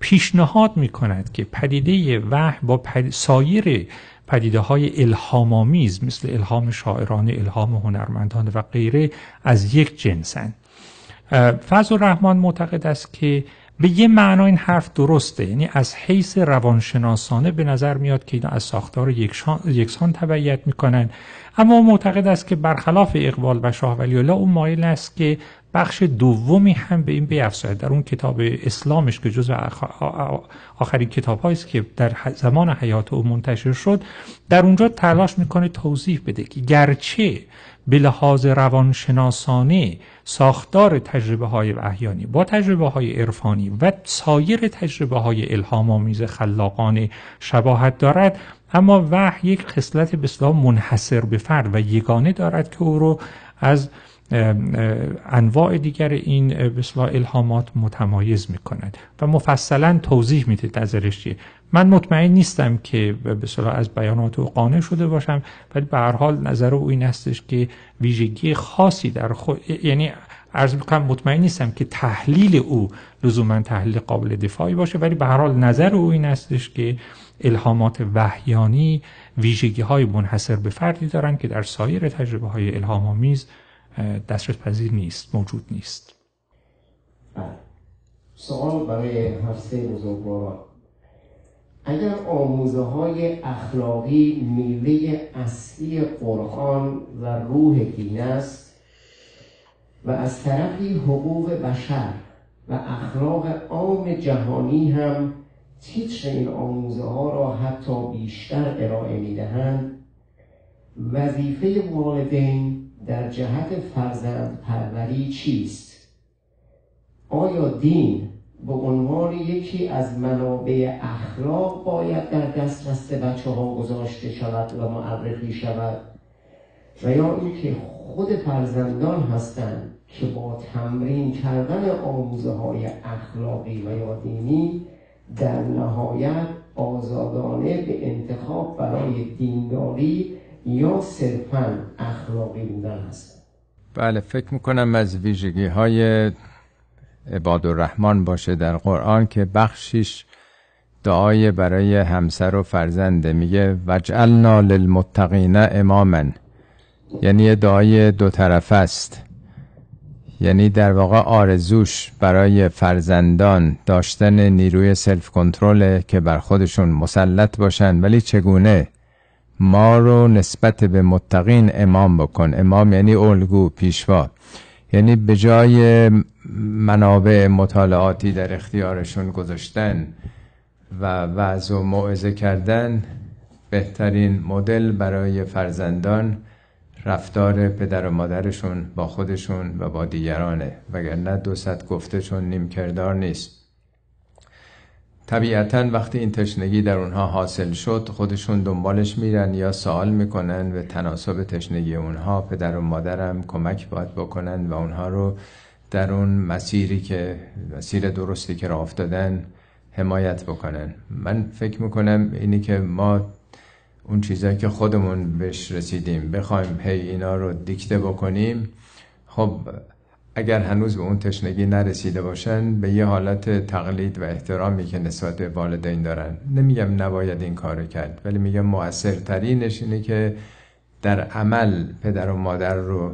Speaker 3: پیشنهاد می کند که پدیده وح با پد... سایر پدیده های الهامامیز مثل الهام شاعران، الهام هنرمندان و غیره از یک جنسند. فضل رحمان معتقد است که به یه معنا این حرف درسته یعنی از حیث روانشناسانه به نظر میاد که اینا از ساختار یکسان تبعیت میکنن اما معتقد است که برخلاف اقبال و شاه ولی الله اون مایل است که بخش دومی هم به این بیافزاید در اون کتاب اسلامش که جزو آخرین کتاب است که در زمان حیات او منتشر شد در اونجا تلاش میکنه توضیح بده که گرچه به لحاظ روانشناسانه ساختار تجربه های وحیانی با تجربه های عرفانی و سایر تجربه های الهام آمیز خلاقانه شباهت دارد اما وحی یک خصلت بسیار منحصر به فرد و یگانه دارد که او رو از انواع دیگر این بسیار الهامات متمایز می کند و مفصلا توضیح میده نظرش من مطمئن نیستم که به از بیانات او قانع شده باشم ولی به هر حال نظر او این هستش که ویژگی خاصی در خود یعنی عرض میکنم مطمئن نیستم که تحلیل او لزوما تحلیل قابل دفاعی باشه ولی به هر حال نظر او این هستش که الهامات وحیانی ویژگی های منحصر به فردی دارن که در سایر تجربه های الهام آمیز دسترس پذیر نیست موجود نیست
Speaker 1: بله. سوال برای هر سه اگر آموزه های اخلاقی میوه اصلی قرآن و روح دین است و از طرفی حقوق
Speaker 2: بشر و اخلاق عام جهانی هم تیتر این آموزه ها را حتی بیشتر ارائه میدهند وظیفه والدین در جهت فرزند پروری چیست؟
Speaker 1: آیا دین به عنوان یکی از منابع اخلاق
Speaker 2: باید در دسترس بچه ها گذاشته شود و معرفی شود و یا اینکه خود فرزندان هستند که با تمرین کردن آموزه های اخلاقی و یا دینی در نهایت
Speaker 1: آزادانه به انتخاب برای دینداری یا صرفا اخلاقی بودن هستند بله فکر میکنم از ویژگی های عباد رحمان باشه در قرآن که بخشیش دعای برای همسر و فرزنده میگه وجعلنا للمتقین اماما یعنی دعای دو طرف است یعنی در واقع آرزوش برای فرزندان داشتن نیروی سلف کنترل که بر خودشون مسلط باشن ولی چگونه ما رو نسبت به متقین امام بکن امام یعنی الگو پیشوا یعنی به جای منابع مطالعاتی در اختیارشون گذاشتن و وعظ و موعظه کردن بهترین مدل برای فرزندان رفتار پدر و مادرشون با خودشون و با دیگرانه وگرنه دو صد گفته چون نیم کردار نیست طبیعتا وقتی این تشنگی در اونها حاصل شد خودشون دنبالش میرن یا سوال میکنن و تناسب تشنگی اونها پدر و مادرم کمک باید بکنن و اونها رو در اون مسیری که مسیر درستی که راه افتادن حمایت بکنن من فکر میکنم اینی که ما اون چیزایی که خودمون بهش رسیدیم بخوایم هی اینا رو دیکته بکنیم خب اگر هنوز به اون تشنگی نرسیده باشن به یه حالت تقلید و احترامی که نسبت والدین دارن نمیگم نباید این کار کرد ولی میگم موثرترینش اینه که در عمل پدر و مادر رو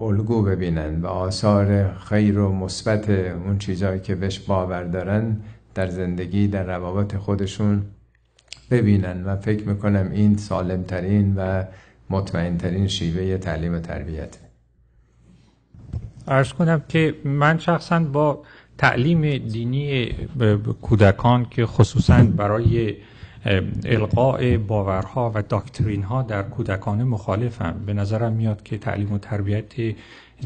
Speaker 1: الگو ببینن و آثار خیر و مثبت اون چیزهایی که بهش باور دارن در زندگی در روابط خودشون ببینن و فکر میکنم این سالمترین و مطمئنترین شیوه تعلیم و تربیت
Speaker 3: ارز کنم که من شخصا با تعلیم دینی کودکان که خصوصا برای القاء باورها و داکترین ها در کودکان مخالفم به نظرم میاد که تعلیم و تربیت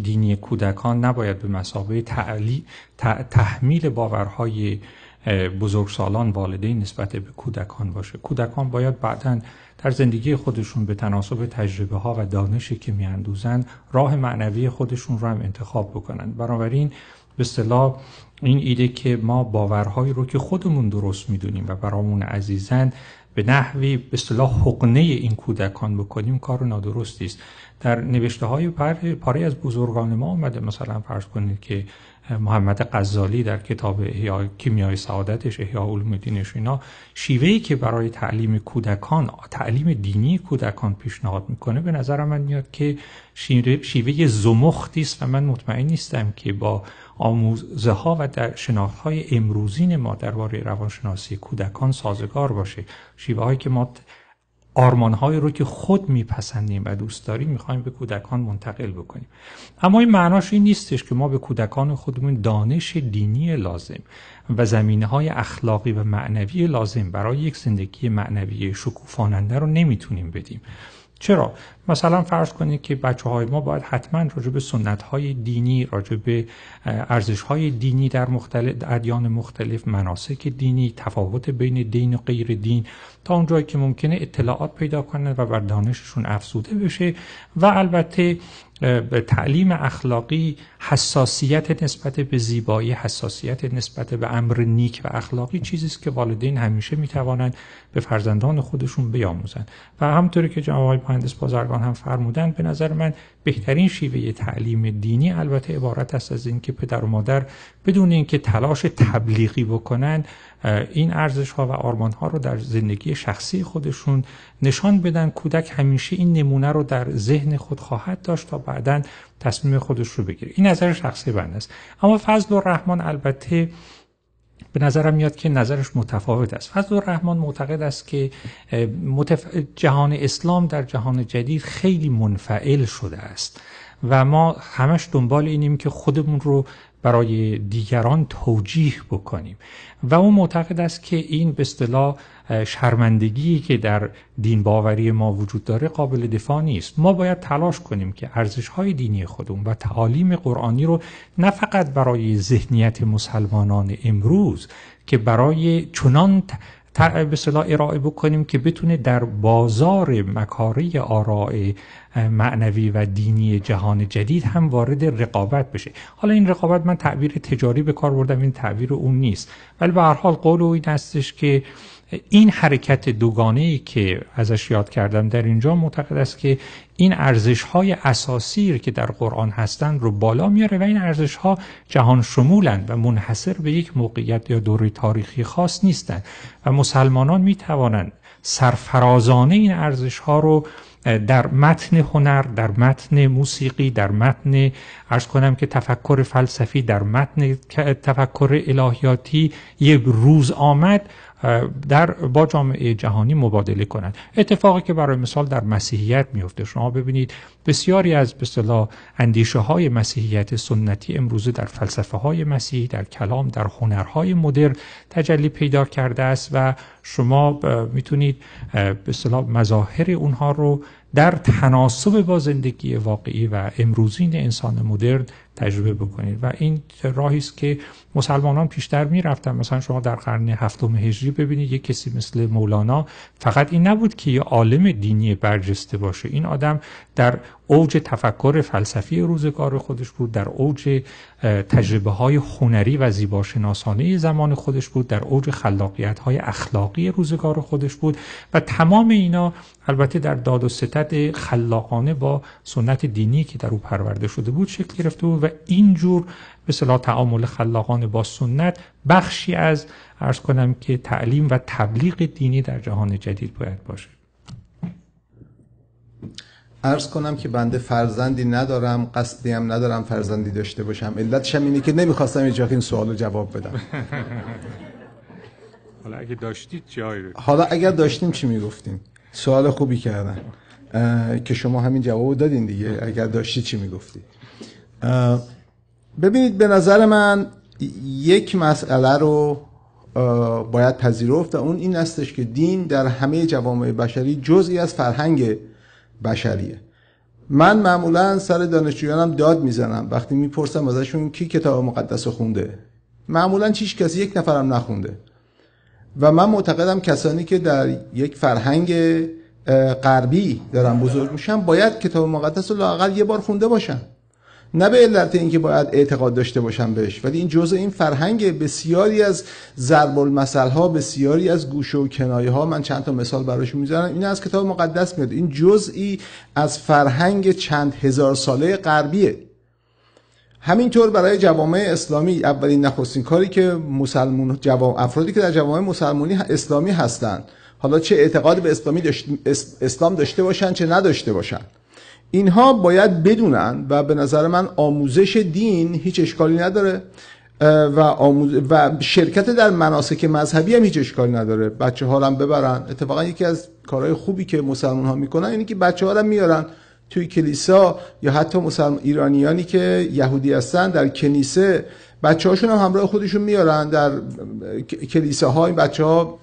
Speaker 3: دینی کودکان نباید به مسابقه تعلی... تحمیل باورهای بزرگسالان والدین نسبت به کودکان باشه کودکان باید بعدا در زندگی خودشون به تناسب تجربه ها و دانشی که میاندوزند راه معنوی خودشون رو هم انتخاب بکنن بنابراین به صلاح این ایده که ما باورهایی رو که خودمون درست میدونیم و برامون عزیزند به نحوی به صلاح حقنه این کودکان بکنیم کار نادرستی است در نوشته های پاره از بزرگان ما آمده مثلا فرض کنید که محمد غزالی در کتاب احیاء کیمیای سعادتش احیاء علوم دینش اینا شیوهی که برای تعلیم کودکان تعلیم دینی کودکان پیشنهاد میکنه به نظر من میاد که شیوه زمختی است و من مطمئن نیستم که با آموزه ها و در های امروزین ما درباره روانشناسی کودکان سازگار باشه شیوه هایی که ما آرمانهایی رو که خود میپسندیم و دوست داریم میخوایم به کودکان منتقل بکنیم اما این معناش این نیستش که ما به کودکان خودمون دانش دینی لازم و زمینه های اخلاقی و معنوی لازم برای یک زندگی معنوی شکوفاننده رو نمیتونیم بدیم چرا مثلا فرض کنید که بچه های ما باید حتما راجع به سنت های دینی راجع به ارزش های دینی در مختلف ادیان مختلف مناسک دینی تفاوت بین دین و غیر دین تا اونجایی که ممکنه اطلاعات پیدا کنند و بر دانششون افزوده بشه و البته به تعلیم اخلاقی حساسیت نسبت به زیبایی حساسیت نسبت به امر نیک و اخلاقی چیزی است که والدین همیشه میتوانند به فرزندان خودشون بیاموزند و همطوری که جناب آقای مهندس بازرگان هم فرمودند به نظر من بهترین شیوه تعلیم دینی البته عبارت است از اینکه پدر و مادر بدون اینکه تلاش تبلیغی بکنن این ارزش ها و آرمان ها رو در زندگی شخصی خودشون نشان بدن کودک همیشه این نمونه رو در ذهن خود خواهد داشت تا بعدا تصمیم خودش رو بگیره این نظر شخصی بند است اما فضل و رحمان البته به نظرم میاد که نظرش متفاوت است فضل الرحمن معتقد است که جهان اسلام در جهان جدید خیلی منفعل شده است و ما همش دنبال اینیم که خودمون رو برای دیگران توجیه بکنیم و او معتقد است که این به اصطلاح شرمندگی که در دین باوری ما وجود داره قابل دفاع نیست ما باید تلاش کنیم که ارزش های دینی خودمون و تعالیم قرآنی رو نه فقط برای ذهنیت مسلمانان امروز که برای چنان به صلاح ارائه بکنیم که بتونه در بازار مکاری آراء معنوی و دینی جهان جدید هم وارد رقابت بشه حالا این رقابت من تعبیر تجاری به کار بردم این تعبیر اون نیست ولی به هر حال قول او این هستش که این حرکت دوگانه ای که ازش یاد کردم در اینجا معتقد است که این ارزش های اساسی که در قرآن هستند رو بالا میاره و این ارزش ها جهان شمولند و منحصر به یک موقعیت یا دوره تاریخی خاص نیستند و مسلمانان می توانند سرفرازانه این ارزش ها رو در متن هنر در متن موسیقی در متن ارز کنم که تفکر فلسفی در متن تفکر الهیاتی یک روز آمد در با جامعه جهانی مبادله کنند اتفاقی که برای مثال در مسیحیت میفته شما ببینید بسیاری از به اصطلاح اندیشه های مسیحیت سنتی امروزه در فلسفه های مسیحی در کلام در هنرهای مدرن تجلی پیدا کرده است و شما میتونید به اصطلاح مظاهر اونها رو در تناسب با زندگی واقعی و امروزین انسان مدرن تجربه بکنید و این راهی است که مسلمانان پیشتر میرفتن مثلا شما در قرن هفتم هجری ببینید یک کسی مثل مولانا فقط این نبود که یه عالم دینی برجسته باشه این آدم در اوج تفکر فلسفی روزگار خودش بود در اوج تجربه های هنری و زیباشناسانه زمان خودش بود در اوج خلاقیت های اخلاقی روزگار خودش بود و تمام اینا البته در داد و ستد خلاقانه با سنت دینی که در او پرورده شده بود شکل گرفته بود و این جور به صلاح تعامل خلاقان با سنت بخشی از ارز کنم که تعلیم و تبلیغ دینی در جهان جدید باید باشه
Speaker 2: ارز کنم که بنده فرزندی ندارم قصدی هم ندارم فرزندی داشته باشم علتش هم اینه که نمیخواستم اینجا این سوال رو جواب بدم *laughs*
Speaker 3: حالا اگه داشتید چی؟
Speaker 2: حالا اگر داشتیم چی میگفتیم سوال خوبی کردن که شما همین جواب دادین دیگه اگر داشتی چی میگفتی ببینید به نظر من یک مسئله رو باید پذیرفت و اون این استش که دین در همه جوامع بشری جزئی از فرهنگ بشریه من معمولا سر دانشجویانم داد میزنم وقتی میپرسم ازشون کی کتاب مقدس رو خونده معمولا چیش کسی یک نفرم نخونده و من معتقدم کسانی که در یک فرهنگ غربی دارن بزرگ میشن باید کتاب مقدس رو لاقل یه بار خونده باشن نه به علت اینکه باید اعتقاد داشته باشم بهش ولی این جزء این فرهنگ بسیاری از ضرب المثل ها بسیاری از گوشه و کنایه ها من چند تا مثال براش میذارم این از کتاب مقدس میاد این جزئی از فرهنگ چند هزار ساله غربیه همینطور برای جوامع اسلامی اولین نخستین کاری که مسلمان جوام افرادی که در جوامع مسلمانی اسلامی هستند حالا چه اعتقاد به اسلامی اسلام داشته باشن چه نداشته باشن اینها باید بدونن و به نظر من آموزش دین هیچ اشکالی نداره و, آموز... و شرکت در مناسک مذهبی هم هیچ اشکالی نداره بچه ها هم ببرن اتفاقا یکی از کارهای خوبی که مسلمان ها میکنن اینه که بچه ها هم میارن توی کلیسا یا حتی مسلمان ایرانیانی که یهودی هستن در کنیسه بچه هاشون هم همراه خودشون میارن در کلیسه های این بچه ها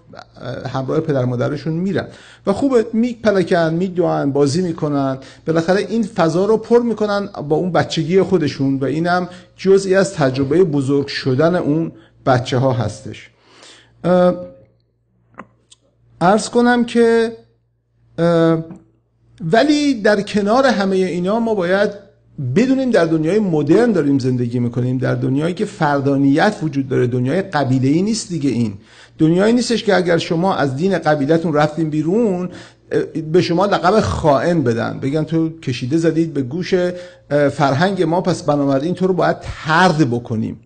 Speaker 2: همراه پدر مادرشون میرن و خوبه میپلکن میدوان بازی میکنن بالاخره این فضا رو پر میکنن با اون بچگی خودشون و اینم جزئی از تجربه بزرگ شدن اون بچه ها هستش ارز کنم که ولی در کنار همه اینا ما باید بدونیم در دنیای مدرن داریم زندگی میکنیم در دنیایی که فردانیت وجود داره دنیای قبیله ای نیست دیگه این دنیایی نیستش که اگر شما از دین قبیلتون رفتیم بیرون به شما لقب خائن بدن بگن تو کشیده زدید به گوش فرهنگ ما پس بنابراین تو رو باید ترد بکنیم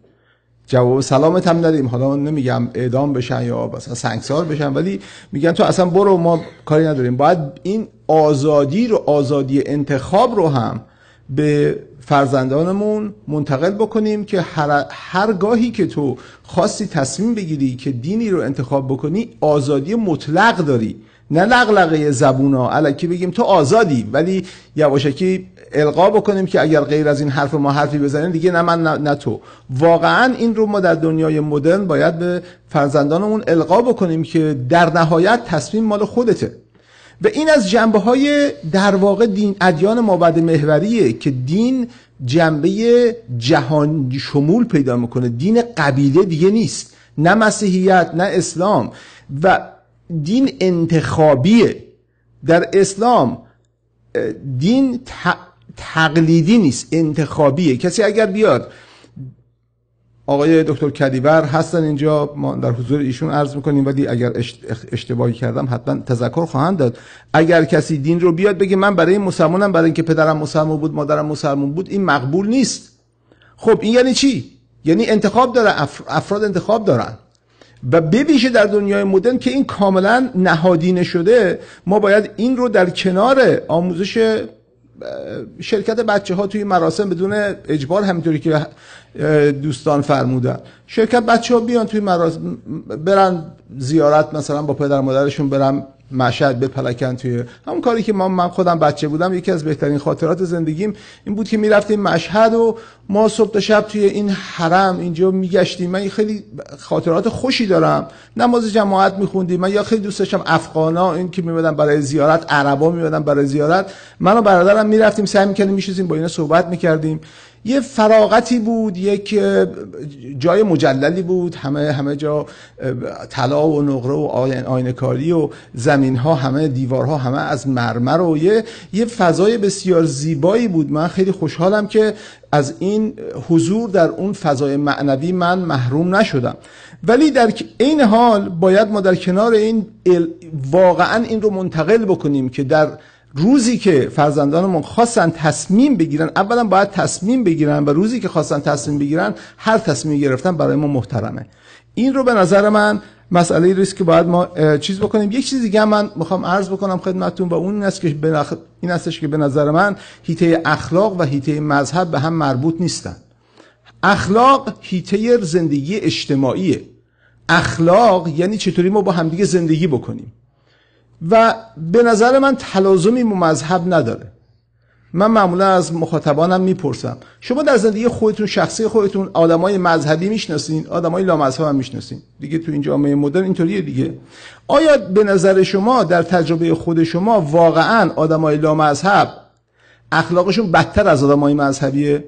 Speaker 2: جواب سلامت هم ندیم حالا نمیگم اعدام بشن یا مثلا سنگسار بشن ولی میگن تو اصلا برو ما کاری نداریم باید این آزادی رو آزادی انتخاب رو هم به فرزندانمون منتقل بکنیم که هر, هر گاهی که تو خاصی تصمیم بگیری که دینی رو انتخاب بکنی آزادی مطلق داری نه لغلقه زبونا علکی بگیم تو آزادی ولی یواشکی القا بکنیم که اگر غیر از این حرف ما حرفی بزنیم دیگه نه من نه, تو واقعا این رو ما در دنیای مدرن باید به فرزندانمون القا بکنیم که در نهایت تصمیم مال خودته و این از جنبه های در واقع دین ادیان مابعد محوریه که دین جنبه جهان شمول پیدا میکنه دین قبیله دیگه نیست نه مسیحیت نه اسلام و دین انتخابیه در اسلام دین تقلیدی نیست انتخابیه کسی اگر بیاد آقای دکتر کدیور هستن اینجا ما در حضور ایشون عرض میکنیم ولی اگر اشتباهی کردم حتما تذکر خواهند داد اگر کسی دین رو بیاد بگه من برای مسلمانم برای اینکه پدرم مسلمان بود مادرم مسلمان بود این مقبول نیست خب این یعنی چی یعنی انتخاب داره افراد انتخاب دارن و ببیشه در دنیای مدرن که این کاملا نهادینه شده ما باید این رو در کنار آموزش شرکت بچه ها توی مراسم بدون اجبار همینطوری که دوستان فرمودن شرکت بچه ها بیان توی مراسم برن زیارت مثلا با پدر مادرشون برن مشهد بپلکن توی همون کاری که من خودم بچه بودم یکی از بهترین خاطرات زندگیم این بود که میرفتیم مشهد و ما صبح تا شب توی این حرم اینجا میگشتیم من خیلی خاطرات خوشی دارم نماز جماعت میخوندیم من یا خیلی دوست داشتم افغانا این که میمدن برای زیارت عربا میمدن برای زیارت من و برادرم میرفتیم سعی میکردیم میشستیم با اینا صحبت میکردیم یه فراغتی بود یک جای مجللی بود همه همه جا طلا و نقره و آین کاری و زمین ها همه دیوارها همه از مرمر و یه یه فضای بسیار زیبایی بود من خیلی خوشحالم که از این حضور در اون فضای معنوی من محروم نشدم ولی در این حال باید ما در کنار این واقعا این رو منتقل بکنیم که در روزی که فرزندانمون خواستن تصمیم بگیرن اولا باید تصمیم بگیرن و روزی که خواستن تصمیم بگیرن هر تصمیم گرفتن برای ما محترمه این رو به نظر من مسئله ریسک که باید ما چیز بکنیم یک چیز دیگه من میخوام عرض بکنم خدمتتون و اون این است که بنخ... این استش که به نظر من هیته اخلاق و هیته مذهب به هم مربوط نیستن اخلاق هیته زندگی اجتماعیه اخلاق یعنی چطوری ما با همدیگه زندگی بکنیم و به نظر من تلازمی با مذهب نداره من معمولا از مخاطبانم میپرسم شما در زندگی خودتون شخصی خودتون آدمای مذهبی میشناسین آدمای لامذهب هم میشناسین دیگه تو این جامعه مدرن اینطوریه دیگه آیا به نظر شما در تجربه خود شما واقعا آدمای لامذهب اخلاقشون بدتر از آدمای مذهبیه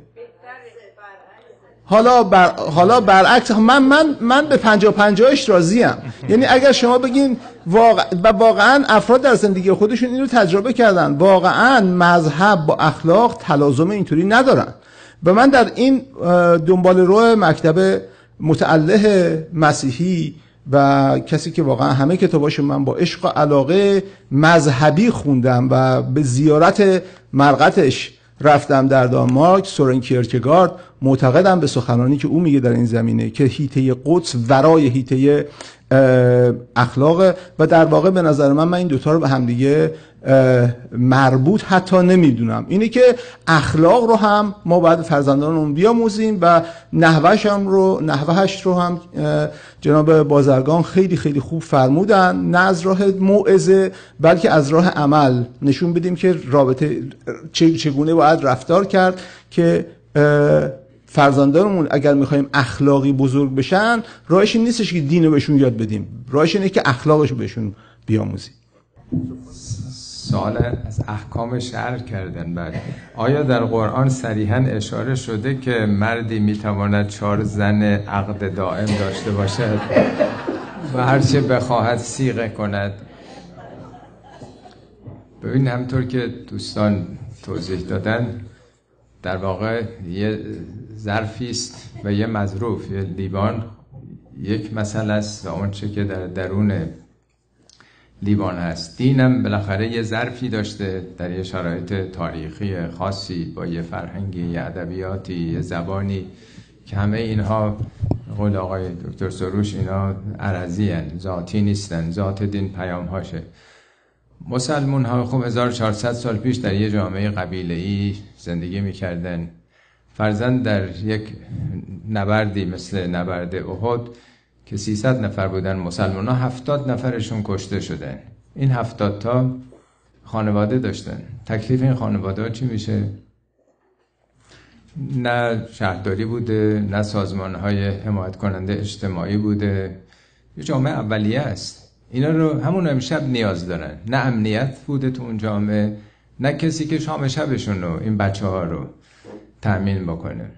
Speaker 2: حالا بر... حالا برعکس من من من به 50 50 راضی ام یعنی اگر شما بگین واقع... و واقعا افراد در زندگی خودشون اینو تجربه کردن واقعا مذهب با اخلاق تلازم اینطوری ندارن و من در این دنبال روح مکتب متعله مسیحی و کسی که واقعا همه کتاباشو من با عشق و علاقه مذهبی خوندم و به زیارت مرقتش رفتم در دانمارک سورن کیرکگارد معتقدم به سخنانی که او میگه در این زمینه که هیته قدس ورای هیته اخلاق و در واقع به نظر من من این دوتا رو به همدیگه مربوط حتی نمیدونم اینه که اخلاق رو هم ما باید فرزندانمون بیاموزیم و نحوهش رو نحوهش رو هم جناب بازرگان خیلی خیلی خوب فرمودن نه از راه موعظه بلکه از راه عمل نشون بدیم که رابطه چگونه باید رفتار کرد که فرزندانمون اگر میخوایم اخلاقی بزرگ بشن رایش نیستش که دین رو بهشون یاد بدیم راهش اینه که اخلاقش بهشون بیاموزیم
Speaker 1: سوال از احکام شعر کردن بعد بله. آیا در قرآن صریحا اشاره شده که مردی میتواند چهار زن عقد دائم داشته باشد و هرچه بخواهد سیغه کند ببین همطور که دوستان توضیح دادن در واقع یه ظرفی است و یه مظروف یه دیوان یک مسئله است آنچه که در درون لیوان هست دینم بالاخره یه ظرفی داشته در یه شرایط تاریخی خاصی با یه فرهنگی یه ادبیاتی یه زبانی که همه اینها قول آقای دکتر سروش اینا عرضی هن. ذاتی نیستن ذات دین پیام هاشه مسلمون ها خوب 1400 سال پیش در یه جامعه قبیله ای زندگی میکردن فرزند در یک نبردی مثل نبرد احد که 300 نفر بودن مسلمان ها 70 نفرشون کشته شدن این 70 تا خانواده داشتن تکلیف این خانواده ها چی میشه؟ نه شهرداری بوده نه سازمان های حمایت کننده اجتماعی بوده یه جامعه اولیه است اینا رو همون امشب نیاز دارن نه امنیت بوده تو اون جامعه نه کسی که شام شبشون رو این بچه ها رو تأمین بکنه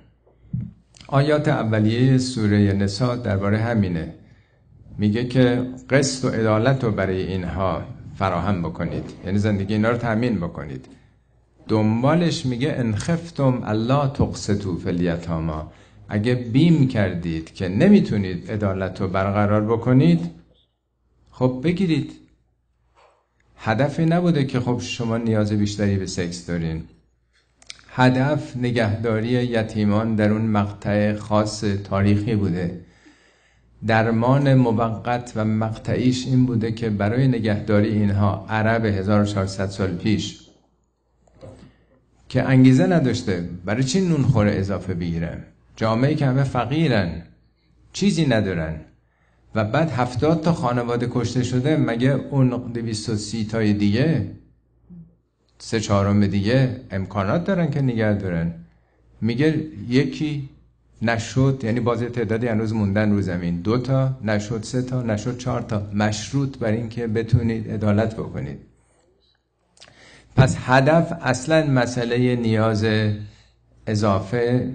Speaker 1: آیات اولیه سوره نسا درباره همینه میگه که قسط و عدالت رو برای اینها فراهم بکنید یعنی زندگی اینا رو تامین بکنید دنبالش میگه انخفتم الله تقسطو فلیتاما اگه بیم کردید که نمیتونید عدالت رو برقرار بکنید خب بگیرید هدفی نبوده که خب شما نیاز بیشتری به سکس دارین هدف نگهداری یتیمان در اون مقطع خاص تاریخی بوده درمان موقت و مقطعیش این بوده که برای نگهداری اینها عرب 1400 سال پیش که انگیزه نداشته برای چی نون خوره اضافه بگیره جامعه که همه فقیرن چیزی ندارن و بعد هفتاد تا خانواده کشته شده مگه اون 230 تای دیگه سه چهارم دیگه امکانات دارن که نگه دارن میگه یکی نشد یعنی باز تعدادی هنوز موندن رو زمین دو تا نشد سه تا نشد چهار تا مشروط بر اینکه بتونید عدالت بکنید پس هدف اصلا مسئله نیاز اضافه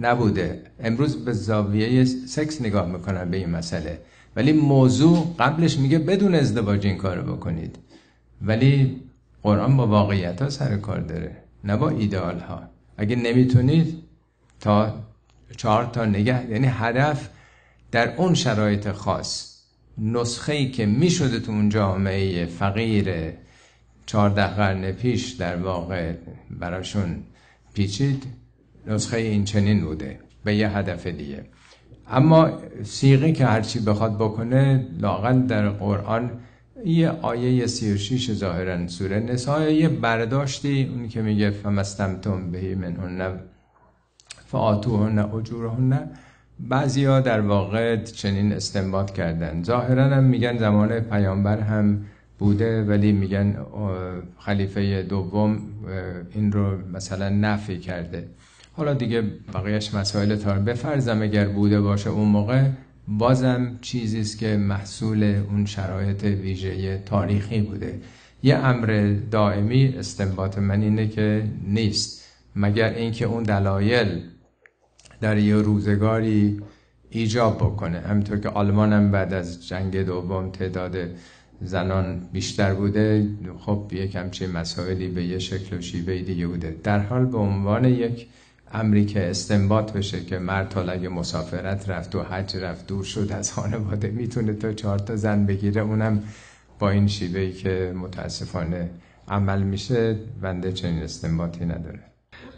Speaker 1: نبوده امروز به زاویه سکس نگاه میکنن به این مسئله ولی موضوع قبلش میگه بدون ازدواج این کارو بکنید ولی قرآن با واقعیت ها سر کار داره نه با ایدئال ها اگه نمیتونید تا چهار تا نگه یعنی هدف در اون شرایط خاص نسخه ای که میشده تو اون جامعه فقیر چهارده قرن پیش در واقع براشون پیچید نسخه این چنین بوده به یه هدف دیگه اما سیغی که هرچی بخواد بکنه لاغل در قرآن یه آیه 36 ظاهرا سوره نساء یه برداشتی اون که میگه فمستمتم بهی و فآتوهن اجورهن بعضی ها در واقع چنین استنباط کردن ظاهرا هم میگن زمان پیامبر هم بوده ولی میگن خلیفه دوم این رو مثلا نفی کرده حالا دیگه بقیهش مسائل تا بفرزم اگر بوده باشه اون موقع بازم چیزی است که محصول اون شرایط ویژه تاریخی بوده یه امر دائمی استنباط من اینه که نیست مگر اینکه اون دلایل در یه روزگاری ایجاب بکنه همینطور که آلمان هم بعد از جنگ دوم تعداد زنان بیشتر بوده خب یک چه مسائلی به یه شکل و شیوه دیگه بوده در حال به عنوان یک امری که استنباط بشه که مرد حالا اگه مسافرت رفت و حج رفت دور شد از خانواده میتونه تا چهار تا زن بگیره اونم با این ای که متاسفانه عمل میشه بنده چنین استنباطی نداره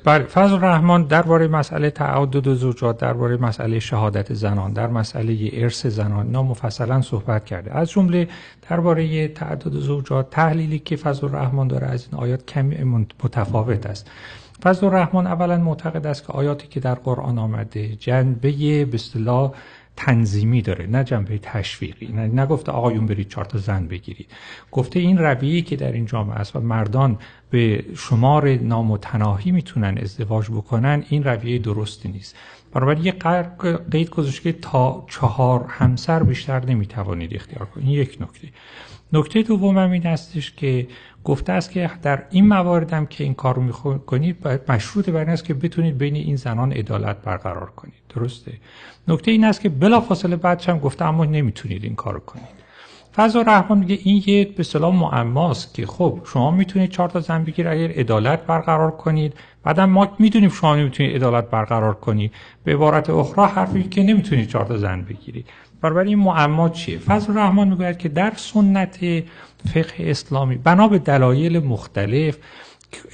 Speaker 3: بر بله، فضل رحمان درباره مسئله تعدد زوجات درباره مسئله شهادت زنان در مسئله ارث زنان نامفصلا مفصلا صحبت کرده از جمله درباره تعدد زوجات تحلیلی که فضل رحمان داره از این آیات کمی متفاوت است فضل الرحمن اولا معتقد است که آیاتی که در قرآن آمده جنبه به اصطلاح تنظیمی داره نه جنبه تشویقی نه نگفته آقایون برید چهار تا زن بگیرید گفته این رویه که در این جامعه است و مردان به شمار نامتناهی میتونن ازدواج بکنن این رویه درستی نیست برابر یه قید گذاشته تا چهار همسر بیشتر نمیتوانید اختیار کنید این یک نکته نکته هم این هستش که گفته است که در این مواردم که این کار رو میکنید مشروط بر این است که بتونید بین این زنان عدالت برقرار کنید درسته نکته این است که بلافاصله بعدش هم گفته اما نمیتونید این کار رو کنید فضا رحمان میگه این یه به اصطلاح معماست که خب شما میتونید چهار تا زن بگیر اگر عدالت برقرار کنید بعدا ما میدونیم شما نمیتونید عدالت برقرار کنید به عبارت اخری حرفی که نمیتونید چهار تا زن بگیرید برابر این معما چیه فضل رحمان میگوید که در سنت فقه اسلامی بنا به دلایل مختلف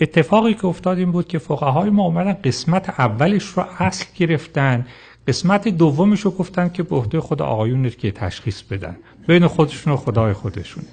Speaker 3: اتفاقی که افتاد این بود که فقهای ما اومدن قسمت اولش رو اصل گرفتن قسمت دومش رو گفتن که به خود آقایون که تشخیص بدن بین خودشون و خدای خودشون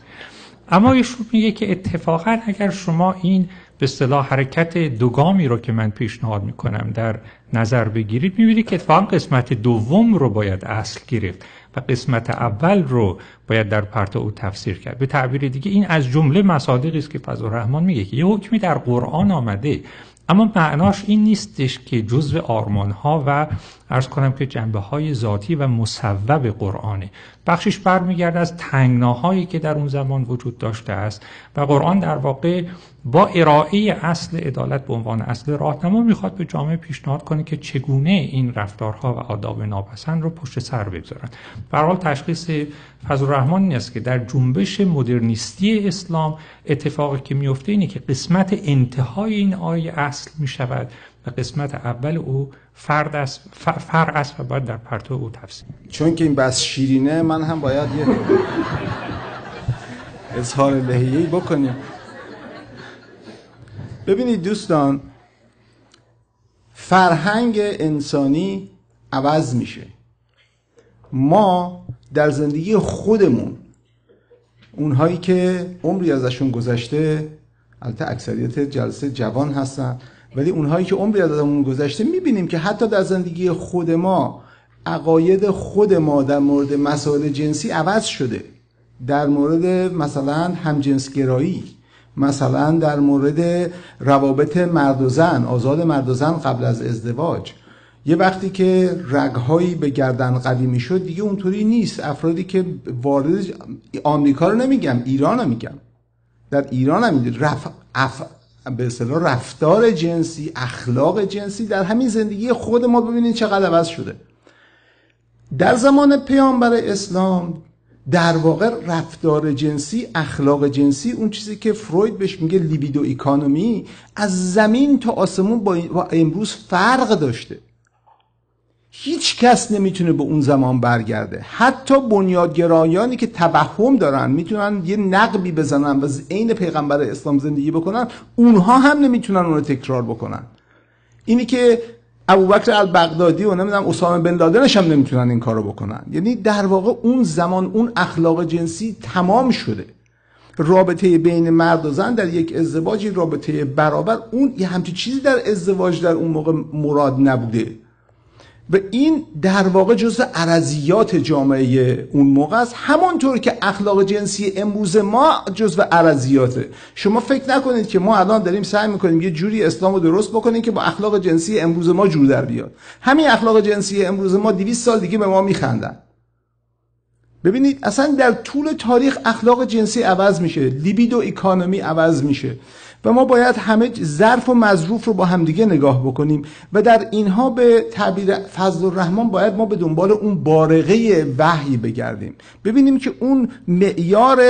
Speaker 3: اما ایشون میگه که اتفاقا اگر شما این به اصطلاح حرکت دوگامی رو که من پیشنهاد میکنم در نظر بگیرید میبینید که اتفاقا قسمت دوم رو باید اصل گرفت و قسمت اول رو باید در پرتو او تفسیر کرد به تعبیر دیگه این از جمله مصادیقی است که فضل رحمان میگه که یه حکمی در قرآن آمده اما معناش این نیستش که جزء آرمان ها و ارز کنم که جنبه های ذاتی و مصوب قرآنه بخشش برمیگرده از تنگناهایی که در اون زمان وجود داشته است و قرآن در واقع با ارائه اصل عدالت به عنوان اصل راهنما میخواد به جامعه پیشنهاد کنه که چگونه این رفتارها و آداب ناپسند رو پشت سر بگذارن به حال تشخیص فضل الرحمن این است که در جنبش مدرنیستی اسلام اتفاقی که میفته اینه که قسمت انتهای این آیه اصل میشود و قسمت اول او فرد است است و باید در پرتو او تفسیر
Speaker 2: چون که این بس شیرینه من هم باید یه اظهار ای بکنیم ببینید دوستان فرهنگ انسانی عوض میشه ما در زندگی خودمون اونهایی که عمری ازشون گذشته البته اکثریت جلسه جوان هستن ولی اونهایی که عمری از اون گذشته میبینیم که حتی در زندگی خود ما عقاید خود ما در مورد مسائل جنسی عوض شده در مورد مثلا همجنسگرایی مثلا در مورد روابط مرد و زن آزاد مرد و زن قبل از ازدواج یه وقتی که رگهایی به گردن قوی میشد دیگه اونطوری نیست افرادی که وارد آمریکا رو نمیگم ایران رو میگم در ایران هم رف... به اصطلاح رفتار جنسی اخلاق جنسی در همین زندگی خود ما ببینید چقدر عوض شده در زمان پیامبر اسلام در واقع رفتار جنسی اخلاق جنسی اون چیزی که فروید بهش میگه لیبیدو ایکانومی از زمین تا آسمون با امروز فرق داشته هیچ کس نمیتونه به اون زمان برگرده حتی بنیادگرایانی که توهم دارن میتونن یه نقبی بزنن و عین پیغمبر اسلام زندگی بکنن اونها هم نمیتونن اون رو تکرار بکنن اینی که ابوبکر البغدادی و نمیدونم اسامه بن لادنش هم نمیتونن این کارو بکنن یعنی در واقع اون زمان اون اخلاق جنسی تمام شده رابطه بین مرد و زن در یک ازدواجی رابطه برابر اون یه همچی چیزی در ازدواج در اون موقع مراد نبوده و این در واقع جزء عرضیات جامعه اون موقع است همانطور که اخلاق جنسی امروز ما جزو عرضیاته شما فکر نکنید که ما الان داریم سعی میکنیم یه جوری اسلام رو درست بکنیم که با اخلاق جنسی امروز ما جور در بیاد همین اخلاق جنسی امروز ما 200 سال دیگه به ما میخندن ببینید اصلا در طول تاریخ اخلاق جنسی عوض میشه لیبیدو اکانومی عوض میشه و ما باید همه ظرف و مظروف رو با همدیگه نگاه بکنیم و در اینها به تعبیر فضل الرحمن باید ما به دنبال اون بارقه وحی بگردیم ببینیم که اون معیار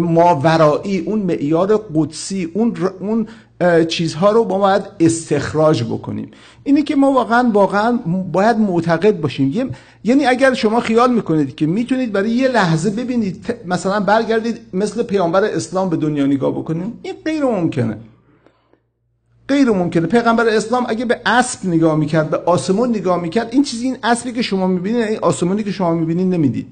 Speaker 2: ماورایی اون معیار قدسی اون, اون چیزها رو ما باید استخراج بکنیم اینه که ما واقعا واقعا باید معتقد باشیم یه یعنی اگر شما خیال میکنید که میتونید برای یه لحظه ببینید مثلا برگردید مثل پیامبر اسلام به دنیا نگاه بکنید این غیر ممکنه غیر ممکنه پیغمبر اسلام اگه به اسب نگاه میکرد به آسمون نگاه میکرد این چیزی این اسبی که شما میبینید این آسمونی که شما میبینید نمیدید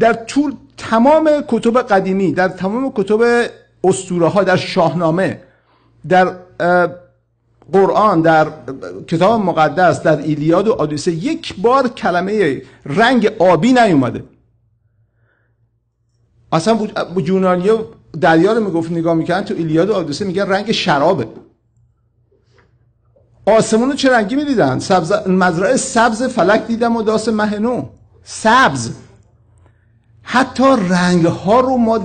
Speaker 2: در طول تمام کتب قدیمی در تمام کتب اسطوره ها در شاهنامه در قرآن در کتاب مقدس در ایلیاد و آدیسه یک بار کلمه رنگ آبی نیومده اصلا یونانیا دریا رو میگفت نگاه میکنن تو ایلیاد و آدیسه میگن رنگ شرابه آسمون رو چه رنگی میدیدن سبز... مزرعه سبز فلک دیدم و داس مهنو سبز حتی رنگ ها رو ما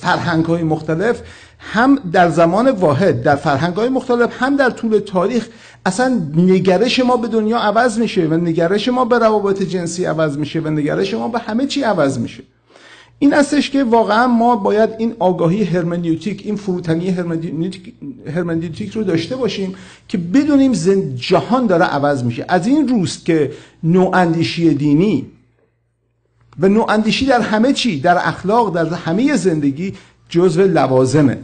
Speaker 2: فرهنگ های مختلف هم در زمان واحد در فرهنگ های مختلف هم در طول تاریخ اصلا نگرش ما به دنیا عوض میشه و نگرش ما به روابط جنسی عوض میشه و نگرش ما به همه چی عوض میشه این استش که واقعا ما باید این آگاهی هرمنیوتیک این فروتنی هرمنیوتیک, رو داشته باشیم که بدونیم جهان داره عوض میشه از این روست که نواندیشی دینی و نواندیشی در همه چی در اخلاق در همه زندگی جزو لوازمه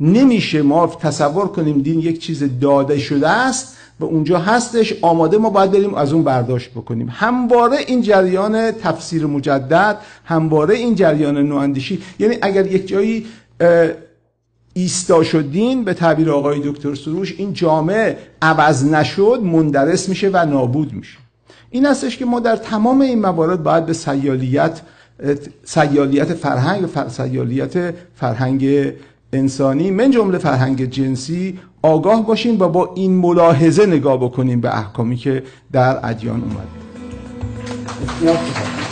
Speaker 2: نمیشه ما تصور کنیم دین یک چیز داده شده است و اونجا هستش آماده ما باید بریم از اون برداشت بکنیم همواره این جریان تفسیر مجدد همواره این جریان نواندیشی یعنی اگر یک جایی ایستا شد دین به تعبیر آقای دکتر سروش این جامعه عوض نشد مندرس میشه و نابود میشه این استش که ما در تمام این موارد باید به سیالیت سیالیت فرهنگ و سیالیت فرهنگ انسانی من جمله فرهنگ جنسی آگاه باشیم و با این ملاحظه نگاه بکنیم به احکامی که در ادیان
Speaker 3: اومده